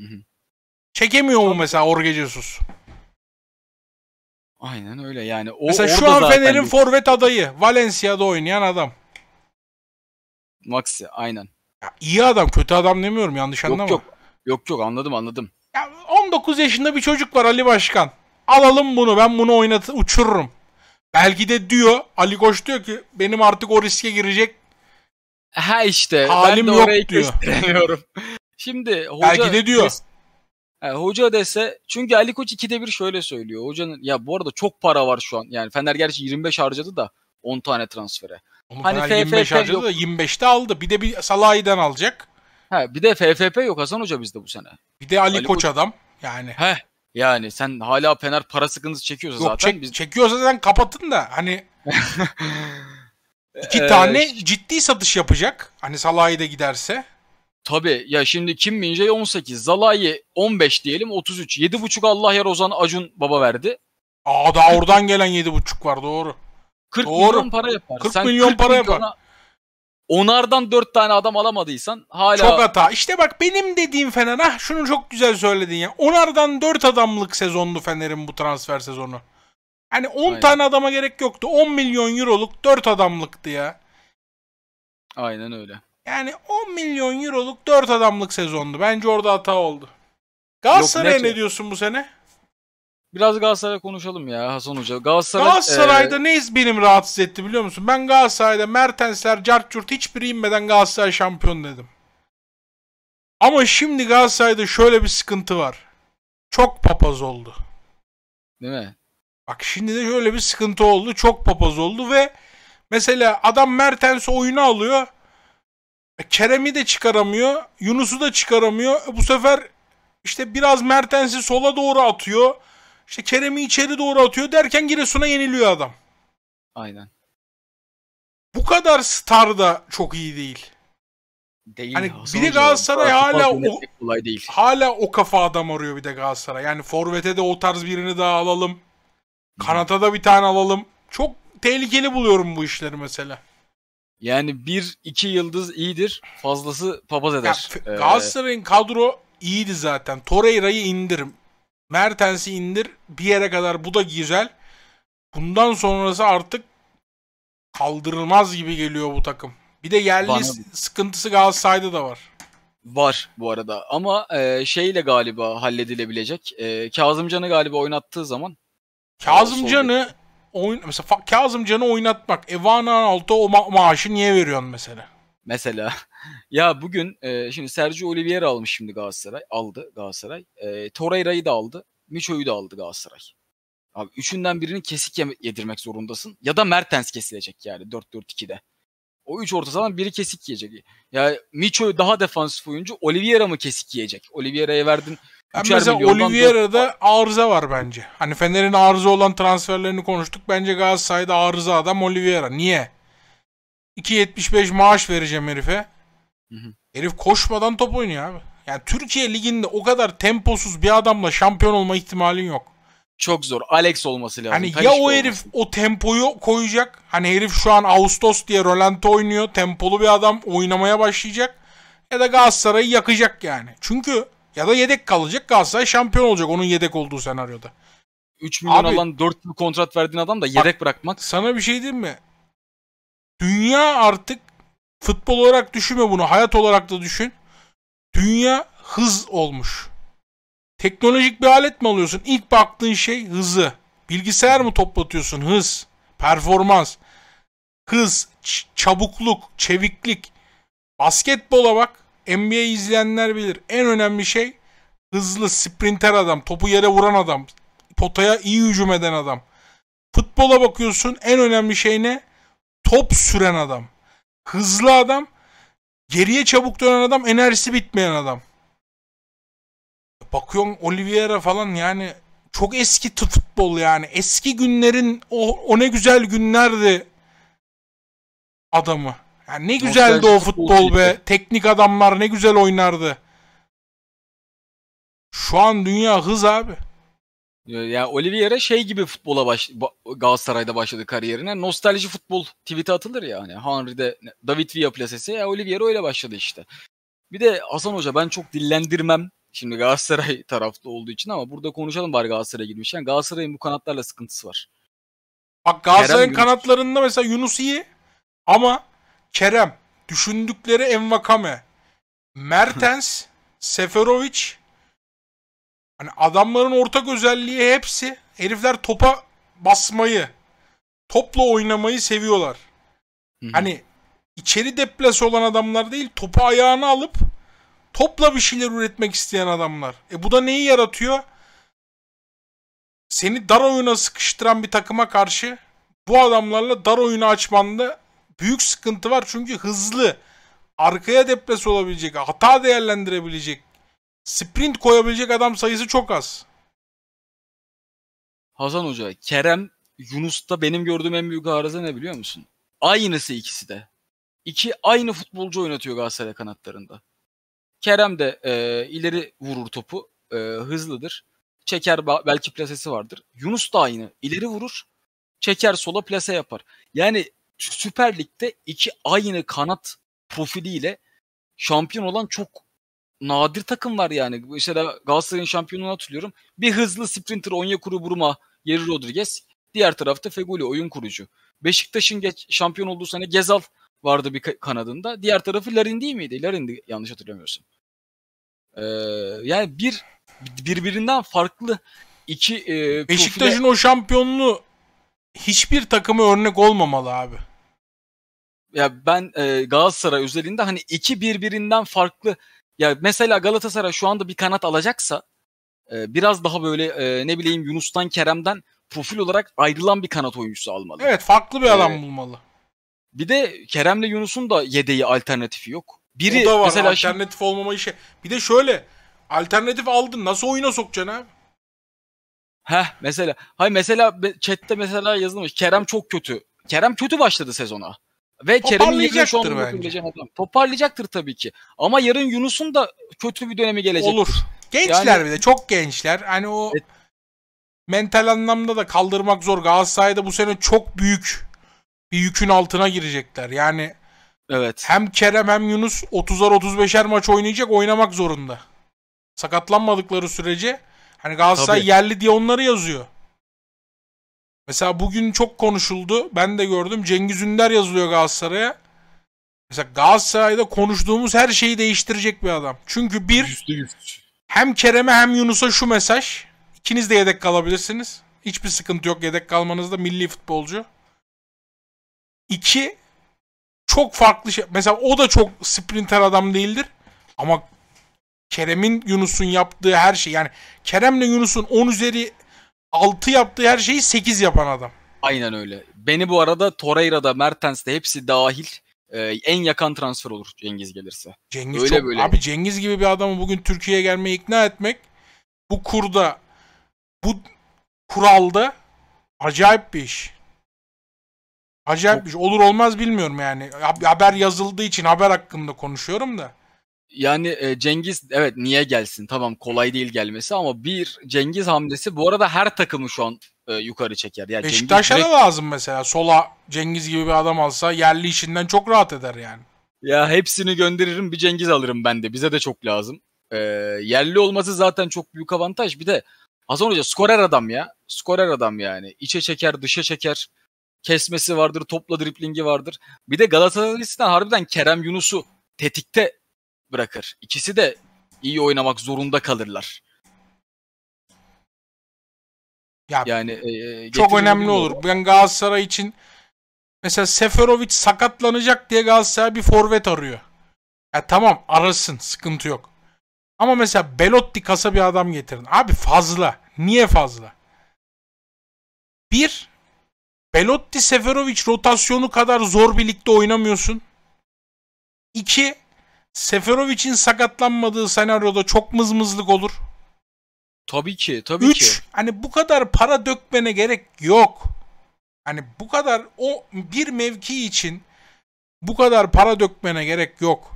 Hı hı. Çekemiyor mu mesela Orge Jesus? Aynen öyle yani. O, mesela şu an Fener'in forvet adayı. Valencia'da oynayan adam. Maxi aynen. Ya iyi adam kötü adam demiyorum yanlış yok, anlama. Yok yok yok anladım anladım. Ya 19 yaşında bir çocuk var Ali Başkan. Alalım bunu ben bunu oynat uçururum. Belki de diyor Ali Koç diyor ki benim artık o riske girecek Ha işte. Halim ben de yok diyor. Şimdi hoca Belki de diyor. Risk, yani hoca dese çünkü Ali Koç 2'de bir şöyle söylüyor. Hocanın ya bu arada çok para var şu an. Yani Fener gerçi 25 harcadı da 10 tane transfere. Onu hani Fener 25 harcadı yok. da 25'te aldı. Bir de bir Salah'dan alacak. Ha, bir de FFP yok Hasan Hoca bizde bu sene. Bir de Ali, Ali Koç, Koç adam yani. He. Yani sen hala Fener para sıkıntısı çekiyorsa yok, zaten. Çek, biz... Çekiyorsa zaten kapatın da hani iki tane ciddi satış yapacak. Hani Salah'ı da giderse. Tabii ya şimdi Kim Mince 18, Zalai 15 diyelim 33. 7.5 Allah yar Ozan Acun baba verdi. Aa da oradan gelen 7.5 var doğru. 40 doğru. milyon para yapar. 40 Sen milyon 40 para yapar. Onardan 4 tane adam alamadıysan hala... Çok hata. İşte bak benim dediğim Fener ah şunu çok güzel söyledin ya. Onardan 4 adamlık sezondu Fener'in bu transfer sezonu. Hani 10 Aynen. tane adama gerek yoktu. 10 milyon euroluk 4 adamlıktı ya. Aynen öyle. Yani 10 milyon euroluk 4 adamlık sezondu. Bence orada hata oldu. Galatasaray'a ne diyorsun bu sene? Biraz Galatasaray'a konuşalım ya Hasan Hoca. Galatasaray, Galatasaray'da e... neyiz benim rahatsız etti biliyor musun? Ben Galatasaray'da Mertensler, Cartcurt hiçbiri inmeden Galatasaray şampiyon dedim. Ama şimdi Galatasaray'da şöyle bir sıkıntı var. Çok papaz oldu. Değil mi? Bak şimdi de şöyle bir sıkıntı oldu. Çok papaz oldu ve mesela adam Mertens oyunu alıyor. E, Kerem'i de çıkaramıyor. Yunus'u da çıkaramıyor. E, bu sefer işte biraz Mertens'i sola doğru atıyor. İşte Kerem'i içeri doğru atıyor derken Giresun'a yeniliyor adam. Aynen. Bu kadar star da çok iyi değil. Değil. Hani bir de Galatasaray hala o, kolay değil. hala o kafa adam arıyor bir de Galatasaray. Yani forvete de o tarz birini daha alalım. Kanata da bir tane alalım. Çok tehlikeli buluyorum bu işleri mesela. Yani bir iki yıldız iyidir. Fazlası papaz eder. Ya, ee, Galatasaray'ın ee... kadro iyiydi zaten. Torreira'yı indir. Mertens'i indir. Bir yere kadar bu da güzel. Bundan sonrası artık kaldırılmaz gibi geliyor bu takım. Bir de yerli Bana... sıkıntısı Galatasaray'da da var. Var bu arada ama e, şeyle galiba halledilebilecek. E, Kazımcan'ı galiba oynattığı zaman. Kazımcan'ı Oyun, mesela Kazım Can'ı oynatmak. Evana altı o ma- maaşı niye veriyorsun mesela? Mesela ya bugün e, şimdi Sergio Oliveira almış şimdi Galatasaray. Aldı Galatasaray. E, Torreira'yı da aldı. Miço'yu da aldı Galatasaray. Abi üçünden birini kesik yedirmek zorundasın. Ya da Mertens kesilecek yani 4-4-2'de. O üç orta zaman biri kesik yiyecek. Ya yani Miço daha defansif oyuncu. Oliveira mı kesik yiyecek? Oliveira'ya verdin Üçer mesela Oliveira'da arıza var bence. Hani Fener'in arıza olan transferlerini konuştuk. Bence Galatasaray'da arıza adam Oliviera. Niye? 2.75 maaş vereceğim herife. Hı hı. Herif koşmadan top oynuyor abi. Yani Türkiye Ligi'nde o kadar temposuz bir adamla şampiyon olma ihtimalin yok. Çok zor. Alex olması lazım. Hani ya o herif olması. o tempoyu koyacak. Hani herif şu an Ağustos diye Rolante oynuyor. Tempolu bir adam oynamaya başlayacak. Ya da Galatasaray'ı yakacak yani. Çünkü ya da yedek kalacak Galatasaray şampiyon olacak onun yedek olduğu senaryoda. 3 milyon Abi, alan 4 yıl kontrat verdiğin adam da yedek bak, bırakmak. Sana bir şey diyeyim mi? Dünya artık futbol olarak düşünme bunu. Hayat olarak da düşün. Dünya hız olmuş. Teknolojik bir alet mi alıyorsun? İlk baktığın şey hızı. Bilgisayar mı toplatıyorsun? Hız, performans, hız, çabukluk, çeviklik. Basketbola bak. NBA izleyenler bilir. En önemli şey hızlı sprinter adam, topu yere vuran adam, potaya iyi hücum eden adam. Futbola bakıyorsun en önemli şey ne? Top süren adam. Hızlı adam, geriye çabuk dönen adam, enerjisi bitmeyen adam. Bakıyorsun Oliveira falan yani çok eski futbol yani. Eski günlerin o, o ne güzel günlerdi adamı. Yani ne güzeldi o futbol, be. Teknik adamlar ne güzel oynardı. Şu an dünya hız abi. Ya Olivier'e şey gibi futbola baş Galatasaray'da başladı kariyerine. Nostalji futbol tweet'e atılır ya hani. Henry'de David Villa plasesi ya Olivier öyle başladı işte. Bir de Hasan Hoca ben çok dillendirmem. Şimdi Galatasaray taraflı olduğu için ama burada konuşalım var Galatasaray'a girmişken. Yani Galatasaray'ın bu kanatlarla sıkıntısı var. Bak Galatasaray'ın kanatlarında mesela Yunus iyi ama Kerem, düşündükleri Envakame, Mertens, Seferovic. Hani adamların ortak özelliği hepsi herifler topa basmayı, topla oynamayı seviyorlar. Hani içeri deplase olan adamlar değil, topu ayağına alıp topla bir şeyler üretmek isteyen adamlar. E bu da neyi yaratıyor? Seni dar oyuna sıkıştıran bir takıma karşı bu adamlarla dar oyunu açmanda büyük sıkıntı var. Çünkü hızlı, arkaya depres olabilecek, hata değerlendirebilecek, sprint koyabilecek adam sayısı çok az. Hasan Hoca, Kerem Yunus'ta benim gördüğüm en büyük arıza ne biliyor musun? Aynısı ikisi de. İki aynı futbolcu oynatıyor Galatasaray kanatlarında. Kerem de e, ileri vurur topu. E, hızlıdır. Çeker belki plasesi vardır. Yunus da aynı. ileri vurur. Çeker sola plase yapar. Yani Süper Lig'de iki aynı kanat profiliyle şampiyon olan çok nadir takım var yani. Mesela Galatasaray'ın şampiyonunu hatırlıyorum. Bir hızlı sprinter Onyekuru Buruma, Yeri Rodriguez. Diğer tarafta Fegoli oyun kurucu. Beşiktaş'ın geç, şampiyon olduğu sene Gezal vardı bir kanadında. Diğer tarafı Larin değil miydi? Larin yanlış hatırlamıyorsun. Ee, yani bir birbirinden farklı iki e, Beşiktaş'ın profile... o şampiyonluğu hiçbir takımı örnek olmamalı abi. Ya ben e, Galatasaray özelinde hani iki birbirinden farklı ya mesela Galatasaray şu anda bir kanat alacaksa e, biraz daha böyle e, ne bileyim Yunus'tan Kerem'den profil olarak ayrılan bir kanat oyuncusu almalı. Evet farklı bir adam ee, bulmalı. Bir de Kerem'le Yunus'un da yedeği alternatifi yok. Biri o da var mesela alternatif şimdi... olmama işi. Bir de şöyle alternatif aldın nasıl oyuna sokacaksın abi? Heh mesela. Hay mesela chatte mesela yazılmış. Kerem çok kötü. Kerem kötü başladı sezona. Ve Kerem'in yerine şu adam. Toparlayacaktır tabii ki. Ama yarın Yunus'un da kötü bir dönemi gelecek. Olur. Gençler yani... bir çok gençler. Hani o evet. mental anlamda da kaldırmak zor. Galatasaray'da bu sene çok büyük bir yükün altına girecekler. Yani Evet. Hem Kerem hem Yunus 30'ar 35'er maç oynayacak, oynamak zorunda. Sakatlanmadıkları sürece Hani Galatasaray Tabii. yerli diye onları yazıyor. Mesela bugün çok konuşuldu. Ben de gördüm. Cengiz Ünder yazılıyor Galatasaray'a. Mesela Galatasaray'da konuştuğumuz her şeyi değiştirecek bir adam. Çünkü bir hem Kerem'e hem Yunus'a şu mesaj. İkiniz de yedek kalabilirsiniz. Hiçbir sıkıntı yok yedek kalmanızda milli futbolcu. İki çok farklı şey. Mesela o da çok sprinter adam değildir. Ama Kerem'in Yunus'un yaptığı her şey yani Kerem'le Yunus'un 10 üzeri 6 yaptığı her şeyi 8 yapan adam. Aynen öyle. Beni bu arada Torreira'da, Mertens'te hepsi dahil e, en yakan transfer olur Cengiz gelirse. Cengiz öyle çok, böyle. Abi Cengiz gibi bir adamı bugün Türkiye'ye gelmeye ikna etmek bu kurda bu kuralda acayip bir iş. Acayip bir iş. Olur olmaz bilmiyorum yani. Haber yazıldığı için haber hakkında konuşuyorum da yani e, Cengiz evet niye gelsin? Tamam kolay değil gelmesi ama bir Cengiz hamlesi bu arada her takımı şu an e, yukarı çeker. Yani Beşiktaş'a direkt... da lazım mesela. Sola Cengiz gibi bir adam alsa yerli işinden çok rahat eder yani. Ya hepsini gönderirim bir Cengiz alırım ben de. Bize de çok lazım. E, yerli olması zaten çok büyük avantaj. Bir de Hasan Hoca skorer adam ya. Skorer adam yani. İçe çeker, dışa çeker. Kesmesi vardır, topla driplingi vardır. Bir de Galatasaray'dan harbiden Kerem Yunus'u tetikte bırakır. İkisi de iyi oynamak zorunda kalırlar. Ya, yani e, e çok önemli olur. olur. Ben Galatasaray için mesela Seferovic sakatlanacak diye Galatasaray bir forvet arıyor. Ya tamam arasın sıkıntı yok. Ama mesela Belotti kasa bir adam getirin. Abi fazla. Niye fazla? Bir, Belotti Seferovic rotasyonu kadar zor birlikte oynamıyorsun. İki, Seferovic'in sakatlanmadığı senaryoda çok mızmızlık olur. Tabii ki, tabii Üç, ki. Hani bu kadar para dökmene gerek yok. Hani bu kadar o bir mevki için bu kadar para dökmene gerek yok.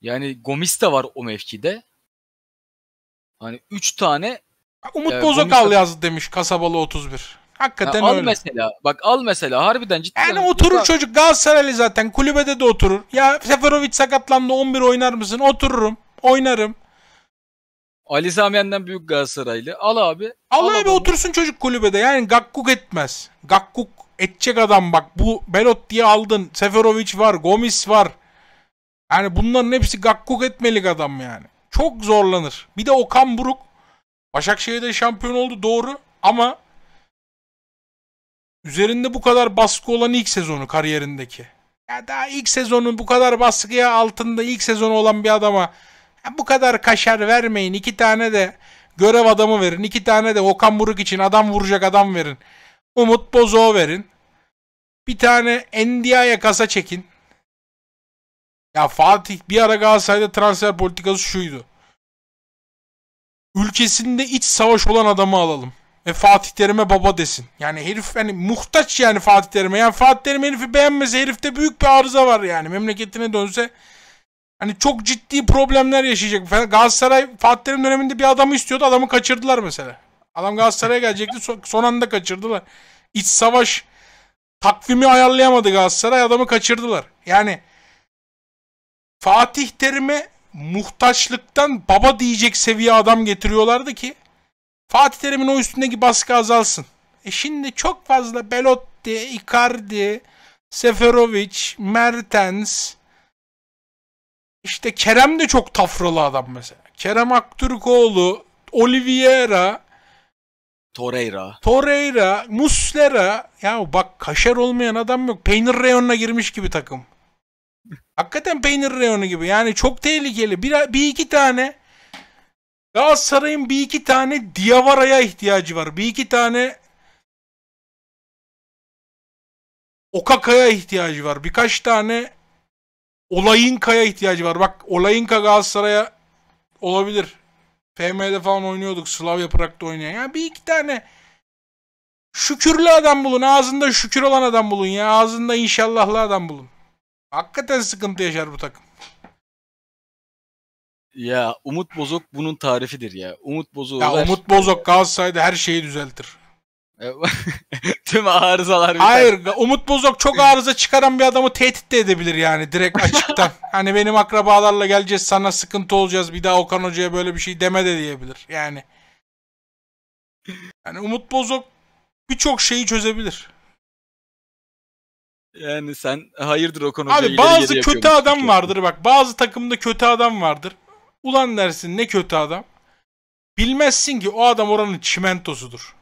Yani Gomis de var o mevkide. Hani 3 tane Umut e, Bozokal Gomis'te... yazdı demiş Kasabalı 31. Hakikaten ya al öyle. mesela. Bak al mesela harbiden cidden. Yani oturur ya. çocuk Galatasaraylı zaten kulübede de oturur. Ya Seferovic sakatlandı 11 oynar mısın? Otururum. Oynarım. Ali Samiyen'den büyük Galatasaraylı. Al abi. Al, al abi adamı. otursun çocuk kulübede. Yani gakkuk etmez. Gakkuk edecek adam bak. Bu Belot diye aldın. Seferovic var. Gomis var. Yani bunların hepsi gakkuk etmelik adam yani. Çok zorlanır. Bir de Okan Buruk. Başakşehir'de şampiyon oldu doğru ama Üzerinde bu kadar baskı olan ilk sezonu kariyerindeki. Ya daha ilk sezonun bu kadar baskıya altında ilk sezonu olan bir adama ya bu kadar kaşar vermeyin. iki tane de görev adamı verin. iki tane de Okan Buruk için adam vuracak adam verin. Umut Bozo verin. Bir tane Endia'ya kasa çekin. Ya Fatih bir ara Galatasaray'da transfer politikası şuydu. Ülkesinde iç savaş olan adamı alalım. E Fatih Terim'e baba desin. Yani herif hani muhtaç yani Fatih Terim'e. Yani Fatih Terim herifi beğenmese herifte büyük bir arıza var yani. Memleketine dönse hani çok ciddi problemler yaşayacak. Galatasaray Fatih Terim döneminde bir adamı istiyordu. Adamı kaçırdılar mesela. Adam Galatasaray'a gelecekti. Son anda kaçırdılar. İç savaş takvimi ayarlayamadı Galatasaray. Adamı kaçırdılar. Yani Fatih Terim'e muhtaçlıktan baba diyecek seviye adam getiriyorlardı ki Fatih Terim'in o üstündeki baskı azalsın. E şimdi çok fazla Belotti, Icardi, Seferovic, Mertens, İşte Kerem de çok tafralı adam mesela. Kerem Aktürkoğlu, Oliveira, Torreira. Torreira, Muslera. Ya bak kaşar olmayan adam yok. Peynir reyonuna girmiş gibi takım. Hakikaten peynir reyonu gibi. Yani çok tehlikeli. Bir, bir iki tane Galatasaray'ın bir iki tane Diavara'ya ihtiyacı var. Bir iki tane Okaka'ya ihtiyacı var. Birkaç tane Olayınka'ya ihtiyacı var. Bak Olayınka Galatasaray'a olabilir. FM'de falan oynuyorduk. Slavya Prag'da oynayan. Yani bir iki tane şükürlü adam bulun. Ağzında şükür olan adam bulun ya. Ağzında inşallahlı adam bulun. Hakikaten sıkıntı yaşar bu takım. Ya Umut Bozok bunun tarifidir ya. Umut Bozok. Ya Umut Bozok Galatasaray'da her şeyi düzeltir. E, tüm arızalar. Hayır biter. Umut Bozok çok arıza çıkaran bir adamı tehdit de edebilir yani direkt açıktan. hani benim akrabalarla geleceğiz sana sıkıntı olacağız bir daha Okan Hoca'ya böyle bir şey deme de diyebilir yani. Yani Umut Bozok birçok şeyi çözebilir. Yani sen hayırdır Okan Hoca Abi bazı kötü adam vardır bak bazı takımda kötü adam vardır. Ulan dersin ne kötü adam. Bilmezsin ki o adam oranın çimentosudur.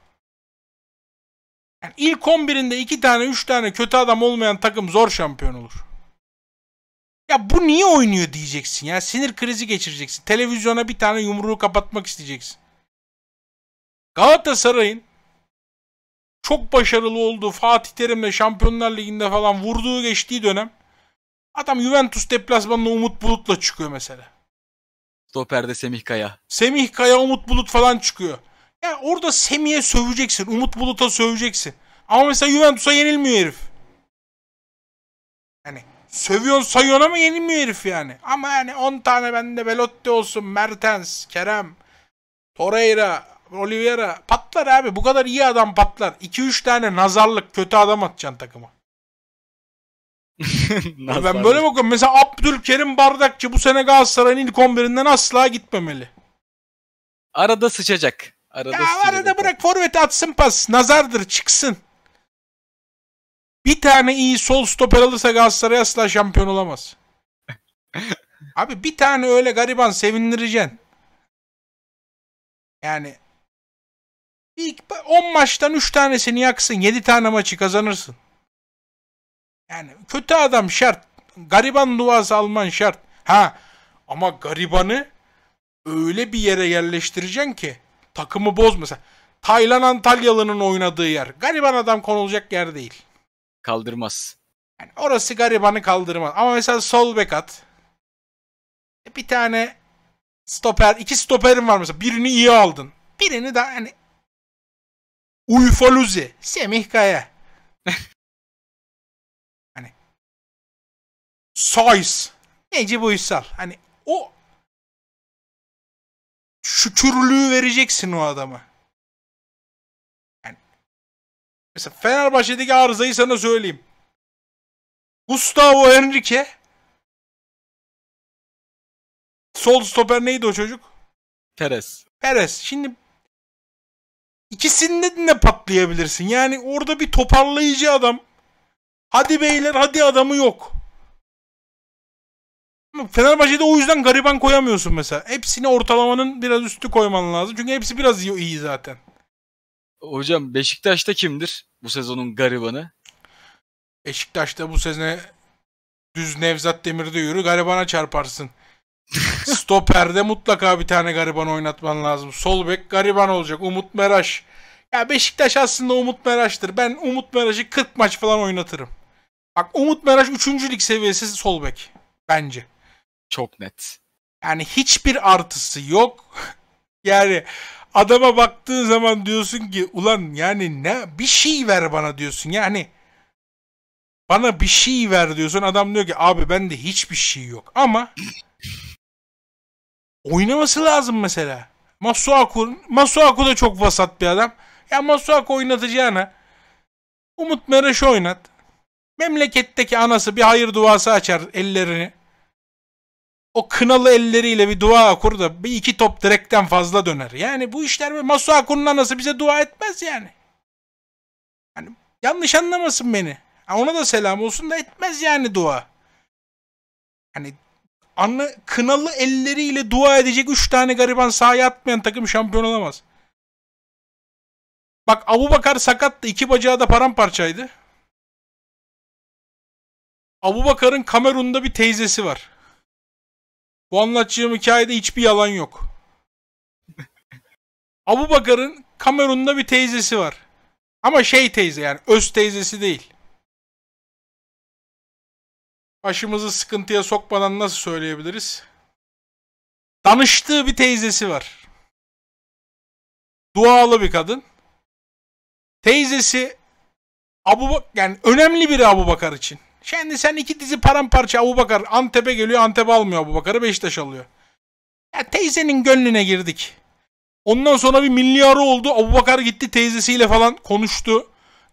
Yani ilk 11'inde 2 tane 3 tane kötü adam olmayan takım zor şampiyon olur. Ya bu niye oynuyor diyeceksin ya. Sinir krizi geçireceksin. Televizyona bir tane yumruğu kapatmak isteyeceksin. Galatasaray'ın çok başarılı olduğu Fatih Terim'le Şampiyonlar Ligi'nde falan vurduğu geçtiği dönem adam Juventus deplasmanına Umut Bulut'la çıkıyor mesela. Stoper'de Semih Kaya. Semih Kaya, Umut Bulut falan çıkıyor. Ya yani orada Semih'e söveceksin. Umut Bulut'a söveceksin. Ama mesela Juventus'a yenilmiyor herif. Yani sövüyorsun sayıyorsun ama yenilmiyor herif yani. Ama yani 10 tane bende Belotti olsun, Mertens, Kerem, Torreira, Oliveira patlar abi. Bu kadar iyi adam patlar. 2-3 tane nazarlık kötü adam atacaksın takıma. ben böyle bakıyorum. Mesela Abdülkerim Bardakçı bu sene Galatasaray'ın ilk 11'inden asla gitmemeli. Arada sıçacak. Arada ya sıçacak. arada bırak forvet atsın pas. Nazardır çıksın. Bir tane iyi sol stoper alırsa Galatasaray asla şampiyon olamaz. Abi bir tane öyle gariban sevindireceksin. Yani ilk 10 maçtan 3 tanesini yaksın. 7 tane maçı kazanırsın. Yani kötü adam şart. Gariban duası alman şart. Ha ama garibanı öyle bir yere yerleştireceksin ki takımı bozmasa. Taylan Antalyalı'nın oynadığı yer. Gariban adam konulacak yer değil. Kaldırmaz. Yani orası garibanı kaldırmaz. Ama mesela sol bek at. E, bir tane stoper, iki stoperin var mesela. Birini iyi aldın. Birini daha hani Uyfoluzi, Semih Kaya. Soys. Necip Uysal. Hani o şükürlüğü vereceksin o adama. Yani mesela Fenerbahçe'deki arızayı sana söyleyeyim. Gustavo Henrique sol stoper neydi o çocuk? Perez. Perez. Şimdi ikisinde de patlayabilirsin. Yani orada bir toparlayıcı adam. Hadi beyler hadi adamı yok. Fenerbahçe'de o yüzden gariban koyamıyorsun mesela. Hepsini ortalamanın biraz üstü koyman lazım. Çünkü hepsi biraz iyi, iyi zaten. Hocam Beşiktaş'ta kimdir bu sezonun garibanı? Beşiktaş'ta bu sene düz Nevzat Demir'de yürü garibana çarparsın. Stoper'de mutlaka bir tane gariban oynatman lazım. Sol bek gariban olacak. Umut Meraş. Ya Beşiktaş aslında Umut Meraş'tır. Ben Umut Meraş'ı 40 maç falan oynatırım. Bak Umut Meraş 3. lig seviyesi sol bek. Bence. Çok net. Yani hiçbir artısı yok. yani adama baktığın zaman diyorsun ki ulan yani ne bir şey ver bana diyorsun. Yani bana bir şey ver diyorsun. Adam diyor ki abi bende hiçbir şey yok. Ama oynaması lazım mesela. Masuaku, Masuaku da çok vasat bir adam. Ya Masuaku oynatacağına Umut Meraş oynat. Memleketteki anası bir hayır duası açar ellerini o kınalı elleriyle bir dua okur da bir iki top direkten fazla döner. Yani bu işler ve Masu Akun'un anası bize dua etmez yani. yani yanlış anlamasın beni. Ona da selam olsun da etmez yani dua. Hani anla, kınalı elleriyle dua edecek üç tane gariban sahaya atmayan takım şampiyon olamaz. Bak Abu Bakar sakattı. iki bacağı da paramparçaydı. Abu Bakar'ın Kamerun'da bir teyzesi var. Bu anlatacağım hikayede hiçbir yalan yok. Abu Bakar'ın Kamerun'da bir teyzesi var. Ama şey teyze yani öz teyzesi değil. Başımızı sıkıntıya sokmadan nasıl söyleyebiliriz? Danıştığı bir teyzesi var. Dualı bir kadın. Teyzesi Abu yani önemli biri Abu Bakar için. Şimdi sen iki dizi paramparça Abu Bakar Antep'e geliyor Antep almıyor Abu Bakar'ı Beşiktaş alıyor. Ya teyzenin gönlüne girdik. Ondan sonra bir milyarı oldu. Abu Bakar gitti teyzesiyle falan konuştu.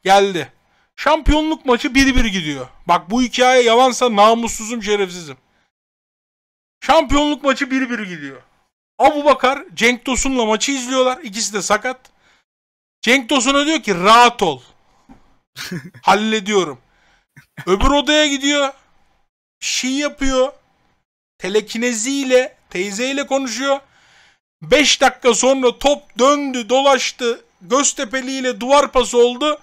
Geldi. Şampiyonluk maçı bir bir gidiyor. Bak bu hikaye yalansa namussuzum şerefsizim. Şampiyonluk maçı bir bir gidiyor. Abu Bakar Cenk Tosun'la maçı izliyorlar. İkisi de sakat. Cenk Tosun'a diyor ki rahat ol. Hallediyorum. Öbür odaya gidiyor. Şey yapıyor. Telekineziyle, teyzeyle konuşuyor. 5 dakika sonra top döndü, dolaştı. Göztepeli duvar pası oldu.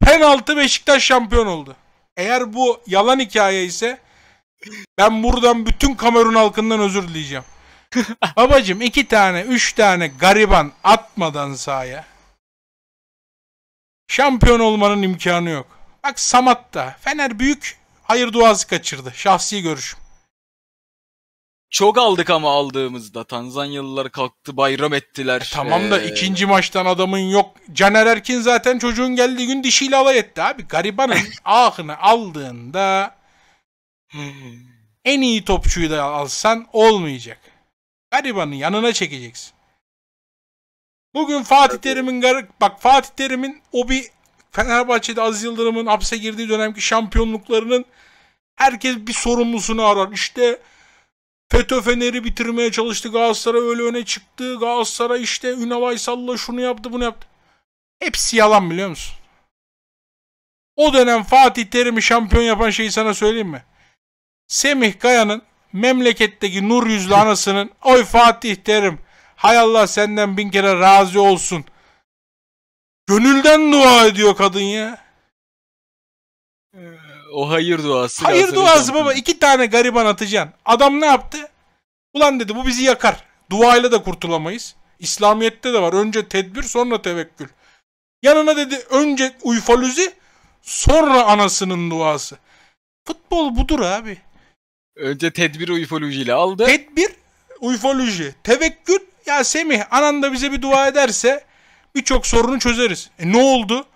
Penaltı Beşiktaş şampiyon oldu. Eğer bu yalan hikaye ise ben buradan bütün Kamerun halkından özür dileyeceğim. Babacım iki tane, üç tane gariban atmadan sahaya şampiyon olmanın imkanı yok. Bak Samat'ta Fener büyük hayır duası kaçırdı. Şahsi görüşüm. Çok aldık ama aldığımızda. Tanzanyalılar kalktı bayram ettiler. E, tamam da ee... ikinci maçtan adamın yok. Caner Erkin zaten çocuğun geldiği gün dişiyle alay etti abi. Garibanın ahını aldığında en iyi topçuyu da alsan olmayacak. Garibanı yanına çekeceksin. Bugün Fatih Terim'in bak Fatih Terim'in o bir Fenerbahçe'de Aziz Yıldırım'ın hapse girdiği dönemki şampiyonluklarının herkes bir sorumlusunu arar. İşte FETÖ Fener'i bitirmeye çalıştı. Galatasaray öyle öne çıktı. Galatasaray işte Ünal Aysal'la şunu yaptı bunu yaptı. Hepsi yalan biliyor musun? O dönem Fatih Terim'i şampiyon yapan şeyi sana söyleyeyim mi? Semih Kaya'nın memleketteki nur yüzlü anasının oy Fatih Terim hay Allah senden bin kere razı olsun.'' Gönülden dua ediyor kadın ya. Ee, o hayır duası. Hayır duası baba. iki tane gariban atacaksın. Adam ne yaptı? Ulan dedi bu bizi yakar. Duayla da kurtulamayız. İslamiyet'te de var. Önce tedbir sonra tevekkül. Yanına dedi önce uyfalüzi sonra anasının duası. Futbol budur abi. Önce tedbir uyfolojiyle aldı. Tedbir, uyfoloji, tevekkül. Ya Semih anan da bize bir dua ederse Birçok sorunu çözeriz. E ne oldu?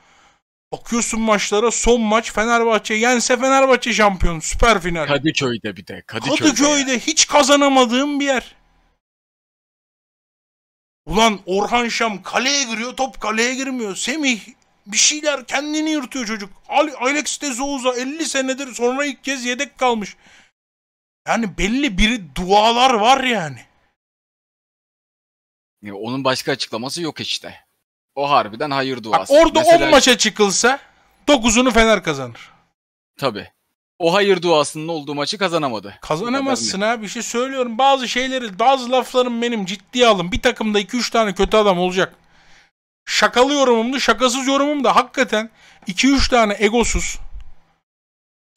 Bakıyorsun maçlara son maç Fenerbahçe yense Fenerbahçe şampiyon süper final. Kadıköy'de bir de. Kadıköy'de, Kadıköy'de hiç kazanamadığım bir yer. Ulan Orhan Şam kaleye giriyor top kaleye girmiyor. Semih bir şeyler kendini yırtıyor çocuk. Alex de Zouza 50 senedir sonra ilk kez yedek kalmış. Yani belli bir dualar var yani. E, onun başka açıklaması yok işte. O harbiden hayır duası. Bak, orada Mesela... 10 maça çıkılsa 9'unu Fener kazanır. Tabii. O hayır duasının olduğu maçı kazanamadı. Kazanamazsın abi. bir şey söylüyorum. Bazı şeyleri bazı laflarım benim ciddiye alın. Bir takımda 2-3 tane kötü adam olacak. Şakalı yorumumdu şakasız yorumum da hakikaten 2-3 tane egosuz.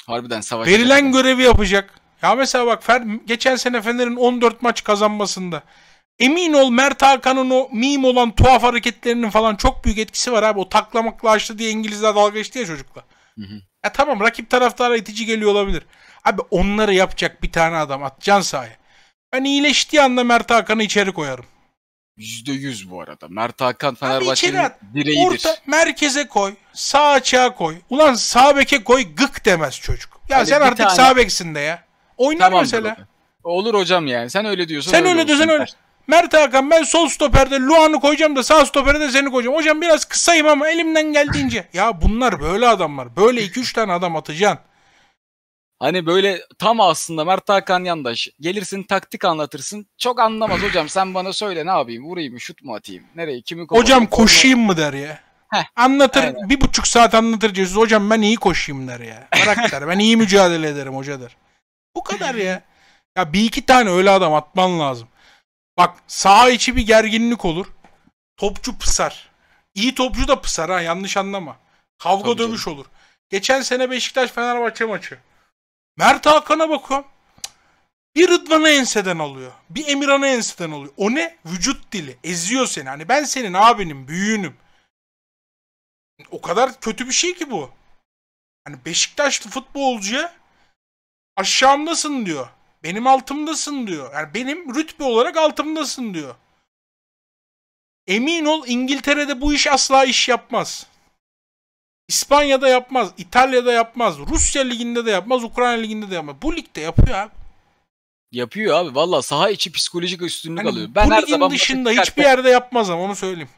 Harbiden savaş. Verilen görevi yapacak. Ya mesela bak Fer, geçen sene Fener'in 14 maç kazanmasında Emin ol Mert Hakan'ın o meme olan tuhaf hareketlerinin falan çok büyük etkisi var abi. O taklamakla açtı diye İngilizler dalga geçti ya çocukla. Hı hı. E tamam rakip taraftara itici geliyor olabilir. Abi onları yapacak bir tane adam atacaksın sahaya. Ben iyileştiği anda Mert Hakan'ı içeri koyarım. %100 bu arada. Mert Hakan Fenerbahçe'nin direğidir. Orta merkeze koy. Sağ açığa koy. Ulan sağ beke koy gık demez çocuk. Ya Öyle sen artık tane... sağ beksin de ya. Oynar tamam mesela. Olur hocam yani. Sen öyle diyorsun. Sen öyle, öyle diyorsan öyle. Mert Hakan ben sol stoperde Luan'ı koyacağım da sağ stoperde de seni koyacağım. Hocam biraz kısayım ama elimden geldiğince. ya bunlar böyle adamlar. Böyle 2-3 tane adam atacaksın. Hani böyle tam aslında Mert Hakan yandaş. Gelirsin taktik anlatırsın. Çok anlamaz hocam sen bana söyle ne yapayım? Vurayım mı şut mu atayım? Nereye kimi koyayım? Hocam koşayım mı der ya. Heh, anlatır aynen. bir buçuk saat anlatır diyorsunuz. Hocam ben iyi koşayım der ya. Bırak der ben iyi mücadele ederim hoca der. Bu kadar ya. Ya bir iki tane öyle adam atman lazım. Bak sağ içi bir gerginlik olur. Topçu pısar. İyi topçu da pısar ha yanlış anlama. Kavga Tabii dövüş canım. olur. Geçen sene Beşiktaş Fenerbahçe maçı. Mert Hakan'a bakıyorum. Bir Rıdvan'ı enseden alıyor. Bir Emirhan'ı enseden alıyor. O ne? Vücut dili. Eziyor seni. Hani ben senin abinim, büyüğünüm. O kadar kötü bir şey ki bu. Hani Beşiktaşlı futbolcuya aşağımdasın diyor. Benim altımdasın diyor. Yani benim rütbe olarak altımdasın diyor. Emin ol İngiltere'de bu iş asla iş yapmaz. İspanya'da yapmaz, İtalya'da yapmaz, Rusya liginde de yapmaz, Ukrayna liginde de yapmaz. Bu ligde yapıyor abi. Yapıyor abi. Valla saha içi psikolojik üstünlük hani alıyor. Ben bu her ligin zaman dışında hiçbir yerde yapmaz ama onu söyleyeyim.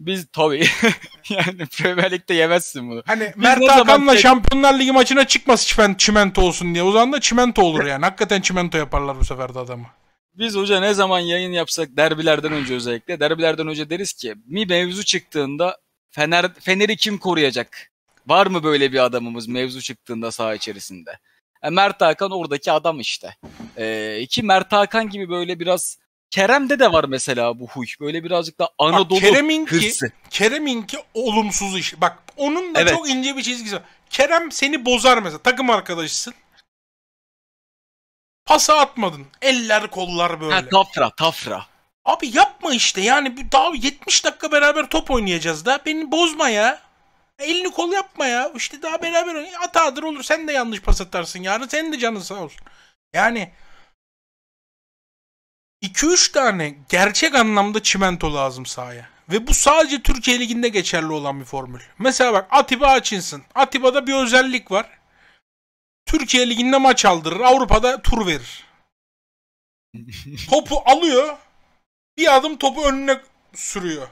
Biz tabii. yani Premier Lig'de yemezsin bunu. Hani Biz Mert Hakan'la tek... Şey- Şampiyonlar Ligi maçına çıkması çimen, çimento olsun diye. O zaman da çimento olur yani. Hakikaten çimento yaparlar bu sefer de adamı. Biz hoca ne zaman yayın yapsak derbilerden önce özellikle. Derbilerden önce deriz ki mi mevzu çıktığında Fener, Fener'i kim koruyacak? Var mı böyle bir adamımız mevzu çıktığında saha içerisinde? E, Mert Hakan oradaki adam işte. E, ki Mert Hakan gibi böyle biraz Kerem'de de var mesela bu huy. Böyle birazcık da Anadolu Bak, Kerem'inki, hırsı. ki olumsuz iş. Bak onun da evet. çok ince bir çizgisi var. Kerem seni bozar mesela. Takım arkadaşısın. Pası atmadın. Eller kollar böyle. Ha, tafra tafra. Abi yapma işte yani daha 70 dakika beraber top oynayacağız da beni bozma ya. Elini kol yapma ya. İşte daha beraber oynay. Hatadır olur. Sen de yanlış pas atarsın yarın. Senin de canın sağ olsun. Yani 2-3 tane gerçek anlamda çimento lazım sahaya. Ve bu sadece Türkiye Ligi'nde geçerli olan bir formül. Mesela bak Atiba açinsin. Atiba'da bir özellik var. Türkiye Ligi'nde maç aldırır. Avrupa'da tur verir. topu alıyor. Bir adım topu önüne sürüyor.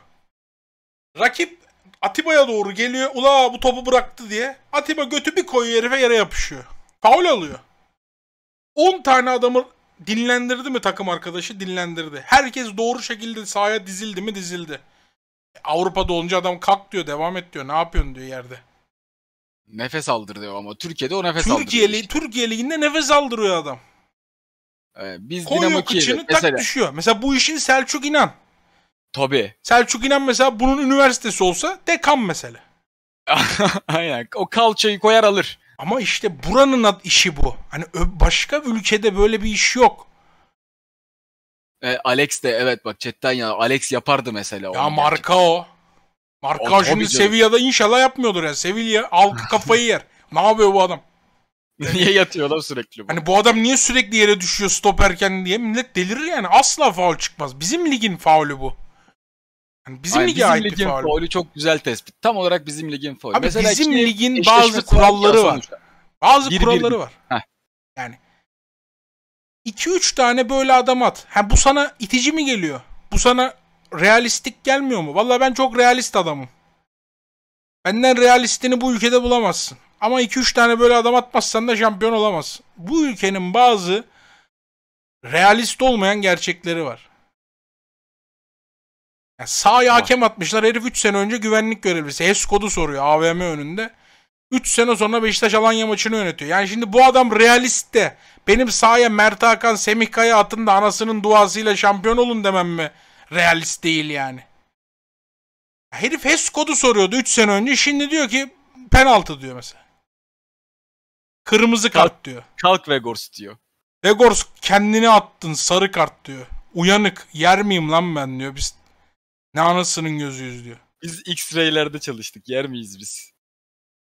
Rakip Atiba'ya doğru geliyor. Ula bu topu bıraktı diye. Atiba götü bir koyuyor herife yere yapışıyor. Faul alıyor. 10 tane adamı Dinlendirdi mi takım arkadaşı? Dinlendirdi. Herkes doğru şekilde sahaya dizildi mi? Dizildi. Avrupa'da olunca adam kalk diyor, devam et diyor. Ne yapıyorsun diyor yerde. Nefes aldırıyor ama Türkiye'de o nefes Türkiye aldırıyor. Li- işte. Türkiye liginde nefes aldırıyor adam. Ee, biz Koyuyor Dinamo Kiev'e mesela. tak düşüyor. Mesela bu işin Selçuk İnan. Tabii. Selçuk İnan mesela bunun üniversitesi olsa dekan mesela. Aynen. O kalçayı koyar alır. Ama işte buranın işi bu. Hani başka ülkede böyle bir iş yok. E, Alex de evet bak chatten ya Alex yapardı mesela. Ya marka gerçekten. o. Marka o, şimdi Sevilla'da inşallah yapmıyordur ya. Sevilla halkı kafayı yer. ne yapıyor bu adam? niye yatıyor lan sürekli bu? Hani bu adam niye sürekli yere düşüyor stoperken diye millet delirir yani. Asla faul çıkmaz. Bizim ligin faulü bu. Hani bizim Hayır, lige bizim ligin faul. faulü çok güzel tespit. Tam olarak bizim ligin faulü. Abi Mesela bizim ligin bazı kuralları var. Sonuçta. Bazı bir, kuralları bir, bir. var. Heh. Yani 2-3 tane böyle adam at. Ha, bu sana itici mi geliyor? Bu sana realistik gelmiyor mu? Vallahi ben çok realist adamım. Benden realistini bu ülkede bulamazsın. Ama 2-3 tane böyle adam atmazsan da şampiyon olamazsın. Bu ülkenin bazı realist olmayan gerçekleri var. Yani sağ hakem atmışlar. Herif 3 sene önce güvenlik görevlisi. kodu soruyor AVM önünde. 3 sene sonra Beşiktaş Alanya maçını yönetiyor. Yani şimdi bu adam realist de benim sahaya Mert Hakan, Semih Kaya atın da anasının duasıyla şampiyon olun demem mi? Realist değil yani. Herif HES kodu soruyordu 3 sene önce. Şimdi diyor ki penaltı diyor mesela. Kırmızı kart kalk, diyor. Kalk Vegors diyor. Vegors kendini attın sarı kart diyor. Uyanık yer miyim lan ben diyor. Biz ne anasının gözüyüz diyor. Biz X-ray'lerde çalıştık. Yer miyiz biz?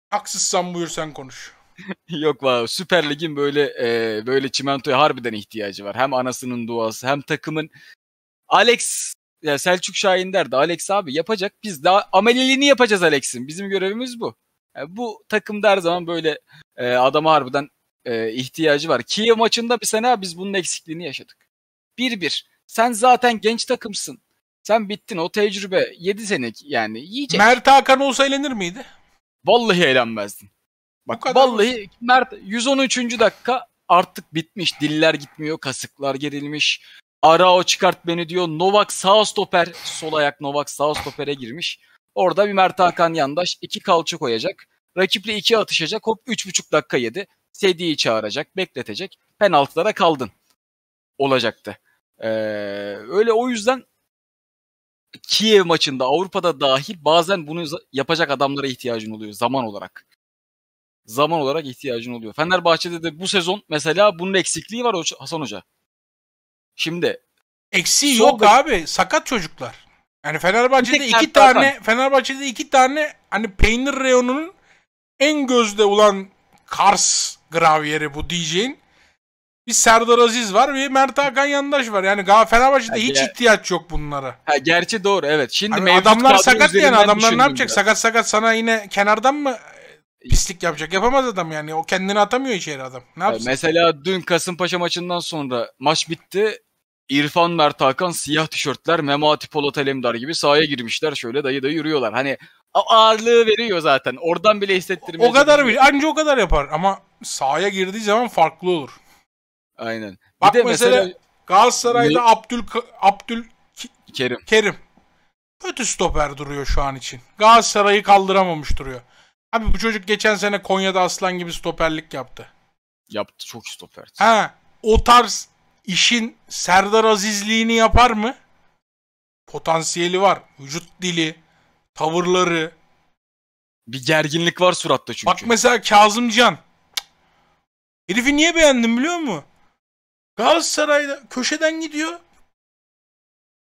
Haksızsan buyur sen konuş. Yok valla Süper Lig'in böyle e, böyle çimentoya harbiden ihtiyacı var. Hem anasının duası hem takımın Alex ya Selçuk Şahin derdi. Alex abi yapacak. Biz daha ameliyeliğini yapacağız Alex'in. Bizim görevimiz bu. Yani bu takımda her zaman böyle e, adama harbiden e, ihtiyacı var. Kiev maçında bir sene biz bunun eksikliğini yaşadık. 1-1. Sen zaten genç takımsın. Sen bittin o tecrübe 7 senek yani yiyecek. Mert Hakan olsa eğlenir miydi? Vallahi eğlenmezdin. Bak vallahi mı? Mert 113. dakika artık bitmiş. Diller gitmiyor, kasıklar gerilmiş. Arao çıkart beni diyor. Novak sağ stoper, sol ayak Novak sağ stopere girmiş. Orada bir Mert Hakan yandaş iki kalça koyacak. Rakiple iki atışacak. Hop 3,5 dakika yedi. Sedi'yi çağıracak, bekletecek. Penaltılara kaldın. Olacaktı. Ee, öyle o yüzden Kiev maçında Avrupa'da dahil bazen bunu yapacak adamlara ihtiyacın oluyor zaman olarak. Zaman olarak ihtiyacın oluyor. Fenerbahçe'de de bu sezon mesela bunun eksikliği var Hasan Hoca. Şimdi eksiği Sol yok abi. Sakat çocuklar. Yani Fenerbahçe'de iki tane atan. Fenerbahçe'de iki tane hani peynir reyonunun en gözde olan Kars gravyeri bu diyeceğin bir Serdar Aziz var bir Mert Hakan Yandaş var. Yani Fenerbahçe'de ya, hiç ihtiyaç yok bunlara. Ha, gerçi doğru evet. Şimdi hani adamlar sakat yani adamlar ne yapacak? Biraz. Sakat sakat sana yine kenardan mı pislik yapacak. Yapamaz adam yani. O kendini atamıyor içeri adam. Ne yapsın? Mesela dün Kasımpaşa maçından sonra maç bitti. İrfan Mert Hakan siyah tişörtler Memati Polat Alemdar gibi sahaya girmişler. Şöyle dayı dayı yürüyorlar. Hani ağırlığı veriyor zaten. Oradan bile hissettirmiyor. O kadar bir. Anca o kadar yapar ama sahaya girdiği zaman farklı olur. Aynen. Bak bir de mesela, mesela Galatasaray'da Abdül Abdül Kerim. Kerim. Kötü stoper duruyor şu an için. Galatasaray'ı kaldıramamış duruyor. Abi bu çocuk geçen sene Konya'da aslan gibi stoperlik yaptı. Yaptı çok stoper. Ha, o tarz işin Serdar Azizliğini yapar mı? Potansiyeli var. Vücut dili, tavırları. Bir gerginlik var suratta çünkü. Bak mesela Kazımcan. Herifi niye beğendim biliyor musun? Galatasaray'da köşeden gidiyor.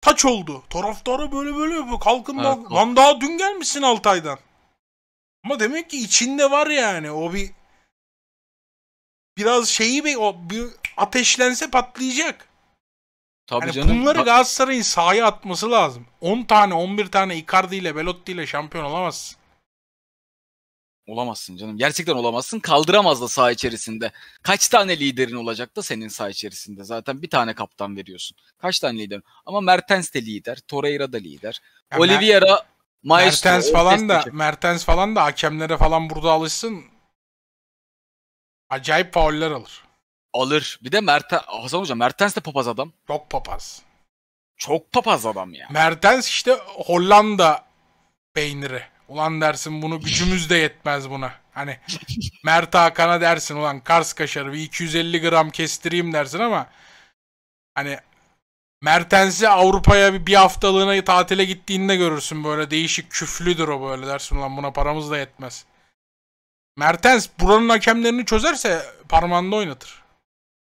Taç oldu. Taraftarı böyle böyle yapıyor. Kalkın evet, da, lan daha dün gelmişsin Altay'dan. Ama demek ki içinde var yani o bir biraz şeyi bir, o bir ateşlense patlayacak. Tabii yani canım. Bunları Galatasaray'ın sahaya atması lazım. 10 tane 11 tane Icardi ile Belotti ile şampiyon olamazsın. Olamazsın canım. Gerçekten olamazsın. Kaldıramaz da saha içerisinde. Kaç tane liderin olacak da senin saha içerisinde? Zaten bir tane kaptan veriyorsun. Kaç tane lider? Ama Mertens de lider. Torreira da lider. Ya Oliveira Maestro, Mertens falan da Mertens falan da hakemlere falan burada alışsın. Acayip fauller alır. Alır. Bir de Mertens Hasan Hoca Mertens de papaz adam. Çok papaz. Çok papaz adam ya. Mertens işte Hollanda peyniri. Ulan dersin bunu gücümüz de yetmez buna. Hani Mert Hakan'a dersin ulan Kars kaşarı bir 250 gram kestireyim dersin ama hani Mertens'i Avrupa'ya bir, bir haftalığına tatile gittiğinde görürsün böyle değişik küflüdür o böyle dersin ulan buna paramız da yetmez. Mertens buranın hakemlerini çözerse parmağında oynatır.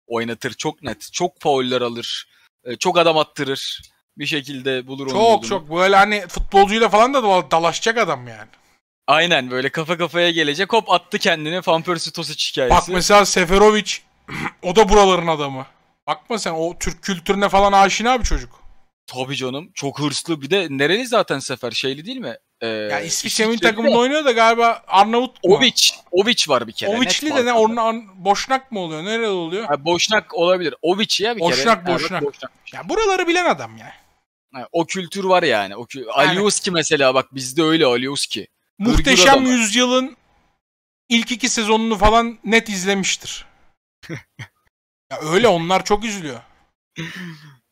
Oynatır çok net. Çok fauller alır. E, çok adam attırır bir şekilde bulur onu. Çok çok böyle hani futbolcuyla falan da dalaşacak adam yani. Aynen böyle kafa kafaya gelecek hop attı kendini Van Persie Tosic hikayesi. Bak mesela Seferovic o da buraların adamı. Bakma sen o Türk kültürüne falan aşina bir çocuk. Tabii canım çok hırslı bir de nereli zaten Sefer şeyli değil mi? Ee, ya İsviçre milli takımında oynuyor da galiba Arnavut mu? Oviç. Oviç var bir kere. Oviçli de ne? Onun an, Boşnak mı oluyor? Nerede oluyor? Ha, boşnak olabilir. Oviç ya bir boşnak, kere. Boşnak, boşnak. boşnak. Ya buraları bilen adam ya. O kültür var yani. O kü- yani. Alioski mesela bak bizde öyle Alioski. Muhteşem Hırgür Yüzyıl'ın ilk iki sezonunu falan net izlemiştir. ya öyle onlar çok üzülüyor.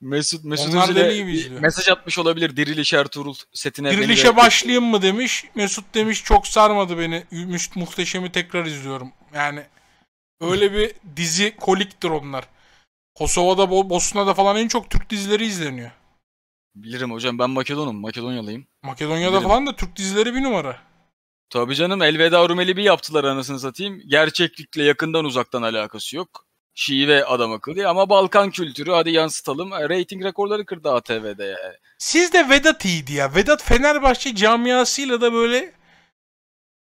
Mesut Mesut Onlar Özil'e mesaj atmış olabilir Diriliş Ertuğrul setine. Dirilişe beni başlayayım mı demiş. Mesut demiş çok sarmadı beni. Muhteşemi tekrar izliyorum. Yani öyle bir dizi koliktir onlar. Kosova'da, Bosna'da falan en çok Türk dizileri izleniyor. Bilirim hocam ben Makedonum. Makedonyalıyım. Makedonya'da Bilirim. falan da Türk dizileri bir numara. Tabii canım Elveda Rumeli bir yaptılar anasını satayım. Gerçeklikle yakından uzaktan alakası yok. Şive adam akıllı ama Balkan kültürü hadi yansıtalım. Rating rekorları kırdı ATV'de yani. Siz de Vedat iyiydi ya. Vedat Fenerbahçe camiasıyla da böyle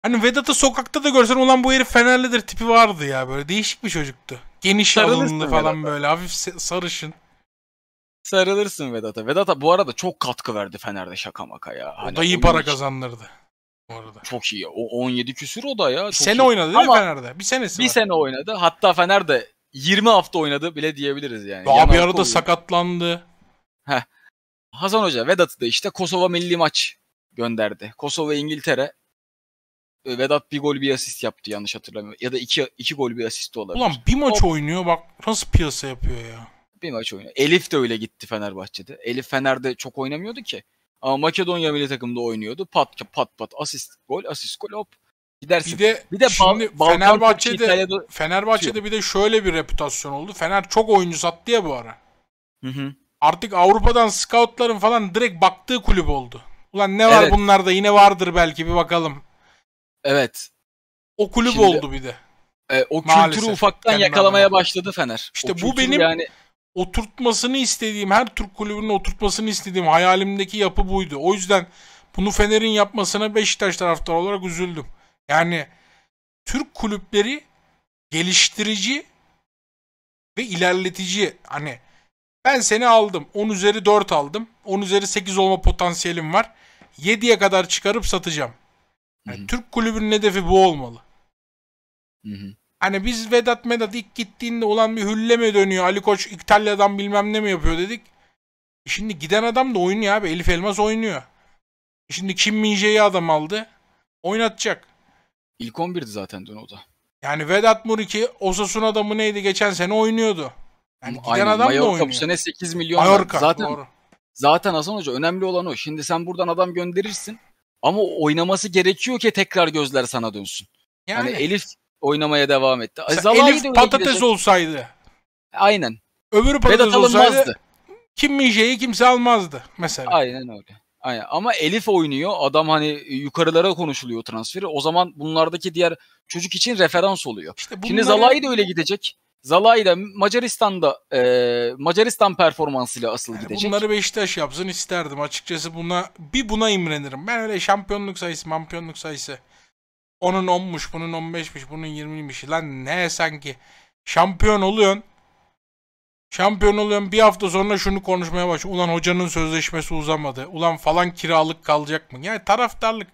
hani Vedat'ı sokakta da görsen olan bu herif Fenerlidir tipi vardı ya böyle değişik bir çocuktu. Geniş Sarılırsın alınlı falan Vedat'a. böyle hafif sarışın. Sarılırsın Vedat'a. Vedat'a bu arada çok katkı verdi Fener'de şaka maka ya. Hani o da iyi para için. kazandırdı. Bu arada. Çok iyi. O 17 küsür o da ya. Bir çok sene iyi. oynadı değil mi Fener'de? Bir senesi Bir var. sene oynadı. Hatta Fener'de 20 hafta oynadı bile diyebiliriz yani. Daha bir arada oluyor. sakatlandı. Heh. Hasan Hoca Vedat'ı da işte Kosova milli maç gönderdi. Kosova İngiltere ee, Vedat bir gol bir asist yaptı yanlış hatırlamıyorum. Ya da iki, iki gol bir asist olabilir. Ulan bir maç o... oynuyor bak nasıl piyasa yapıyor ya. Bir maç oynuyor. Elif de öyle gitti Fenerbahçe'de. Elif Fener'de çok oynamıyordu ki. Ama Makedonya milli takımda oynuyordu. Pat pat pat asist gol asist gol hop gidersin. Bir de, bir de şimdi Bal- Fenerbahçe'de İtalya'da... Fenerbahçe'de bir de şöyle bir reputasyon oldu. Fener çok oyuncu sattı ya bu ara. Hı hı. Artık Avrupa'dan scoutların falan direkt baktığı kulüp oldu. Ulan ne var evet. bunlarda yine vardır belki bir bakalım. Evet. O kulüp Şimdi, oldu bir de. E, o Maalesef. kültürü ufaktan Kendi yakalamaya anladım. başladı Fener. İşte o bu benim yani oturtmasını istediğim, her Türk kulübünün oturtmasını istediğim hayalimdeki yapı buydu. O yüzden bunu Fener'in yapmasına Beşiktaş taraftarı olarak üzüldüm. Yani Türk kulüpleri geliştirici ve ilerletici. Hani ben seni aldım. 10 üzeri 4 aldım. 10 üzeri 8 olma potansiyelim var. 7'ye kadar çıkarıp satacağım. Yani Türk kulübünün hedefi bu olmalı. Hı hı. Hani biz Vedat Medat ilk gittiğinde olan bir hülle mi dönüyor? Ali Koç İtalya'dan bilmem ne mi yapıyor dedik. E şimdi giden adam da oynuyor abi. Elif Elmas oynuyor. E şimdi Kim Minje'yi adam aldı. Oynatacak. İlk 11'di zaten dün o da. Yani Vedat Muriki Osasun adamı neydi geçen sene oynuyordu. Yani giden Aynen. adam Mallorca da oynuyor. bu sene 8 milyon. Mallorca, zaten, doğru. zaten Hasan Hoca önemli olan o. Şimdi sen buradan adam gönderirsin ama oynaması gerekiyor ki tekrar gözler sana dönsün. Hani yani. Hani Elif oynamaya devam etti. Zalai Elif patates gidecek. olsaydı. Aynen. Öbürü patates Vedat olsaydı kim Mije'yi kimse almazdı mesela. Aynen öyle. Aynen. Ama Elif oynuyor. Adam hani yukarılara konuşuluyor transferi. O zaman bunlardaki diğer çocuk için referans oluyor. İşte bunları... Şimdi Zalai de öyle gidecek. Zalai de Macaristan'da e, Macaristan performansıyla asıl yani gidecek. Bunları Beşiktaş yapsın isterdim. Açıkçası buna bir buna imrenirim. Ben öyle şampiyonluk sayısı, mampiyonluk sayısı onun 10'muş, bunun 15'miş, bunun 20'miş. Lan ne sanki şampiyon oluyorsun. Şampiyon oluyorsun bir hafta sonra şunu konuşmaya baş. Ulan hocanın sözleşmesi uzamadı. Ulan falan kiralık kalacak mı? Yani taraftarlık.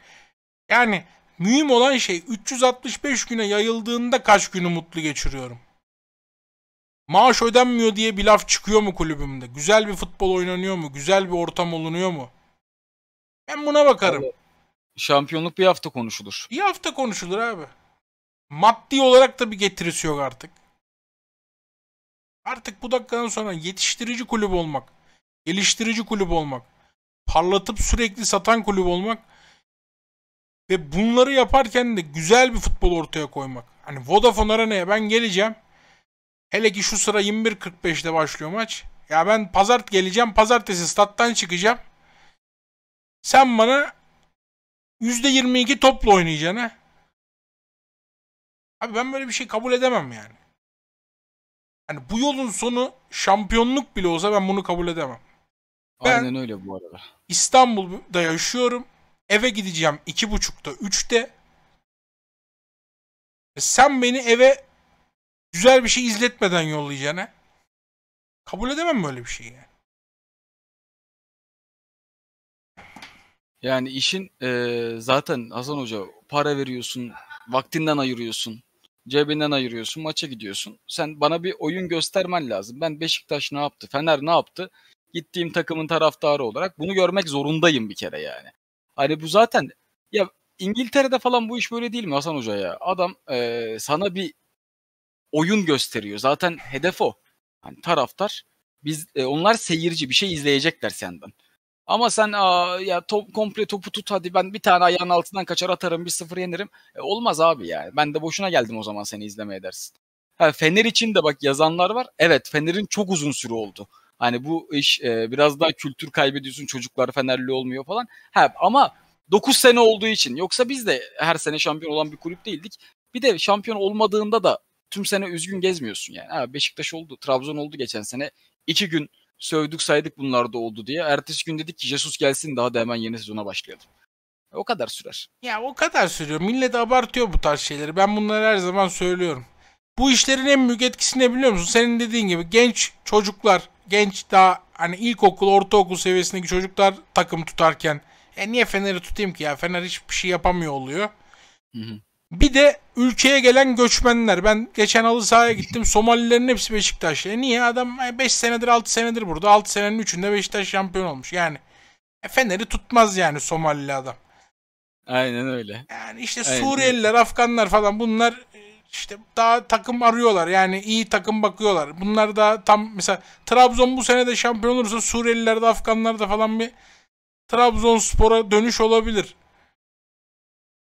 Yani mühim olan şey 365 güne yayıldığında kaç günü mutlu geçiriyorum. Maaş ödenmiyor diye bir laf çıkıyor mu kulübümde? Güzel bir futbol oynanıyor mu? Güzel bir ortam olunuyor mu? Ben buna bakarım. Evet. Şampiyonluk bir hafta konuşulur. Bir hafta konuşulur abi. Maddi olarak da bir getirisi yok artık. Artık bu dakikadan sonra yetiştirici kulüp olmak, geliştirici kulüp olmak, parlatıp sürekli satan kulüp olmak ve bunları yaparken de güzel bir futbol ortaya koymak. Hani Vodafone Arena'ya ben geleceğim. Hele ki şu sıra 21.45'te başlıyor maç. Ya ben pazart geleceğim. Pazartesi stat'tan çıkacağım. Sen bana %22 topla oynayacağını. Abi ben böyle bir şey kabul edemem yani. Hani bu yolun sonu şampiyonluk bile olsa ben bunu kabul edemem. Ben Aynen öyle bu arada. İstanbul'da yaşıyorum. Eve gideceğim iki buçukta, üçte. E sen beni eve güzel bir şey izletmeden yollayacağını. Kabul edemem böyle bir şeyi. Yani. Yani işin e, zaten Hasan Hoca para veriyorsun, vaktinden ayırıyorsun, cebinden ayırıyorsun, maça gidiyorsun. Sen bana bir oyun göstermen lazım. Ben Beşiktaş ne yaptı, Fener ne yaptı? Gittiğim takımın taraftarı olarak bunu görmek zorundayım bir kere yani. Hani bu zaten ya İngiltere'de falan bu iş böyle değil mi Hasan Hoca ya? Adam e, sana bir oyun gösteriyor. Zaten hedef o. Hani taraftar biz e, onlar seyirci bir şey izleyecekler senden. Ama sen aa, ya top, komple topu tut hadi ben bir tane ayağın altından kaçar atarım bir sıfır yenirim. E, olmaz abi yani. Ben de boşuna geldim o zaman seni izlemeye dersin. Ha, Fener için de bak yazanlar var. Evet Fener'in çok uzun süre oldu. Hani bu iş e, biraz daha kültür kaybediyorsun çocuklar Fenerli olmuyor falan. Ha, ama 9 sene olduğu için yoksa biz de her sene şampiyon olan bir kulüp değildik. Bir de şampiyon olmadığında da tüm sene üzgün gezmiyorsun yani. Ha, Beşiktaş oldu, Trabzon oldu geçen sene. iki gün sövdük saydık bunlar da oldu diye. Ertesi gün dedik ki Jesus gelsin daha da hemen yeni sezona başlayalım. O kadar sürer. Ya o kadar sürüyor. Millet abartıyor bu tarz şeyleri. Ben bunları her zaman söylüyorum. Bu işlerin en büyük etkisi ne biliyor musun? Senin dediğin gibi genç çocuklar, genç daha hani ilkokul, ortaokul seviyesindeki çocuklar takım tutarken e niye Fener'i tutayım ki ya? Fener hiçbir şey yapamıyor oluyor. Hı hı. Bir de ülkeye gelen göçmenler. Ben geçen halı sahaya gittim. Somalilerin hepsi Beşiktaşlı. E niye? Adam 5 e, senedir 6 senedir burada. 6 senenin 3'ünde Beşiktaş şampiyon olmuş. Yani e, Fener'i tutmaz yani Somalili adam. Aynen öyle. Yani işte Aynen. Suriyeliler, Afganlar falan bunlar e, işte daha takım arıyorlar. Yani iyi takım bakıyorlar. Bunlar da tam mesela Trabzon bu sene de şampiyon olursa Suriyeliler de Afganlar da falan bir Trabzonspor'a dönüş olabilir.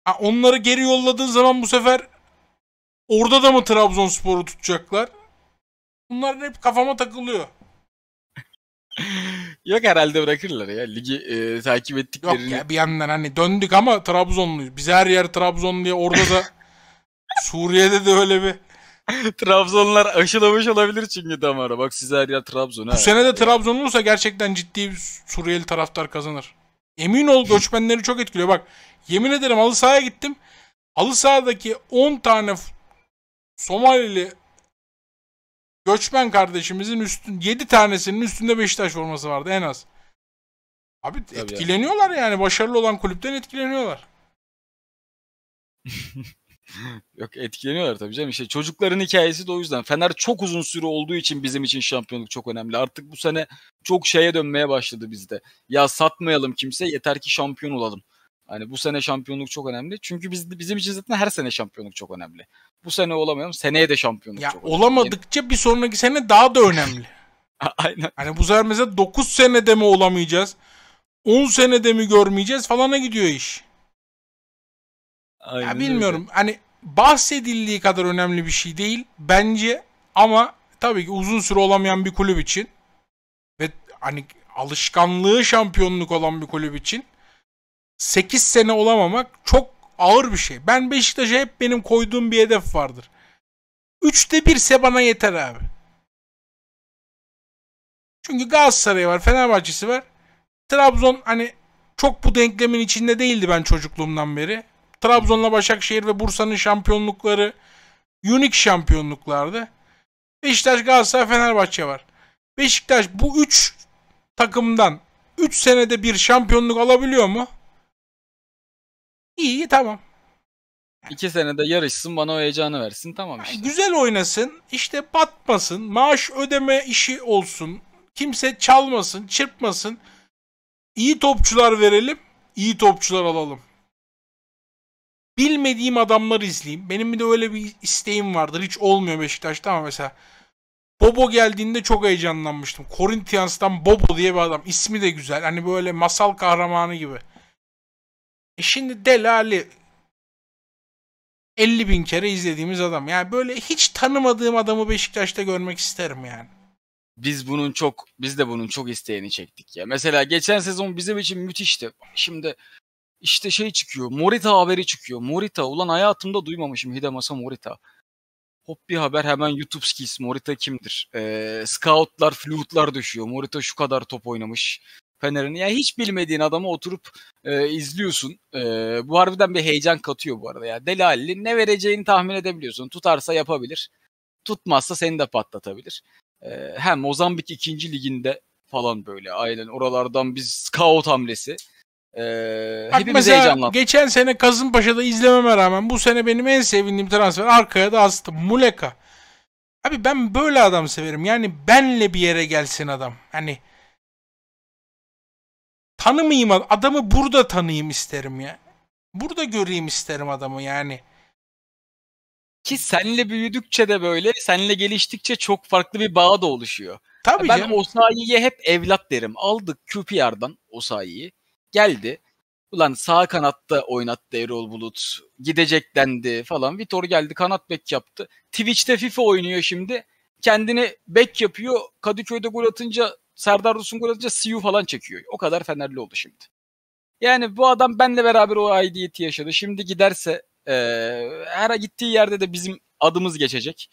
Ha, onları geri yolladığın zaman bu sefer orada da mı Trabzonspor'u tutacaklar? Bunlar hep kafama takılıyor. Yok herhalde bırakırlar ya. Ligi e, takip ettiklerini. Yok ya bir yandan hani döndük ama Trabzonluyuz. Biz her yer Trabzon diye orada da Suriye'de de öyle bir Trabzonlar aşılamış olabilir çünkü damara. Bak size her yer Trabzon. Bu sene de Trabzon olursa gerçekten ciddi bir Suriyeli taraftar kazanır. Emin ol göçmenleri çok etkiliyor. Bak yemin ederim halı sahaya gittim. Halı sahadaki 10 tane Somalili göçmen kardeşimizin üstün 7 tanesinin üstünde Beşiktaş forması vardı en az. Abi Tabii etkileniyorlar yani. yani başarılı olan kulüpten etkileniyorlar. Yok etkileniyorlar tabii canım. İşte çocukların hikayesi de o yüzden. Fener çok uzun süre olduğu için bizim için şampiyonluk çok önemli. Artık bu sene çok şeye dönmeye başladı bizde. Ya satmayalım kimse yeter ki şampiyon olalım. Hani bu sene şampiyonluk çok önemli. Çünkü biz, bizim için zaten her sene şampiyonluk çok önemli. Bu sene olamayalım. Seneye de şampiyonluk ya çok önemli. Olamadıkça bir sonraki sene daha da önemli. Aynen. Hani bu sefer mesela 9 senede mi olamayacağız? 10 senede mi görmeyeceğiz falana gidiyor iş. Aynen ya bilmiyorum. Öyle. Hani bahsedildiği kadar önemli bir şey değil bence ama tabii ki uzun süre olamayan bir kulüp için ve hani alışkanlığı şampiyonluk olan bir kulüp için 8 sene olamamak çok ağır bir şey. Ben Beşiktaş'a hep benim koyduğum bir hedef vardır. Üçte birse bana yeter abi. Çünkü Galatasaray var, Fenerbahçe'si var. Trabzon hani çok bu denklemin içinde değildi ben çocukluğumdan beri. Trabzon'la Başakşehir ve Bursa'nın şampiyonlukları unik şampiyonluklardı. Beşiktaş, Galatasaray, Fenerbahçe var. Beşiktaş bu 3 takımdan 3 senede bir şampiyonluk alabiliyor mu? İyi tamam. İki senede yarışsın bana o heyecanı versin tamam işte. Yani güzel oynasın işte batmasın maaş ödeme işi olsun kimse çalmasın çırpmasın iyi topçular verelim iyi topçular alalım bilmediğim adamları izleyeyim. Benim bir de öyle bir isteğim vardır. Hiç olmuyor Beşiktaş'ta ama mesela Bobo geldiğinde çok heyecanlanmıştım. Corinthians'tan Bobo diye bir adam. İsmi de güzel. Hani böyle masal kahramanı gibi. E şimdi Delali 50 bin kere izlediğimiz adam. Yani böyle hiç tanımadığım adamı Beşiktaş'ta görmek isterim yani. Biz bunun çok biz de bunun çok isteğini çektik ya. Mesela geçen sezon bizim için müthişti. Şimdi işte şey çıkıyor. Morita haberi çıkıyor. Morita. Ulan hayatımda duymamışım Hidemasa Morita. Hop bir haber hemen YouTube skills. Morita kimdir? Ee, scoutlar, flutlar düşüyor. Morita şu kadar top oynamış. Fener'in. Yani hiç bilmediğin adamı oturup e, izliyorsun. E, bu harbiden bir heyecan katıyor bu arada. Yani Deli Halil'in ne vereceğini tahmin edebiliyorsun. Tutarsa yapabilir. Tutmazsa seni de patlatabilir. E, hem Mozambik 2. liginde falan böyle aynen oralardan biz scout hamlesi. Ee, Bak hepimizi heyecanlandı. Geçen sene Kasımpaşa'da izlememe rağmen bu sene benim en sevindiğim transfer arkaya da astım. Muleka. Abi ben böyle adam severim. Yani benle bir yere gelsin adam. Hani tanımayayım adamı burada tanıyayım isterim ya. Burada göreyim isterim adamı yani. Ki senle büyüdükçe de böyle, senle geliştikçe çok farklı bir bağ da oluşuyor. Tabii e ben canım. Osayi'ye hep evlat derim. Aldık QPR'dan Osayi'yi geldi. Ulan sağ kanatta oynattı Erol Bulut. Gidecek dendi falan. Vitor geldi kanat bek yaptı. Twitch'te FIFA oynuyor şimdi. Kendini bek yapıyor. Kadıköy'de gol atınca Serdar Rus'un gol atınca Siu falan çekiyor. O kadar Fenerli oldu şimdi. Yani bu adam benle beraber o aidiyeti yaşadı. Şimdi giderse e, her gittiği yerde de bizim adımız geçecek.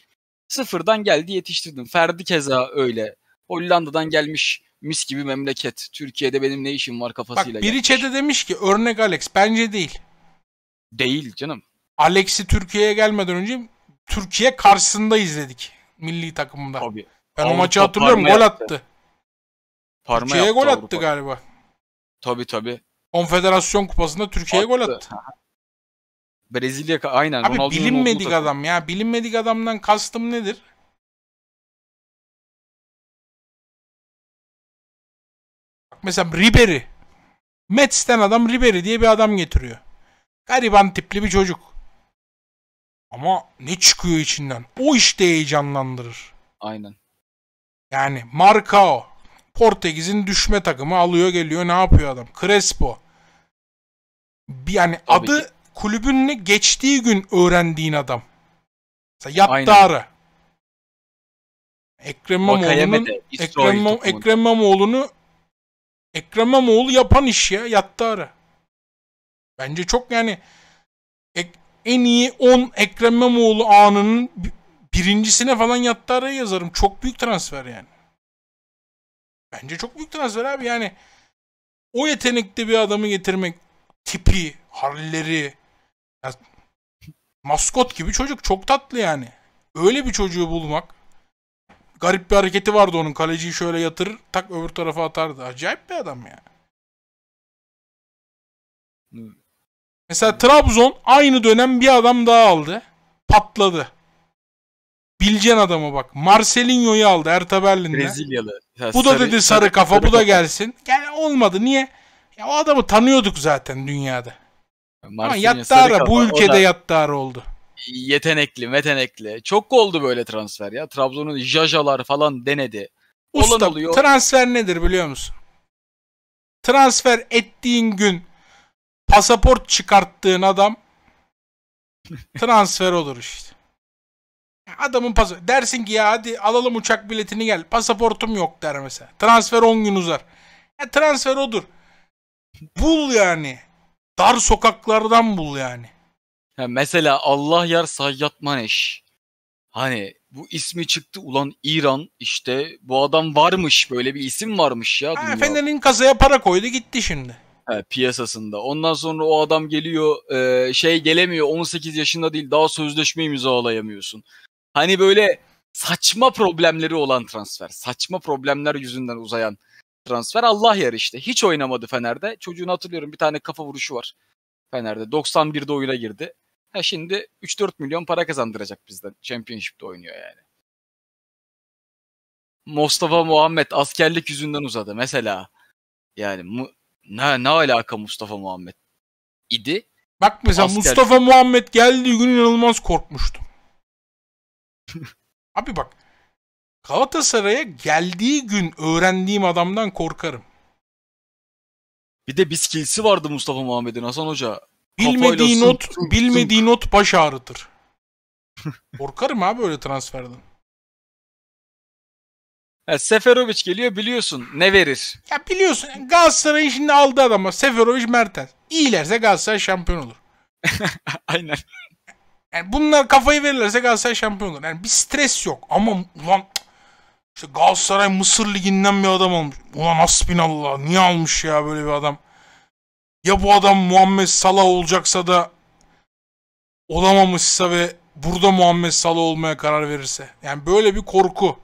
Sıfırdan geldi yetiştirdim. Ferdi keza öyle. Hollanda'dan gelmiş mis gibi memleket. Türkiye'de benim ne işim var kafasıyla Bak, biri gelmiş. demiş ki örnek Alex bence değil. Değil canım. Alex'i Türkiye'ye gelmeden önce Türkiye karşısında izledik milli takımında. Tabii. Ben o maçı hatırlıyorum gol yaptı. attı. Parma Türkiye'ye gol Avrupa. attı galiba. Tabii tabii. Konfederasyon Kupası'nda Türkiye'ye gol attı. Brezilya aynen. Abi Ronaldo bilinmedik adam ya. Bilinmedik adamdan kastım nedir? mesela Ribery. Mets'ten adam Ribery diye bir adam getiriyor. Gariban tipli bir çocuk. Ama ne çıkıyor içinden? O işte heyecanlandırır. Aynen. Yani Marcao. Portekiz'in düşme takımı alıyor geliyor ne yapıyor adam? Crespo. Yani Tabii adı ki. kulübünle geçtiği gün öğrendiğin adam. Mesela Yattarı. Ekrem İmamoğlu'nun Ekrem, İmamoğlu'nu Ekrem İmamoğlu yapan iş ya. Yattı ara. Bence çok yani en iyi 10 Ekrem İmamoğlu anının birincisine falan yattı araya yazarım. Çok büyük transfer yani. Bence çok büyük transfer abi yani. O yetenekli bir adamı getirmek tipi, halleri ya, maskot gibi çocuk çok tatlı yani. Öyle bir çocuğu bulmak Garip bir hareketi vardı onun. Kaleciyi şöyle yatırır tak öbür tarafa atardı. Acayip bir adam ya. Yani. Mesela Trabzon aynı dönem bir adam daha aldı. Patladı. Bilcen adamı bak. Marcelinho'yu aldı Erta Berlin'de. Brezilyalı. Ya, bu da sarı, dedi sarı, kafa sarı bu da gelsin. Gel olmadı. Niye? Ya o adamı tanıyorduk zaten dünyada. Marsinya, Ama Yattara bu ülkede da... Yattara oldu. Yetenekli, metenekli. Çok oldu böyle transfer ya. Trabzon'un jajalar falan denedi. Usta, Olan oluyor. transfer nedir biliyor musun? Transfer ettiğin gün pasaport çıkarttığın adam transfer olur işte. Adamın pasa dersin ki ya hadi alalım uçak biletini gel. Pasaportum yok der mesela. Transfer 10 gün uzar. Ya transfer odur. Bul yani. Dar sokaklardan bul yani. Ha, mesela Allah yar Sayyat Maneş. Hani bu ismi çıktı ulan İran işte bu adam varmış böyle bir isim varmış ya. Ha, Fener'in kasaya para koydu gitti şimdi. He, piyasasında. Ondan sonra o adam geliyor e, şey gelemiyor 18 yaşında değil daha sözleşme imzalayamıyorsun. Hani böyle saçma problemleri olan transfer. Saçma problemler yüzünden uzayan transfer Allah yer işte. Hiç oynamadı Fener'de. Çocuğunu hatırlıyorum bir tane kafa vuruşu var. Fener'de 91'de oyuna girdi. Ha şimdi 3-4 milyon para kazandıracak bizden. Championship'te oynuyor yani. Mustafa Muhammed askerlik yüzünden uzadı mesela. Yani mu, ne, ne alaka Mustafa Muhammed idi? Bak mesela Asker... Mustafa Muhammed geldiği gün inanılmaz korkmuştum. Abi bak Galatasaray'a geldiği gün öğrendiğim adamdan korkarım. Bir de bir skillsi vardı Mustafa Muhammed'in Hasan Hoca. Bilmediği not, tunk, bilmediği not baş ağrıtır. Korkarım abi böyle transferden. Ya Seferovic geliyor biliyorsun ne verir. Ya biliyorsun Galatasaray şimdi aldı adama Seferovic Mertens. İyilerse Galatasaray şampiyon olur. Aynen. Yani bunlar kafayı verirlerse Galatasaray şampiyon olur. Yani bir stres yok ama ulan işte Galatasaray Mısır Ligi'nden bir adam almış. Ulan Aspinallah niye almış ya böyle bir adam? Ya bu adam Muhammed Salah olacaksa da olamamışsa ve burada Muhammed Salah olmaya karar verirse. Yani böyle bir korku.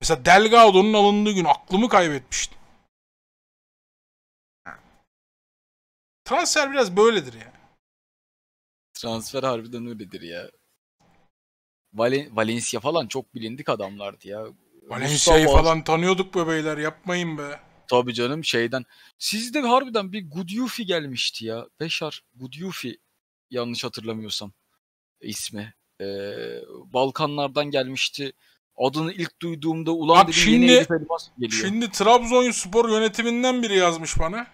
Mesela Delgado'nun alındığı gün aklımı kaybetmiştim. Transfer biraz böyledir ya. Transfer harbiden öyledir ya. Valen Valencia falan çok bilindik adamlardı ya. Valencia'yı falan tanıyorduk be beyler yapmayın be. Tabii canım şeyden. Sizde harbiden bir Gudyufi gelmişti ya. Beşar Gudyufi yanlış hatırlamıyorsam ismi. Ee, Balkanlardan gelmişti. Adını ilk duyduğumda ulan Bak dedim şimdi, yeni Elif geliyor. Şimdi Trabzonspor yönetiminden biri yazmış bana.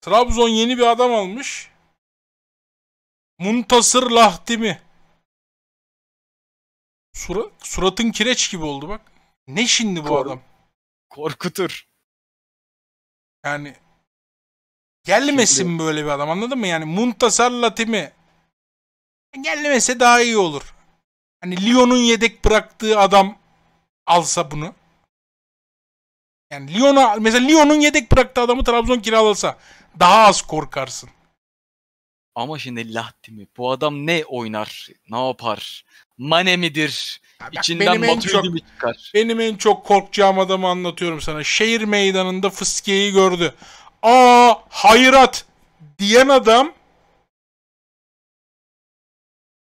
Trabzon yeni bir adam almış. Muntasır Lahtimi. Sura, suratın kireç gibi oldu bak. Ne şimdi bu Doğru. adam? korkutur. Yani gelmesin Şimdi... böyle bir adam anladın mı? Yani Muntasar Latimi gelmese daha iyi olur. Hani Lyon'un yedek bıraktığı adam alsa bunu. Yani Lyon'a mesela Lyon'un yedek bıraktığı adamı Trabzon kiralasa daha az korkarsın. Ama şimdi Lahti mi? Bu adam ne oynar? Ne yapar? Mane midir? İçinden benim en çok, çıkar. Benim en çok korkacağım adamı anlatıyorum sana. Şehir meydanında fıskiyeyi gördü. Aa hayrat diyen adam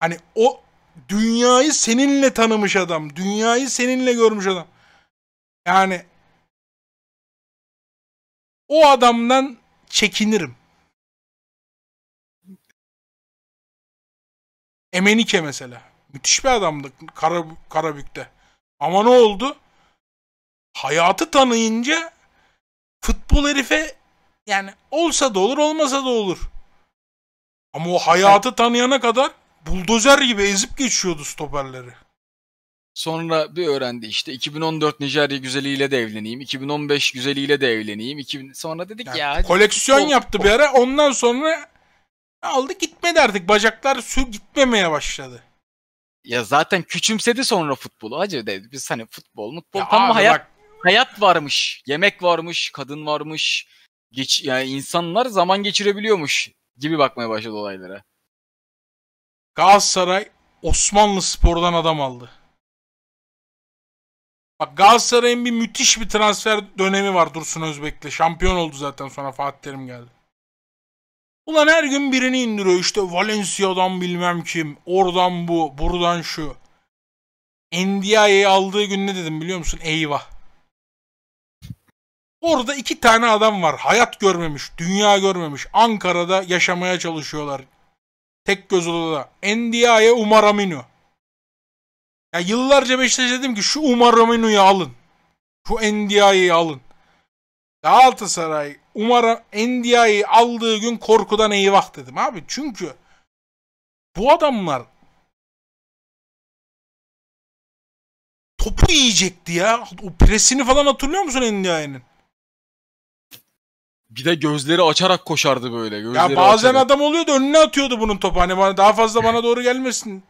hani o dünyayı seninle tanımış adam. Dünyayı seninle görmüş adam. Yani o adamdan çekinirim. Emenike mesela. Müthiş bir adamdı Kara, Karabük'te. Ama ne oldu? Hayatı tanıyınca futbol herife yani olsa da olur olmasa da olur. Ama o hayatı tanıyana kadar buldozer gibi ezip geçiyordu stoperleri. Sonra bir öğrendi işte 2014 Nijerya güzeliyle de evleneyim, 2015 güzeliyle de evleneyim. 2000 sonra dedik yani ya koleksiyon hadi. yaptı o, bir ara. Ondan sonra aldı gitmedi artık. Bacaklar su gitmemeye başladı ya zaten küçümsedi sonra futbolu. Acı dedi biz hani futbol, futbol ya hayat bak... hayat varmış, yemek varmış, kadın varmış. Geç yani insanlar zaman geçirebiliyormuş gibi bakmaya başladı olaylara. Galatasaray Osmanlı Spor'dan adam aldı. Bak Galatasaray'ın bir müthiş bir transfer dönemi var Dursun Özbek'le. Şampiyon oldu zaten sonra Fatih Terim geldi. Ulan her gün birini indiriyor işte Valencia'dan bilmem kim, oradan bu, buradan şu. NDI'yi aldığı gün ne dedim biliyor musun? Eyvah. Orada iki tane adam var. Hayat görmemiş, dünya görmemiş. Ankara'da yaşamaya çalışıyorlar. Tek göz odada. NDI'ye Umar Aminu. Ya yıllarca Beşiktaş dedim ki şu Umar Aminu'yu alın. Şu NDI'yi alın. Galatasaray umarım Endia'yı aldığı gün korkudan eyvah dedim abi. Çünkü bu adamlar topu yiyecekti ya. O presini falan hatırlıyor musun Endia'nın? Bir de gözleri açarak koşardı böyle. Gözleri ya bazen açarak. adam oluyordu önüne atıyordu bunun topu. Hani bana, daha fazla bana doğru gelmesin.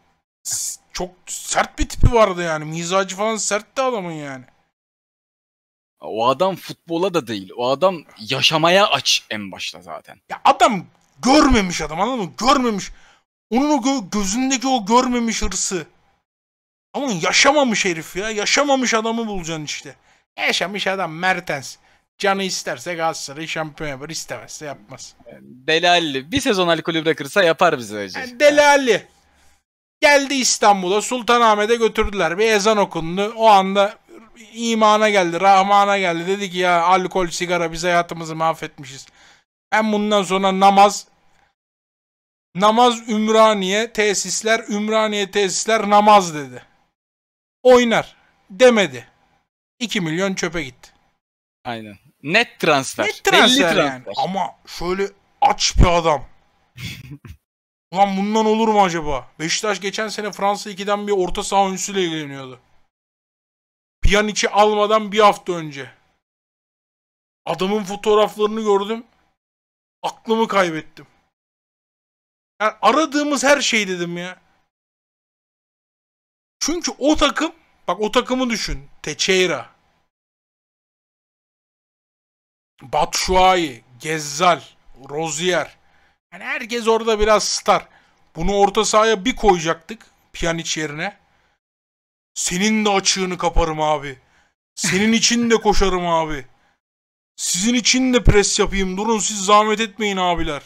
Çok sert bir tipi vardı yani. Mizacı falan sertti adamın yani. O adam futbola da değil. O adam yaşamaya aç en başta zaten. Ya adam görmemiş adam anladın mı? Görmemiş. Onun o gö- gözündeki o görmemiş hırsı. Ama yaşamamış herif ya. Yaşamamış adamı bulacaksın işte. Yaşamış adam Mertens. Canı isterse Galatasaray şampiyon yapar. istemezse yapmaz. E, Delali. Bir sezon alkolü bırakırsa yapar bize hacı. Yani Delali. Geldi İstanbul'a Sultanahmet'e götürdüler. Bir ezan okundu. O anda imana geldi, rahmana geldi. Dedi ki ya alkol, sigara biz hayatımızı mahvetmişiz. Hem bundan sonra namaz, namaz Ümraniye tesisler, Ümraniye tesisler namaz dedi. Oynar demedi. 2 milyon çöpe gitti. Aynen. Net transfer. Net transfer, transfer. yani. Ama şöyle aç bir adam. Ulan bundan olur mu acaba? Beşiktaş geçen sene Fransa 2'den bir orta saha oyuncusuyla ilgileniyordu. Pjanic'i almadan bir hafta önce. Adamın fotoğraflarını gördüm. Aklımı kaybettim. Yani aradığımız her şey dedim ya. Çünkü o takım, bak o takımı düşün. Teçeyra. Batshuayi, Gezzal, Rozier. Yani herkes orada biraz star. Bunu orta sahaya bir koyacaktık Pjanic yerine. Senin de açığını kaparım abi. Senin için de koşarım abi. Sizin için de pres yapayım. Durun siz zahmet etmeyin abiler.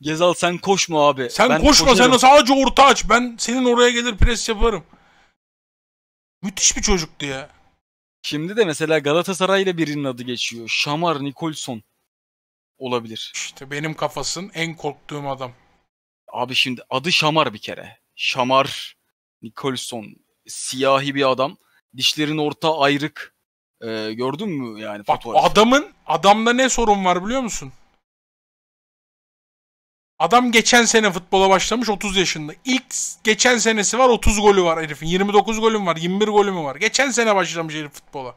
Gezal sen koşma abi. Sen ben koşma koşarım. sen sadece orta aç. Ben senin oraya gelir pres yaparım. Müthiş bir çocuktu ya. Şimdi de mesela Galatasaray ile birinin adı geçiyor. Şamar Nikolson olabilir. İşte benim kafasın en korktuğum adam. Abi şimdi adı Şamar bir kere. Şamar Nikolson siyahi bir adam. Dişlerin orta ayrık. Ee, gördün mü yani Bak, fotoğrafı? Adamın adamda ne sorun var biliyor musun? Adam geçen sene futbola başlamış 30 yaşında. İlk geçen senesi var 30 golü var herifin. 29 golüm var 21 golü mü var. Geçen sene başlamış herif futbola.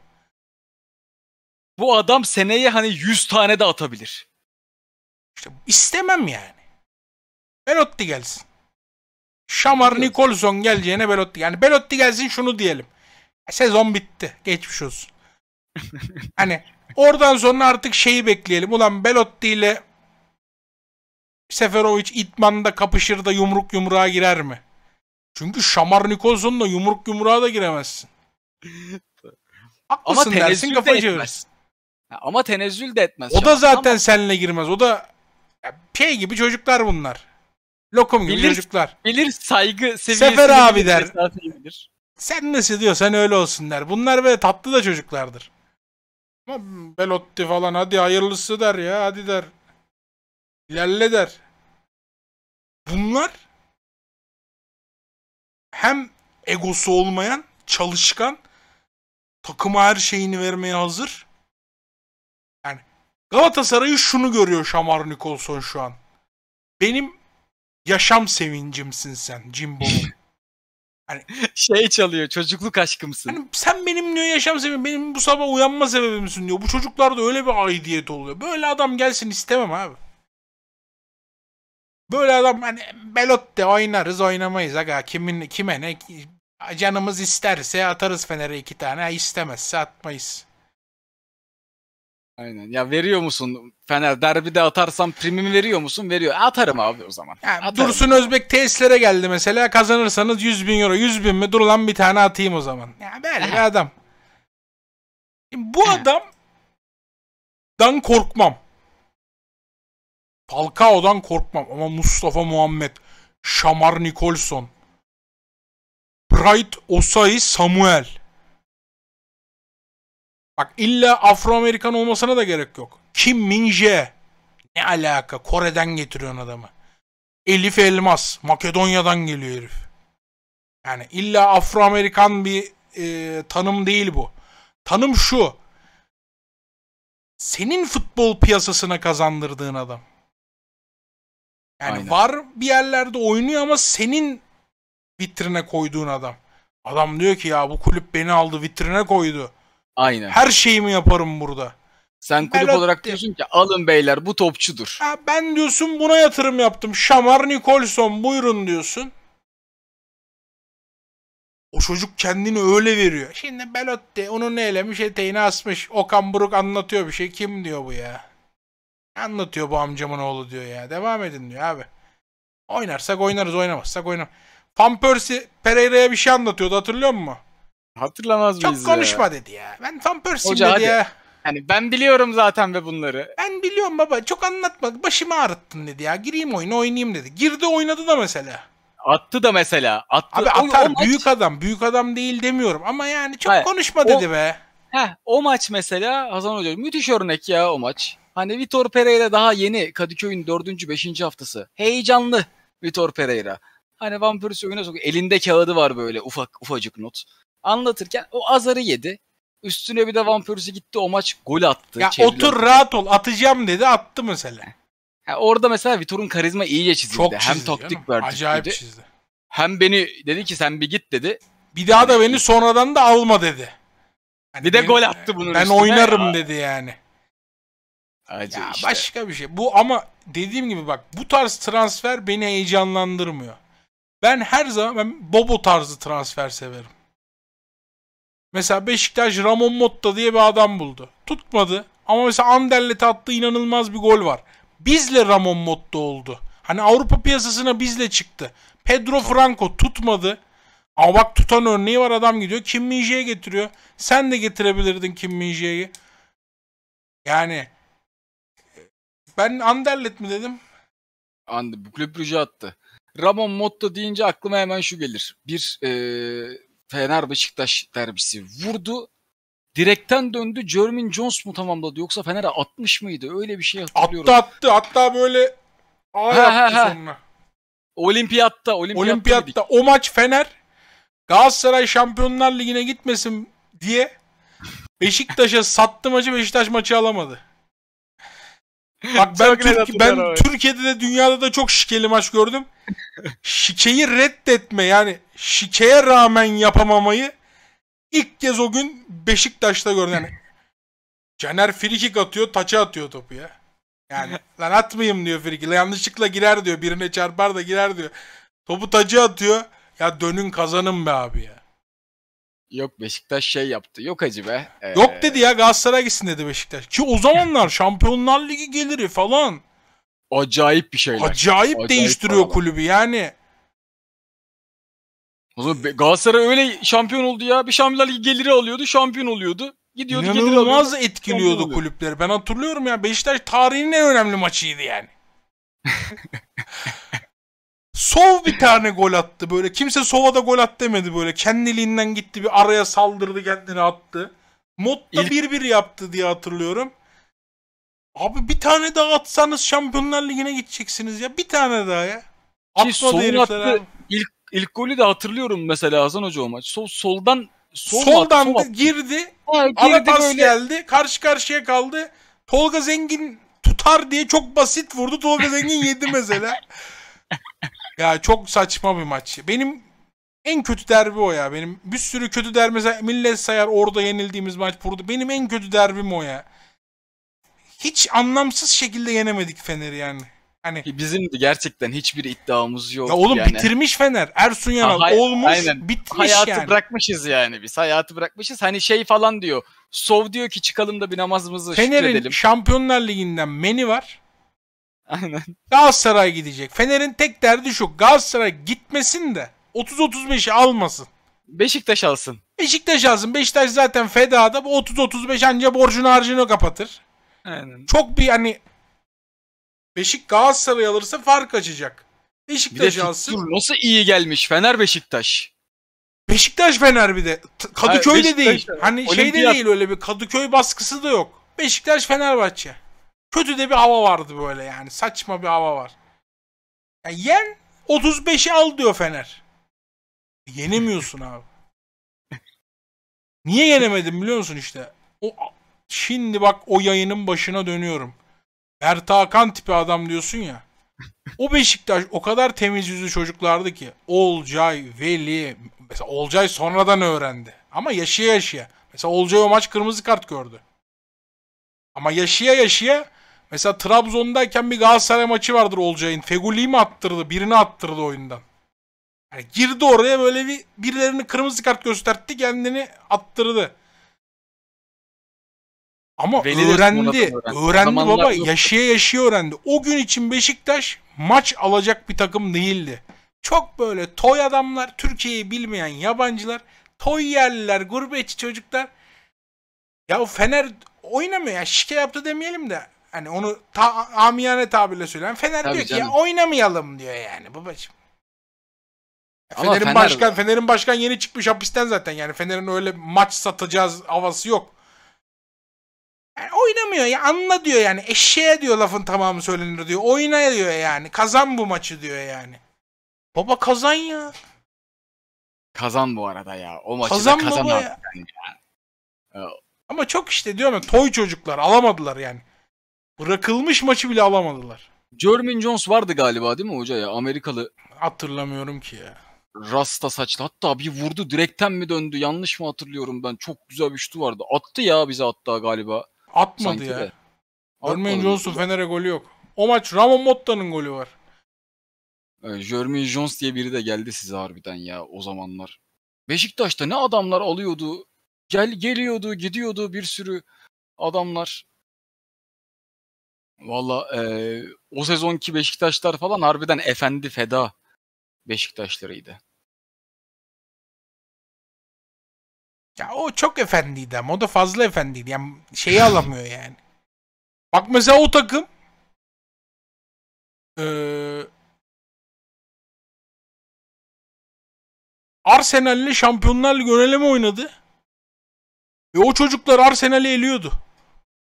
Bu adam seneye hani 100 tane de atabilir. İşte istemem yani. Belotti gelsin. Şamar Nikolson geleceğine Belotti. Yani Belotti gelsin şunu diyelim. Sezon bitti. Geçmiş olsun. hani oradan sonra artık şeyi bekleyelim. Ulan Belotti ile Seferovic itmanda kapışır da yumruk yumruğa girer mi? Çünkü Şamar Nikolson'la yumruk yumruğa da giremezsin. Haklısın Ama dersin kafayı çevirirsin. Ama tenezzül de etmez. O da zaten ama... seninle girmez. O da şey gibi çocuklar bunlar. Lokum gibi bilir, çocuklar. Bilir saygı seviyesi. Sefer abi der. Bilir. Sen nasıl diyorsan öyle olsun der. Bunlar böyle tatlı da çocuklardır. Ama Belotti falan hadi hayırlısı der ya hadi der. İlerle der. Bunlar hem egosu olmayan, çalışkan, takıma her şeyini vermeye hazır. Yani Galatasaray'ı şunu görüyor Şamar Nikolson şu an. Benim yaşam sevincimsin sen Jimbo'nun. Hani, şey çalıyor çocukluk aşkımsın. Hani sen benim diyor yaşam sebebim benim bu sabah uyanma sebebimsin diyor. Bu çocuklar da öyle bir aidiyet oluyor. Böyle adam gelsin istemem abi. Böyle adam hani melotte oynarız oynamayız aga kimin kime ne canımız isterse atarız Fener'e iki tane istemezse atmayız. Aynen. Ya veriyor musun Fener derbide atarsam primimi veriyor musun? Veriyor. E, atarım abi o zaman. Yani Dursun Özbek tesislere geldi mesela. Kazanırsanız 100 bin euro. 100 bin mi? Dur lan bir tane atayım o zaman. Ya böyle bir adam. Şimdi bu adamdan korkmam. Falcao'dan korkmam ama Mustafa Muhammed, Şamar Nikolson, Bright Osai Samuel. Bak illa Afro-Amerikan olmasına da gerek yok. Kim Minje. Ne alaka? Kore'den getiriyorsun adamı. Elif Elmas. Makedonya'dan geliyor herif. Yani illa Afro-Amerikan bir e, tanım değil bu. Tanım şu. Senin futbol piyasasına kazandırdığın adam. Yani Aynen. var bir yerlerde oynuyor ama senin vitrine koyduğun adam. Adam diyor ki ya bu kulüp beni aldı vitrine koydu. Aynen. Her şeyimi yaparım burada. Sen kulüp Belotti. olarak diyorsun ki alın beyler bu topçudur. Ha, ben diyorsun buna yatırım yaptım. Şamar Nikolson buyurun diyorsun. O çocuk kendini öyle veriyor. Şimdi Belotti onun elemiş eteğini asmış. Okan Buruk anlatıyor bir şey. Kim diyor bu ya? Anlatıyor bu amcamın oğlu diyor ya. Devam edin diyor abi. Oynarsak oynarız oynamazsak oynam. Van Persie Pereira'ya bir şey anlatıyordu hatırlıyor musun? Hatırlamaz Çok konuşma ya? dedi ya. Ben tam Percy'im dedi hadi. ya. Yani ben biliyorum zaten ve bunları. Ben biliyorum baba çok anlatma başımı ağrıttın dedi ya. Gireyim oyuna oynayayım dedi. Girdi oynadı da mesela. Attı da mesela. Attı. Abi atar o, o büyük maç... adam büyük adam değil demiyorum ama yani çok Hayır, konuşma o, dedi be. Heh, o maç mesela Hasan Hoca müthiş örnek ya o maç. Hani Vitor Pereira daha yeni Kadıköy'ün 4. 5. haftası. Heyecanlı Vitor Pereira. Hani Van Persie oyuna sokuyor. Elinde kağıdı var böyle ufak ufacık not anlatırken o azarı yedi. Üstüne bir de Van gitti o maç gol attı. Ya çevirilen. otur rahat ol atacağım dedi attı mesela. Yani orada mesela Vitor'un karizma iyice çizildi. Çok çizdi, hem taktik verdi. Acayip dedi. çizdi. Hem beni dedi ki sen bir git dedi. Bir daha da beni sonradan da alma dedi. Yani bir de benim, gol attı bunun Ben üstüne. oynarım ya. dedi yani. Acı ya işte. Başka bir şey. Bu ama dediğim gibi bak bu tarz transfer beni heyecanlandırmıyor. Ben her zaman ben Bobo tarzı transfer severim. Mesela Beşiktaş Ramon Motta diye bir adam buldu. Tutmadı. Ama mesela Anderlet'e attığı inanılmaz bir gol var. Bizle Ramon Motta oldu. Hani Avrupa piyasasına bizle çıktı. Pedro Franco tutmadı. Ama bak tutan örneği var adam gidiyor. Kim Minje'ye getiriyor. Sen de getirebilirdin Kim Minje'yi. Yani ben Anderlet mi dedim? Ande, bu kulüp attı. Ramon Motta deyince aklıma hemen şu gelir. Bir ee, Fener Beşiktaş derbisi vurdu. Direkten döndü. Jermin Jones mu tamamladı yoksa Fener'e 60 mıydı? Öyle bir şey hatırlıyorum. Attı attı. Hatta böyle A yaptı sonuna. Olimpiyatta, olimpiyatta. Olimpiyatta o maç Fener Galatasaray Şampiyonlar Ligi'ne gitmesin diye Beşiktaş'a sattı maçı Beşiktaş maçı alamadı. Bak ben, Türk, ben Türkiye'de de dünyada da çok şikeli maç gördüm. Şikeyi reddetme yani şikeye rağmen yapamamayı ilk kez o gün Beşiktaş'ta gördüm. Yani Caner frikik atıyor taça atıyor topu ya. Yani lan atmayayım diyor frikikle yanlışlıkla girer diyor birine çarpar da girer diyor. Topu taça atıyor. Ya dönün kazanın be abi ya. Yok Beşiktaş şey yaptı. Yok acı be. Ee... Yok dedi ya Galatasaray gitsin dedi Beşiktaş. Ki o zamanlar Şampiyonlar Ligi geliri falan. Acayip bir şeyler. Acayip, Acayip değiştiriyor falan. kulübü yani. O zaman Galatasaray öyle şampiyon oldu ya. Bir Şampiyonlar Ligi geliri alıyordu, şampiyon oluyordu. Gidiyordu, İnanılmaz geliri alıyordu. etkiliyordu kulüpleri. Ben hatırlıyorum ya Beşiktaş tarihinin en önemli maçıydı yani. Sov bir tane gol attı böyle. Kimse Sova da gol at demedi böyle. Kendiliğinden gitti bir araya saldırdı kendini attı. Modda 1-1 İlk... yaptı diye hatırlıyorum. Abi bir tane daha atsanız Şampiyonlar Ligi'ne gideceksiniz ya. Bir tane daha ya. Atmadı Ki attı. İlk, ilk golü de hatırlıyorum mesela Hasan Hoca o maç. Sol, soldan sol soldan attı, sol girdi. Ha, girdi ara pas böyle. geldi. Karşı karşıya kaldı. Tolga Zengin tutar diye çok basit vurdu. Tolga Zengin yedi mesela. Ya çok saçma bir maç. Benim en kötü derbi o ya. Benim bir sürü kötü derbi mesela millet sayar orada yenildiğimiz maç burada. Benim en kötü derbim o ya. Hiç anlamsız şekilde yenemedik Fener'i yani. Hani bizim de gerçekten hiçbir iddiamız yok. Ya oğlum yani. bitirmiş Fener. Ersun Yanal ha, hay- olmuş, aynen. bitmiş Hayatı yani. bırakmışız yani biz. Hayatı bırakmışız. Hani şey falan diyor. Sov diyor ki çıkalım da bir namazımızı Fener'in şükredelim. Fener'in Şampiyonlar Ligi'nden meni var. Aynen. Galatasaray gidecek. Fener'in tek derdi şu. Galatasaray gitmesin de 30-35'i almasın. Beşiktaş alsın. Beşiktaş alsın. Beşiktaş zaten fedada 30-35 anca borcunu harcını kapatır. Aynen. Çok bir hani Beşik Galatasaray alırsa fark açacak. Beşiktaş bir de alsın. Nasıl iyi gelmiş Fener Beşiktaş. Beşiktaş Fener bir de. Kadıköy de değil. Hani Olimpiyat. şey de değil öyle bir Kadıköy baskısı da yok. Beşiktaş Fenerbahçe kötü de bir hava vardı böyle yani. Saçma bir hava var. Yani yen 35'i al diyor Fener. Yenemiyorsun abi. Niye yenemedim biliyor musun işte? O şimdi bak o yayının başına dönüyorum. Mert Hakan tipi adam diyorsun ya. O Beşiktaş o kadar temiz yüzlü çocuklardı ki. Olcay, Veli, mesela Olcay sonradan öğrendi. Ama yaşaya yaşaya. Mesela Olcay o maç kırmızı kart gördü. Ama yaşaya yaşaya Mesela Trabzon'dayken bir Galatasaray maçı vardır Olcay'ın. Feguli mi attırdı? Birini attırdı oyundan. Yani girdi oraya böyle bir birilerini kırmızı kart gösterdi kendini attırdı. Ama öğrendi. Öğrendi, öğrendi baba. Yok. Yaşaya yaşaya öğrendi. O gün için Beşiktaş maç alacak bir takım değildi. Çok böyle toy adamlar, Türkiye'yi bilmeyen yabancılar, toy yerliler, gurbetçi çocuklar. Ya Fener oynamıyor. Ya şike yaptı demeyelim de. Hani onu ta amiyane tabirle söylüyorum. Fener Tabii diyor ki ya oynamayalım diyor yani babacığım. Ama Fener'in Fener... başkan Fener'in başkan yeni çıkmış hapisten zaten yani Fener'in öyle maç satacağız havası yok. Yani oynamıyor ya anla diyor yani eşeğe diyor lafın tamamı söylenir diyor. Oyna diyor yani kazan bu maçı diyor yani. Baba kazan ya. Kazan bu arada ya. O maçı kazan da kazan baba ya. ya. Ama çok işte diyorum ya toy çocuklar alamadılar yani. Bırakılmış maçı bile alamadılar. Jermin Jones vardı galiba değil mi hoca ya? Amerikalı. Hatırlamıyorum ki ya. Rasta saçlı. Hatta bir vurdu direkten mi döndü? Yanlış mı hatırlıyorum ben? Çok güzel bir şutu vardı. Attı ya bize hatta galiba. Atmadı Sanki ya. Jermaine Jones'un Fener'e golü yok. O maç Ramon Motta'nın golü var. Jermaine Jones diye biri de geldi size harbiden ya o zamanlar. Beşiktaş'ta ne adamlar alıyordu. Gel geliyordu, gidiyordu bir sürü adamlar. Valla e, o sezonki Beşiktaşlar falan harbiden efendi feda Beşiktaşlarıydı. Ya o çok efendiydi ama o da fazla efendiydi. Yani şeyi alamıyor yani. Bak mesela o takım ee, Arsenal'le Şampiyonlar Ligi oynadı. Ve o çocuklar Arsenal'i eliyordu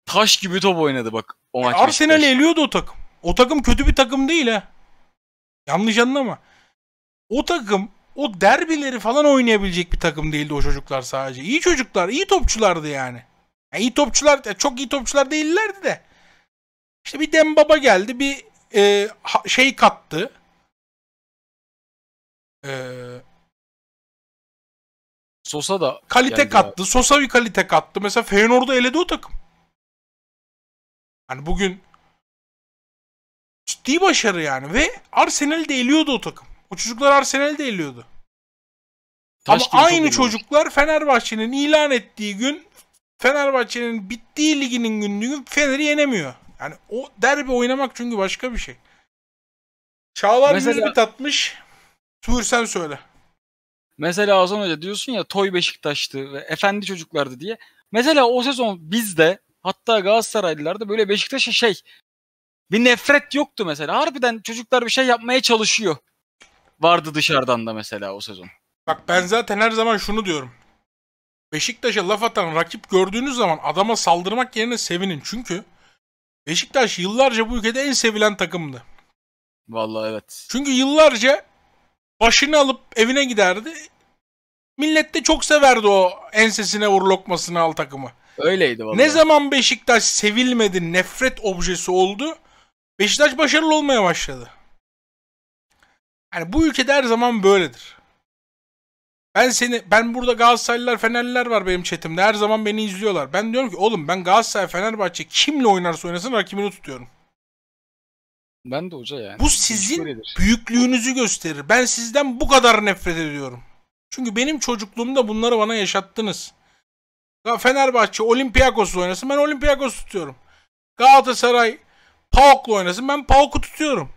taş gibi top oynadı bak o maç. Arsenal eliyordu o takım. O takım kötü bir takım değil ha. Yanlış anlama. O takım o derbileri falan oynayabilecek bir takım değildi o çocuklar sadece. İyi çocuklar, iyi topçulardı yani. yani iyi topçular, çok iyi topçular değillerdi de. İşte bir Dembaba geldi, bir e, şey kattı. E, Sosa da kalite geldi kattı. Abi. Sosa bir kalite kattı. Mesela Feyenoord'u eledi o takım. Hani bugün ciddi başarı yani ve arsenal de eliyordu o takım. O çocuklar arsenal de eliyordu. Taş Ama aynı çocuklar Fenerbahçe'nin ilan ettiği gün Fenerbahçe'nin bittiği liginin günlüğü Fener'i yenemiyor. Yani o derbi oynamak çünkü başka bir şey. Çağlar Mesela... yüzü tatmış. Tuğur sen söyle. Mesela Ozan Hoca diyorsun ya Toy Beşiktaş'tı ve Efendi çocuklardı diye. Mesela o sezon biz de. Hatta Galatasaraylılarda böyle Beşiktaş'a şey bir nefret yoktu mesela. Harbiden çocuklar bir şey yapmaya çalışıyor. Vardı dışarıdan da mesela o sezon. Bak ben zaten her zaman şunu diyorum. Beşiktaş'a laf atan rakip gördüğünüz zaman adama saldırmak yerine sevinin. Çünkü Beşiktaş yıllarca bu ülkede en sevilen takımdı. Vallahi evet. Çünkü yıllarca başını alıp evine giderdi. Millet de çok severdi o ensesine vur lokmasını al takımı. Öyleydi vallahi. Ne zaman Beşiktaş sevilmedi, nefret objesi oldu, Beşiktaş başarılı olmaya başladı. Yani bu ülkede her zaman böyledir. Ben seni ben burada Galatasaraylılar, Fenerliler var benim çetimde. Her zaman beni izliyorlar. Ben diyorum ki oğlum ben Galatasaray, Fenerbahçe kimle oynarsa oynasın rakibini tutuyorum. Ben de hoca yani. Bu sizin büyüklüğünüzü gösterir. Ben sizden bu kadar nefret ediyorum. Çünkü benim çocukluğumda bunları bana yaşattınız. Fenerbahçe Olympiakos'la oynasın ben Olympiakos'u tutuyorum. Galatasaray PAOK'la oynasın ben PAOK'u tutuyorum.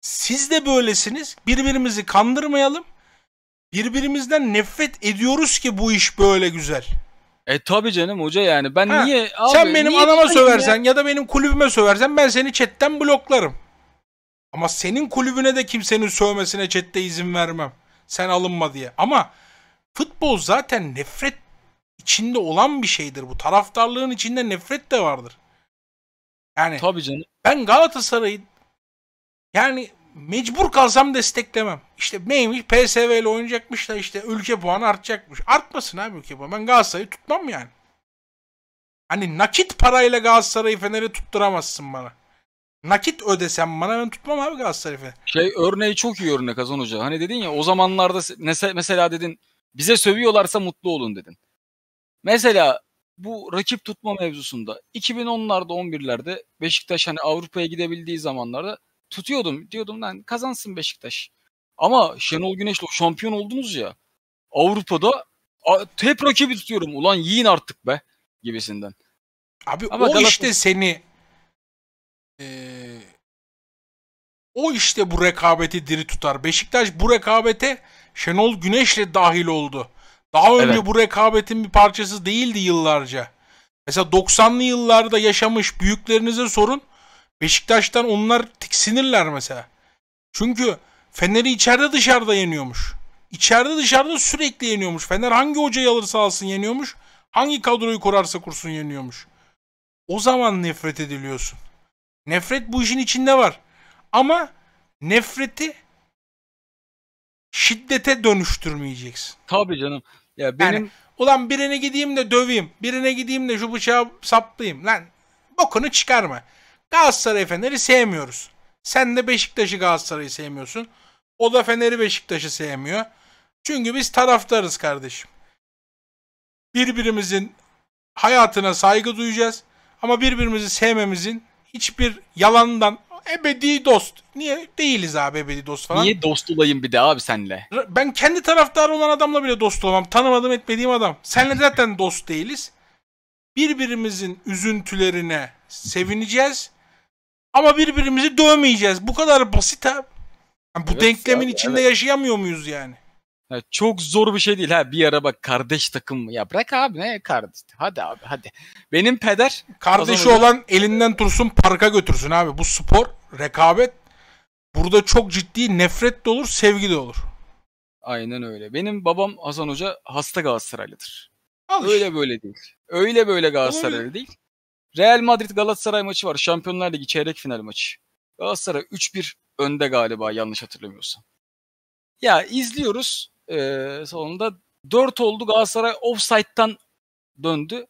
Siz de böylesiniz. Birbirimizi kandırmayalım. Birbirimizden nefret ediyoruz ki bu iş böyle güzel. E tabi canım hoca yani ben ha, niye abi, Sen benim niye anama söversen ya? ya da benim kulübüme söversen ben seni chatten bloklarım. Ama senin kulübüne de kimsenin sövmesine chatte izin vermem. Sen alınma diye. Ama futbol zaten nefret içinde olan bir şeydir bu. Taraftarlığın içinde nefret de vardır. Yani Tabii canım. Ben Galatasaray'ı yani mecbur kalsam desteklemem. İşte neymiş PSV ile oynayacakmış da işte ülke puanı artacakmış. Artmasın abi ülke puanı. Ben Galatasaray'ı tutmam yani. Hani nakit parayla Galatasaray'ı feneri tutturamazsın bana. Nakit ödesem bana ben tutmam abi Galatasaray'ı Fener. Şey örneği çok iyi örnek Hasan Hoca. Hani dedin ya o zamanlarda mesela dedin bize sövüyorlarsa mutlu olun dedin. Mesela bu rakip tutma mevzusunda 2010'larda 11'lerde Beşiktaş hani Avrupa'ya gidebildiği zamanlarda tutuyordum. Diyordum lan kazansın Beşiktaş. Ama Şenol Güneş'le şampiyon oldunuz ya. Avrupa'da hep rakibi tutuyorum. Ulan yiyin artık be gibisinden. Abi Ama o Galatasaray... işte seni e, o işte bu rekabeti diri tutar. Beşiktaş bu rekabete Şenol Güneş'le dahil oldu. Daha önce evet. bu rekabetin bir parçası değildi yıllarca. Mesela 90'lı yıllarda yaşamış büyüklerinize sorun. Beşiktaş'tan onlar tiksinirler mesela. Çünkü Fener'i içeride dışarıda yeniyormuş. İçeride dışarıda sürekli yeniyormuş. Fener hangi hocayı alırsa alsın yeniyormuş. Hangi kadroyu kurarsa kursun yeniyormuş. O zaman nefret ediliyorsun. Nefret bu işin içinde var. Ama nefreti şiddete dönüştürmeyeceksin. Tabii canım. Ya benim yani, ulan birine gideyim de döveyim. Birine gideyim de şu bıçağı saplayayım lan. Bokunu çıkarma. Galatasaray Fener'i sevmiyoruz. Sen de Beşiktaş'ı Galatasaray'ı sevmiyorsun. O da Fener'i Beşiktaş'ı sevmiyor. Çünkü biz taraftarız kardeşim. Birbirimizin hayatına saygı duyacağız. Ama birbirimizi sevmemizin hiçbir yalandan, Ebedi dost. Niye? Değiliz abi ebedi dost falan. Niye dost olayım bir de abi senle? Ben kendi taraftarı olan adamla bile dost olamam. Tanımadım etmediğim adam. Senle zaten dost değiliz. Birbirimizin üzüntülerine sevineceğiz. Ama birbirimizi dövmeyeceğiz. Bu kadar basit abi. Yani bu evet, denklemin abi, içinde evet. yaşayamıyor muyuz yani? çok zor bir şey değil. Ha bir ara bak kardeş takım ya bırak abi ne kardeş. Hadi abi hadi. Benim peder kardeşi kazanıyor. olan elinden tursun parka götürsün abi. Bu spor rekabet burada çok ciddi nefret de olur, sevgi de olur. Aynen öyle. Benim babam Hasan Hoca hasta Galatasaraylıdır. Alış. Öyle böyle değil. Öyle böyle Galatasaraylı değil. Real Madrid Galatasaray maçı var. Şampiyonlar Ligi çeyrek final maçı. Galatasaray 3-1 önde galiba yanlış hatırlamıyorsam. Ya izliyoruz e, sonunda 4 oldu Galatasaray offside'dan döndü.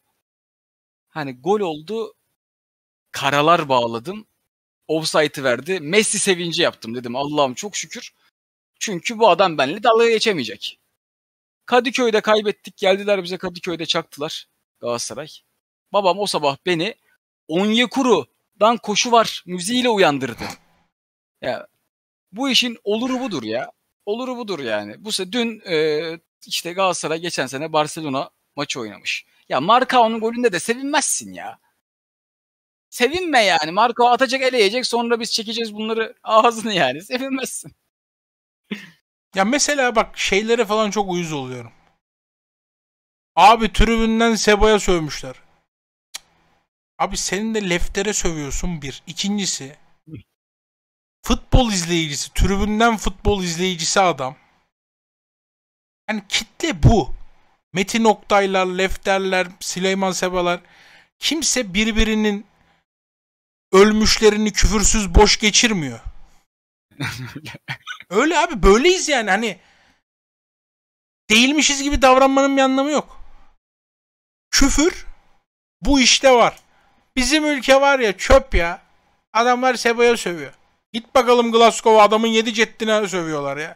Hani gol oldu. Karalar bağladım. Offside'ı verdi. Messi sevinci yaptım dedim. Allah'ım çok şükür. Çünkü bu adam benimle dalga geçemeyecek. Kadıköy'de kaybettik. Geldiler bize Kadıköy'de çaktılar Galatasaray. Babam o sabah beni Onyekuru'dan koşu var müziğiyle uyandırdı. Ya, bu işin oluru budur ya oluru budur yani. Bu se dün e, işte Galatasaray geçen sene Barcelona maçı oynamış. Ya onun golünde de sevinmezsin ya. Sevinme yani. Marco atacak eleyecek sonra biz çekeceğiz bunları ağzını yani. Sevinmezsin. ya mesela bak şeylere falan çok uyuz oluyorum. Abi tribünden Seba'ya sövmüşler. Abi senin de leftere sövüyorsun bir. İkincisi futbol izleyicisi, tribünden futbol izleyicisi adam. Yani kitle bu. Metin Oktaylar, Lefterler, Süleyman Sebalar kimse birbirinin ölmüşlerini küfürsüz boş geçirmiyor. Öyle abi böyleyiz yani hani değilmişiz gibi davranmanın bir anlamı yok. Küfür bu işte var. Bizim ülke var ya çöp ya. Adamlar Seba'ya sövüyor. Git bakalım Glasgow adamın yedi ceddine sövüyorlar ya.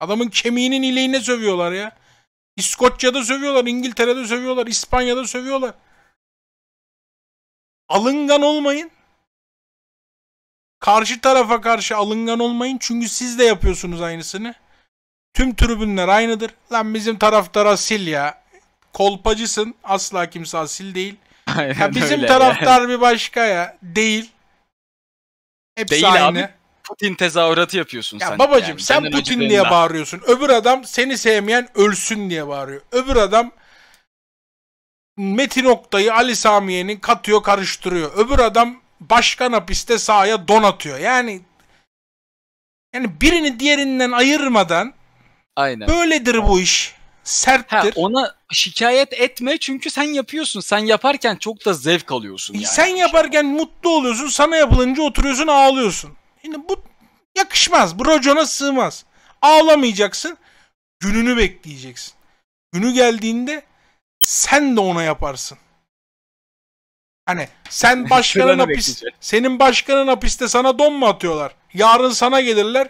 Adamın kemiğinin ileğine sövüyorlar ya. İskoçya'da sövüyorlar, İngiltere'de sövüyorlar, İspanya'da sövüyorlar. Alıngan olmayın. Karşı tarafa karşı alıngan olmayın. Çünkü siz de yapıyorsunuz aynısını. Tüm tribünler aynıdır. Lan bizim taraftar asil ya. Kolpacısın. Asla kimse asil değil. Aynen ya bizim taraftar ya. bir başka ya. Değil. Hepsi değil aynı. Abi. Putin tezahüratı yapıyorsun ya sen. Babacım yani. sen Putin diye bağırıyorsun. Öbür adam seni sevmeyen ölsün diye bağırıyor. Öbür adam Metin Oktay'ı Ali Samiye'nin katıyor karıştırıyor. Öbür adam başkan hapiste sahaya atıyor. Yani yani birini diğerinden ayırmadan Aynen. böyledir bu iş. Serttir. Ha, ona şikayet etme çünkü sen yapıyorsun. Sen yaparken çok da zevk alıyorsun. E, yani. Sen yaparken mutlu oluyorsun. Sana yapılınca oturuyorsun ağlıyorsun. Şimdi bu yakışmaz. Bu racona sığmaz. Ağlamayacaksın. Gününü bekleyeceksin. Günü geldiğinde sen de ona yaparsın. Hani sen başkanın hapis, senin başkanın hapiste sana don mu atıyorlar? Yarın sana gelirler.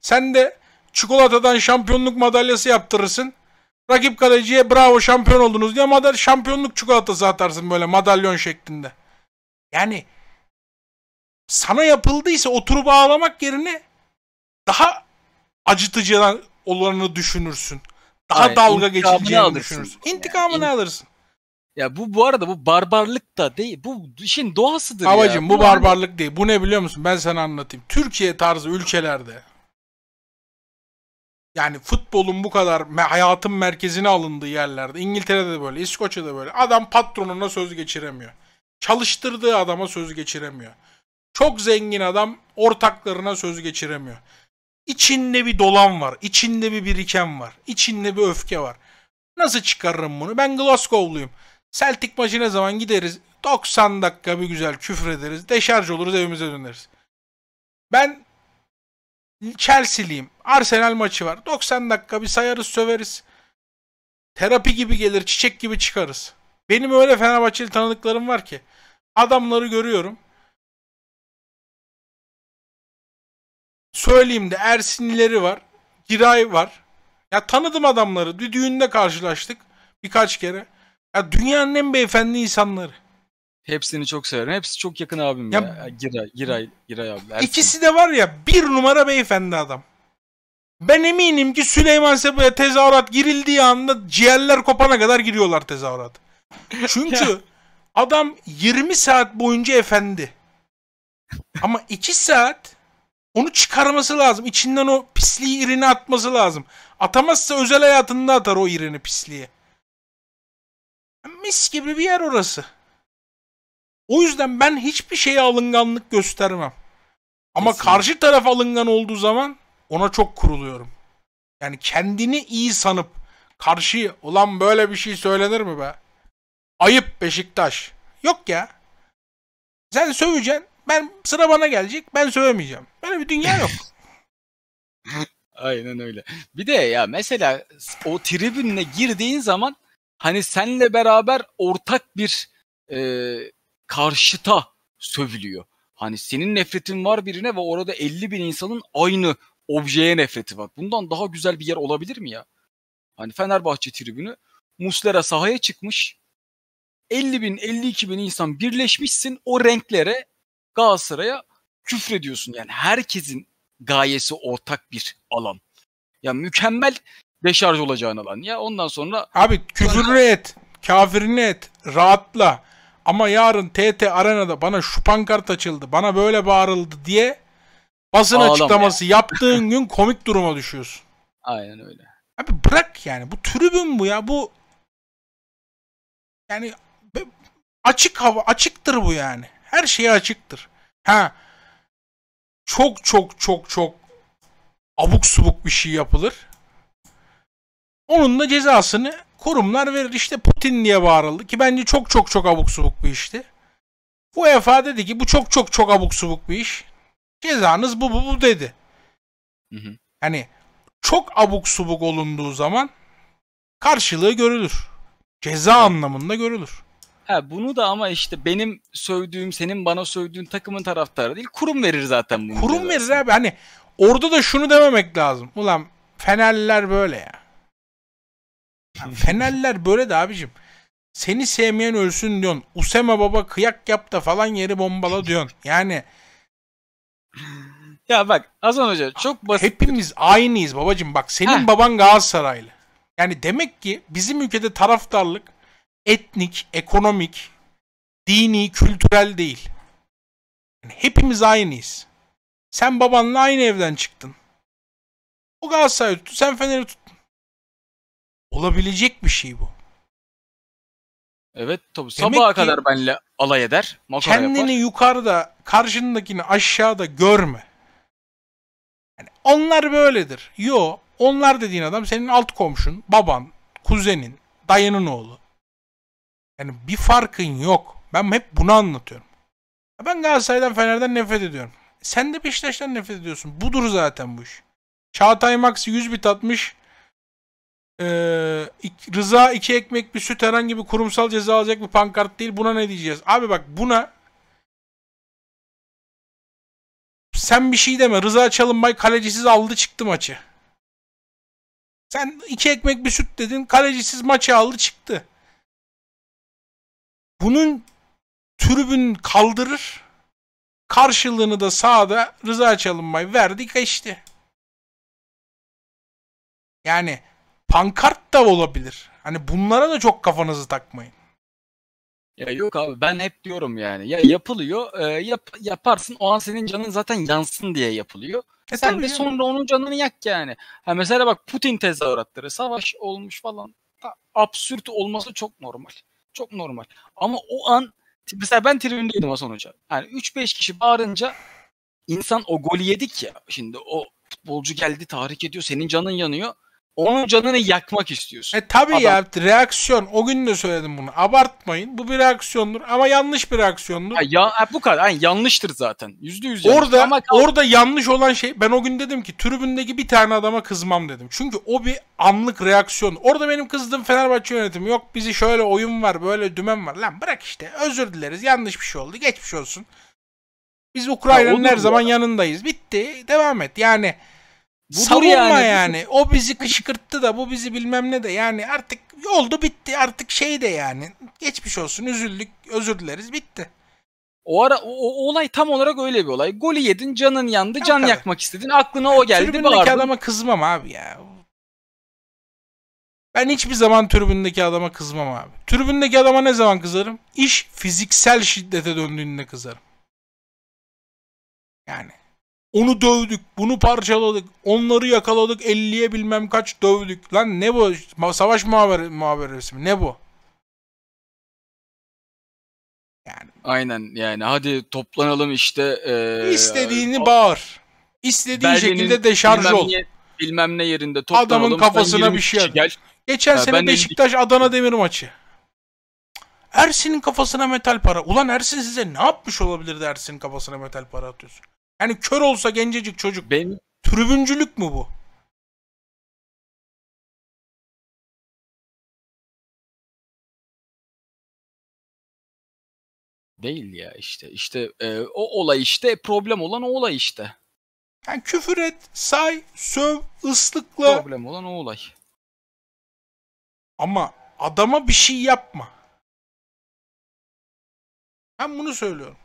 Sen de çikolatadan şampiyonluk madalyası yaptırırsın. Rakip kaleciye bravo şampiyon oldunuz diye madal şampiyonluk çikolatası atarsın böyle madalyon şeklinde. Yani sana yapıldıysa oturup ağlamak yerine daha acıtıcı olanını düşünürsün. Daha Aynen, dalga geçileceğini düşünürsün. İntikamını yani, alırsın. Ya bu bu arada bu barbarlık da değil. Bu işin doğasıdır Abacım, ya. bu, bu barbarlık değil. Bu ne biliyor musun? Ben sana anlatayım. Türkiye tarzı ülkelerde yani futbolun bu kadar hayatın merkezine alındığı yerlerde İngiltere'de de böyle, İskoçya'da böyle adam patronuna söz geçiremiyor. Çalıştırdığı adama söz geçiremiyor. Çok zengin adam ortaklarına söz geçiremiyor. İçinde bir dolan var, içinde bir biriken var, içinde bir öfke var. Nasıl çıkarırım bunu? Ben Glasgow'luyum. Celtic maçı ne zaman gideriz? 90 dakika bir güzel küfrederiz, deşarj oluruz, evimize döneriz. Ben Chelsea'liyim. Arsenal maçı var. 90 dakika bir sayarız, söveriz. Terapi gibi gelir, çiçek gibi çıkarız. Benim öyle Fenerbahçeli tanıdıklarım var ki. Adamları görüyorum. söyleyeyim de Ersinlileri var. Giray var. Ya tanıdım adamları. Bir düğünde karşılaştık birkaç kere. Ya dünyanın en beyefendi insanları. Hepsini çok severim. Hepsi çok yakın abim ya. ya. Giray, Giray, Giray abi. Ersin. İkisi de var ya bir numara beyefendi adam. Ben eminim ki Süleyman Seba'ya tezahürat girildiği anda ciğerler kopana kadar giriyorlar tezahürat. Çünkü adam 20 saat boyunca efendi. Ama 2 saat onu çıkarması lazım. İçinden o pisliği irini atması lazım. Atamazsa özel hayatında atar o irini pisliği. Mis gibi bir yer orası. O yüzden ben hiçbir şeye alınganlık göstermem. Ama Kesinlikle. karşı taraf alıngan olduğu zaman ona çok kuruluyorum. Yani kendini iyi sanıp karşı olan böyle bir şey söylenir mi be? Ayıp Beşiktaş. Yok ya. Sen söveceksin ben sıra bana gelecek. Ben sövemeyeceğim. Böyle bir dünya yok. Aynen öyle. Bir de ya mesela o tribünle girdiğin zaman hani senle beraber ortak bir e, karşıta sövülüyor. Hani senin nefretin var birine ve orada 50 bin insanın aynı objeye nefreti var. Bundan daha güzel bir yer olabilir mi ya? Hani Fenerbahçe tribünü Muslera sahaya çıkmış. 50 bin 52 bin insan birleşmişsin o renklere Galatasaray'a küfrediyorsun. Yani herkesin gayesi ortak bir alan. Ya mükemmel deşarj olacağın alan. Ya ondan sonra... Abi küfürünü et, kafirini et, rahatla. Ama yarın TT Arena'da bana şu pankart açıldı, bana böyle bağırıldı diye basın Ağlam açıklaması ya. yaptığın gün komik duruma düşüyorsun. Aynen öyle. Abi bırak yani. Bu tribün bu ya. Bu yani açık hava açıktır bu yani. Her şeye açıktır. Ha çok çok çok çok abuk subuk bir şey yapılır. Onun da cezasını kurumlar verir. İşte Putin diye bağırıldı ki bence çok çok çok abuk subuk bir işti. Bu UEFA dedi ki bu çok çok çok abuk subuk bir iş. Cezanız bu bu bu dedi. Hı hı. Hani çok abuk subuk olunduğu zaman karşılığı görülür. Ceza anlamında görülür. Ha, bunu da ama işte benim sövdüğüm, senin bana sövdüğün takımın taraftarı değil. Kurum verir zaten bunu. Kurum verir abi. Hani orada da şunu dememek lazım. Ulan Fenerliler böyle ya. Yani Fenerliler böyle de abicim. Seni sevmeyen ölsün diyorsun. Usema baba kıyak yap da falan yeri bombala diyorsun. Yani ya bak Hasan Hoca çok ah, basit. Hepimiz aynıyız babacım. Bak senin Heh. baban Galatasaraylı. Yani demek ki bizim ülkede taraftarlık etnik, ekonomik, dini, kültürel değil. Yani hepimiz aynıyız. Sen babanla aynı evden çıktın. O Galatasaray'ı tuttu, sen Fener'i tuttun. Olabilecek bir şey bu. Evet tabii sabaha kadar benle alay eder. Kendini yapar. yukarıda, karşındakini aşağıda görme. Yani onlar böyledir. Yo, onlar dediğin adam senin alt komşun, baban, kuzenin, dayının oğlu. Yani bir farkın yok. Ben hep bunu anlatıyorum. Ben Galatasaray'dan Fener'den nefret ediyorum. Sen de Beşiktaş'tan nefret ediyorsun. Budur zaten bu iş. Çağatay Max 100 bit atmış. Ee, Rıza iki ekmek bir süt herhangi bir kurumsal ceza alacak bir pankart değil. Buna ne diyeceğiz? Abi bak buna sen bir şey deme. Rıza Çalınbay kalecisiz aldı çıktı maçı. Sen iki ekmek bir süt dedin. Kalecisiz maçı aldı çıktı. Bunun tribün kaldırır. Karşılığını da sağda Rıza Çalınbay verdi geçti. Yani pankart da olabilir. Hani bunlara da çok kafanızı takmayın. Ya yok abi ben hep diyorum yani. Ya yapılıyor, e, yap, yaparsın o an senin canın zaten yansın diye yapılıyor. E Sen de ya. sonra onun canını yak yani. Ha mesela bak Putin tezahüratları, savaş olmuş falan. Absürt olması çok normal çok normal. Ama o an mesela ben tribündeydim Hasan Hoca. Yani 3-5 kişi bağırınca insan o golü yedik ya. Şimdi o futbolcu geldi tahrik ediyor. Senin canın yanıyor. Onun canını yakmak istiyorsun. E tabi ya reaksiyon. O gün de söyledim bunu. Abartmayın. Bu bir reaksiyondur ama yanlış bir reaksiyondur. Ya, ya bu kadar. Yani yanlıştır zaten. Yüzde yüz. Orada ama... orada yanlış olan şey ben o gün dedim ki tribündeki bir tane adama kızmam dedim. Çünkü o bir anlık reaksiyon. Orada benim kızdığım Fenerbahçe yönetimi yok bizi şöyle oyun var böyle dümen var. Lan bırak işte özür dileriz yanlış bir şey oldu geçmiş olsun. Biz Ukrayna'nın her zaman yanındayız. Bitti. Devam et. Yani bu Savunma yani. yani. O bizi kışkırttı da bu bizi bilmem ne de yani artık oldu bitti artık şey de yani. Geçmiş olsun üzüldük özür dileriz bitti. O ara o, o olay tam olarak öyle bir olay. Golü yedin, canın yandı, can Yok, yakmak istedin. Aklına o geldi, tribündeki bağırdın. adama kızmam abi ya. Ben hiçbir zaman tribündeki adama kızmam abi. Tribündeki adama ne zaman kızarım? İş fiziksel şiddete döndüğünde kızarım. Yani onu dövdük, bunu parçaladık, onları yakaladık, 50'ye bilmem kaç dövdük. Lan ne bu? Savaş muhabere, muhaberesi mi? Ne bu? Yani. Aynen yani hadi toplanalım işte. Ee, İstediğini bağır. İstediğin şekilde deşarj bilmem ol. Ne, bilmem ne yerinde toplanalım. Adamın kafasına bir şey gel. Geçen ha, sene Beşiktaş Adana Demir maçı. Ersin'in kafasına metal para. Ulan Ersin size ne yapmış olabilir de Ersin'in kafasına metal para atıyorsun? Yani kör olsa gencecik çocuk. Benim... Tribüncülük mü bu? Değil ya işte. İşte e, o olay işte problem olan o olay işte. Yani küfür et, say, söv, ıslıkla. Problem olan o olay. Ama adama bir şey yapma. Ben bunu söylüyorum.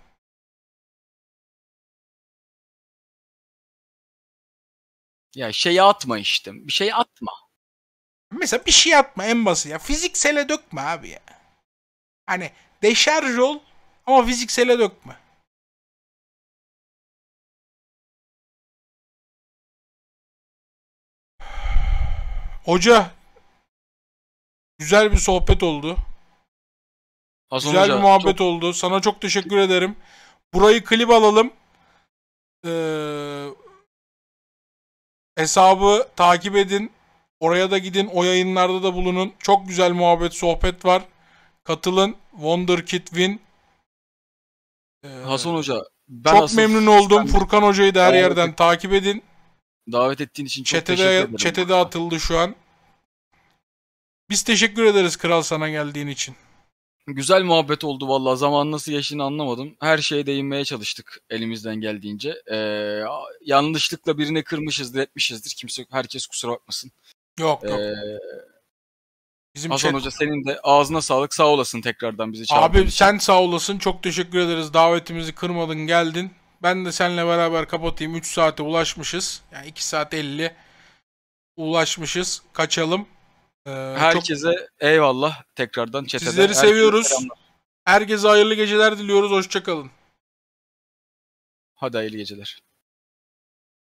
Ya şeyi atma işte. Bir şey atma. Mesela bir şey atma en basit ya. Fiziksele dökme abi ya. Hani deşarj ol ama fiziksele dökme. Hoca güzel bir sohbet oldu. Hasan güzel hoca, bir muhabbet çok... oldu. Sana çok teşekkür ederim. Burayı klip alalım. Ee, Hesabı takip edin. Oraya da gidin. O yayınlarda da bulunun. Çok güzel muhabbet, sohbet var. Katılın. Wonder Kid Win. Ee, Hasan Hoca. Ben çok memnun oldum. Ben... Furkan Hoca'yı da her yerden et... takip edin. Davet ettiğin için çok çetede, teşekkür ederim. Çetede atıldı şu an. Biz teşekkür ederiz kral sana geldiğin için. Güzel muhabbet oldu valla. Zaman nasıl geçtiğini anlamadım. Her şeye değinmeye çalıştık elimizden geldiğince. Ee, yanlışlıkla birini kırmışızdır, etmişizdir. Kimse herkes kusura bakmasın. Yok yok. Ee, Bizim Hasan chat... Hoca senin de ağzına sağlık. Sağ olasın tekrardan bizi çağırdığın Abi için. sen sağ olasın. Çok teşekkür ederiz. Davetimizi kırmadın, geldin. Ben de seninle beraber kapatayım. 3 saate ulaşmışız. Yani 2 saat 50 ulaşmışız. Kaçalım. Ee, Herkese çok... eyvallah tekrardan çeteden. Sizleri Herkese seviyoruz. Selamlar. Herkese hayırlı geceler diliyoruz. Hoşçakalın. Hadi hayırlı geceler.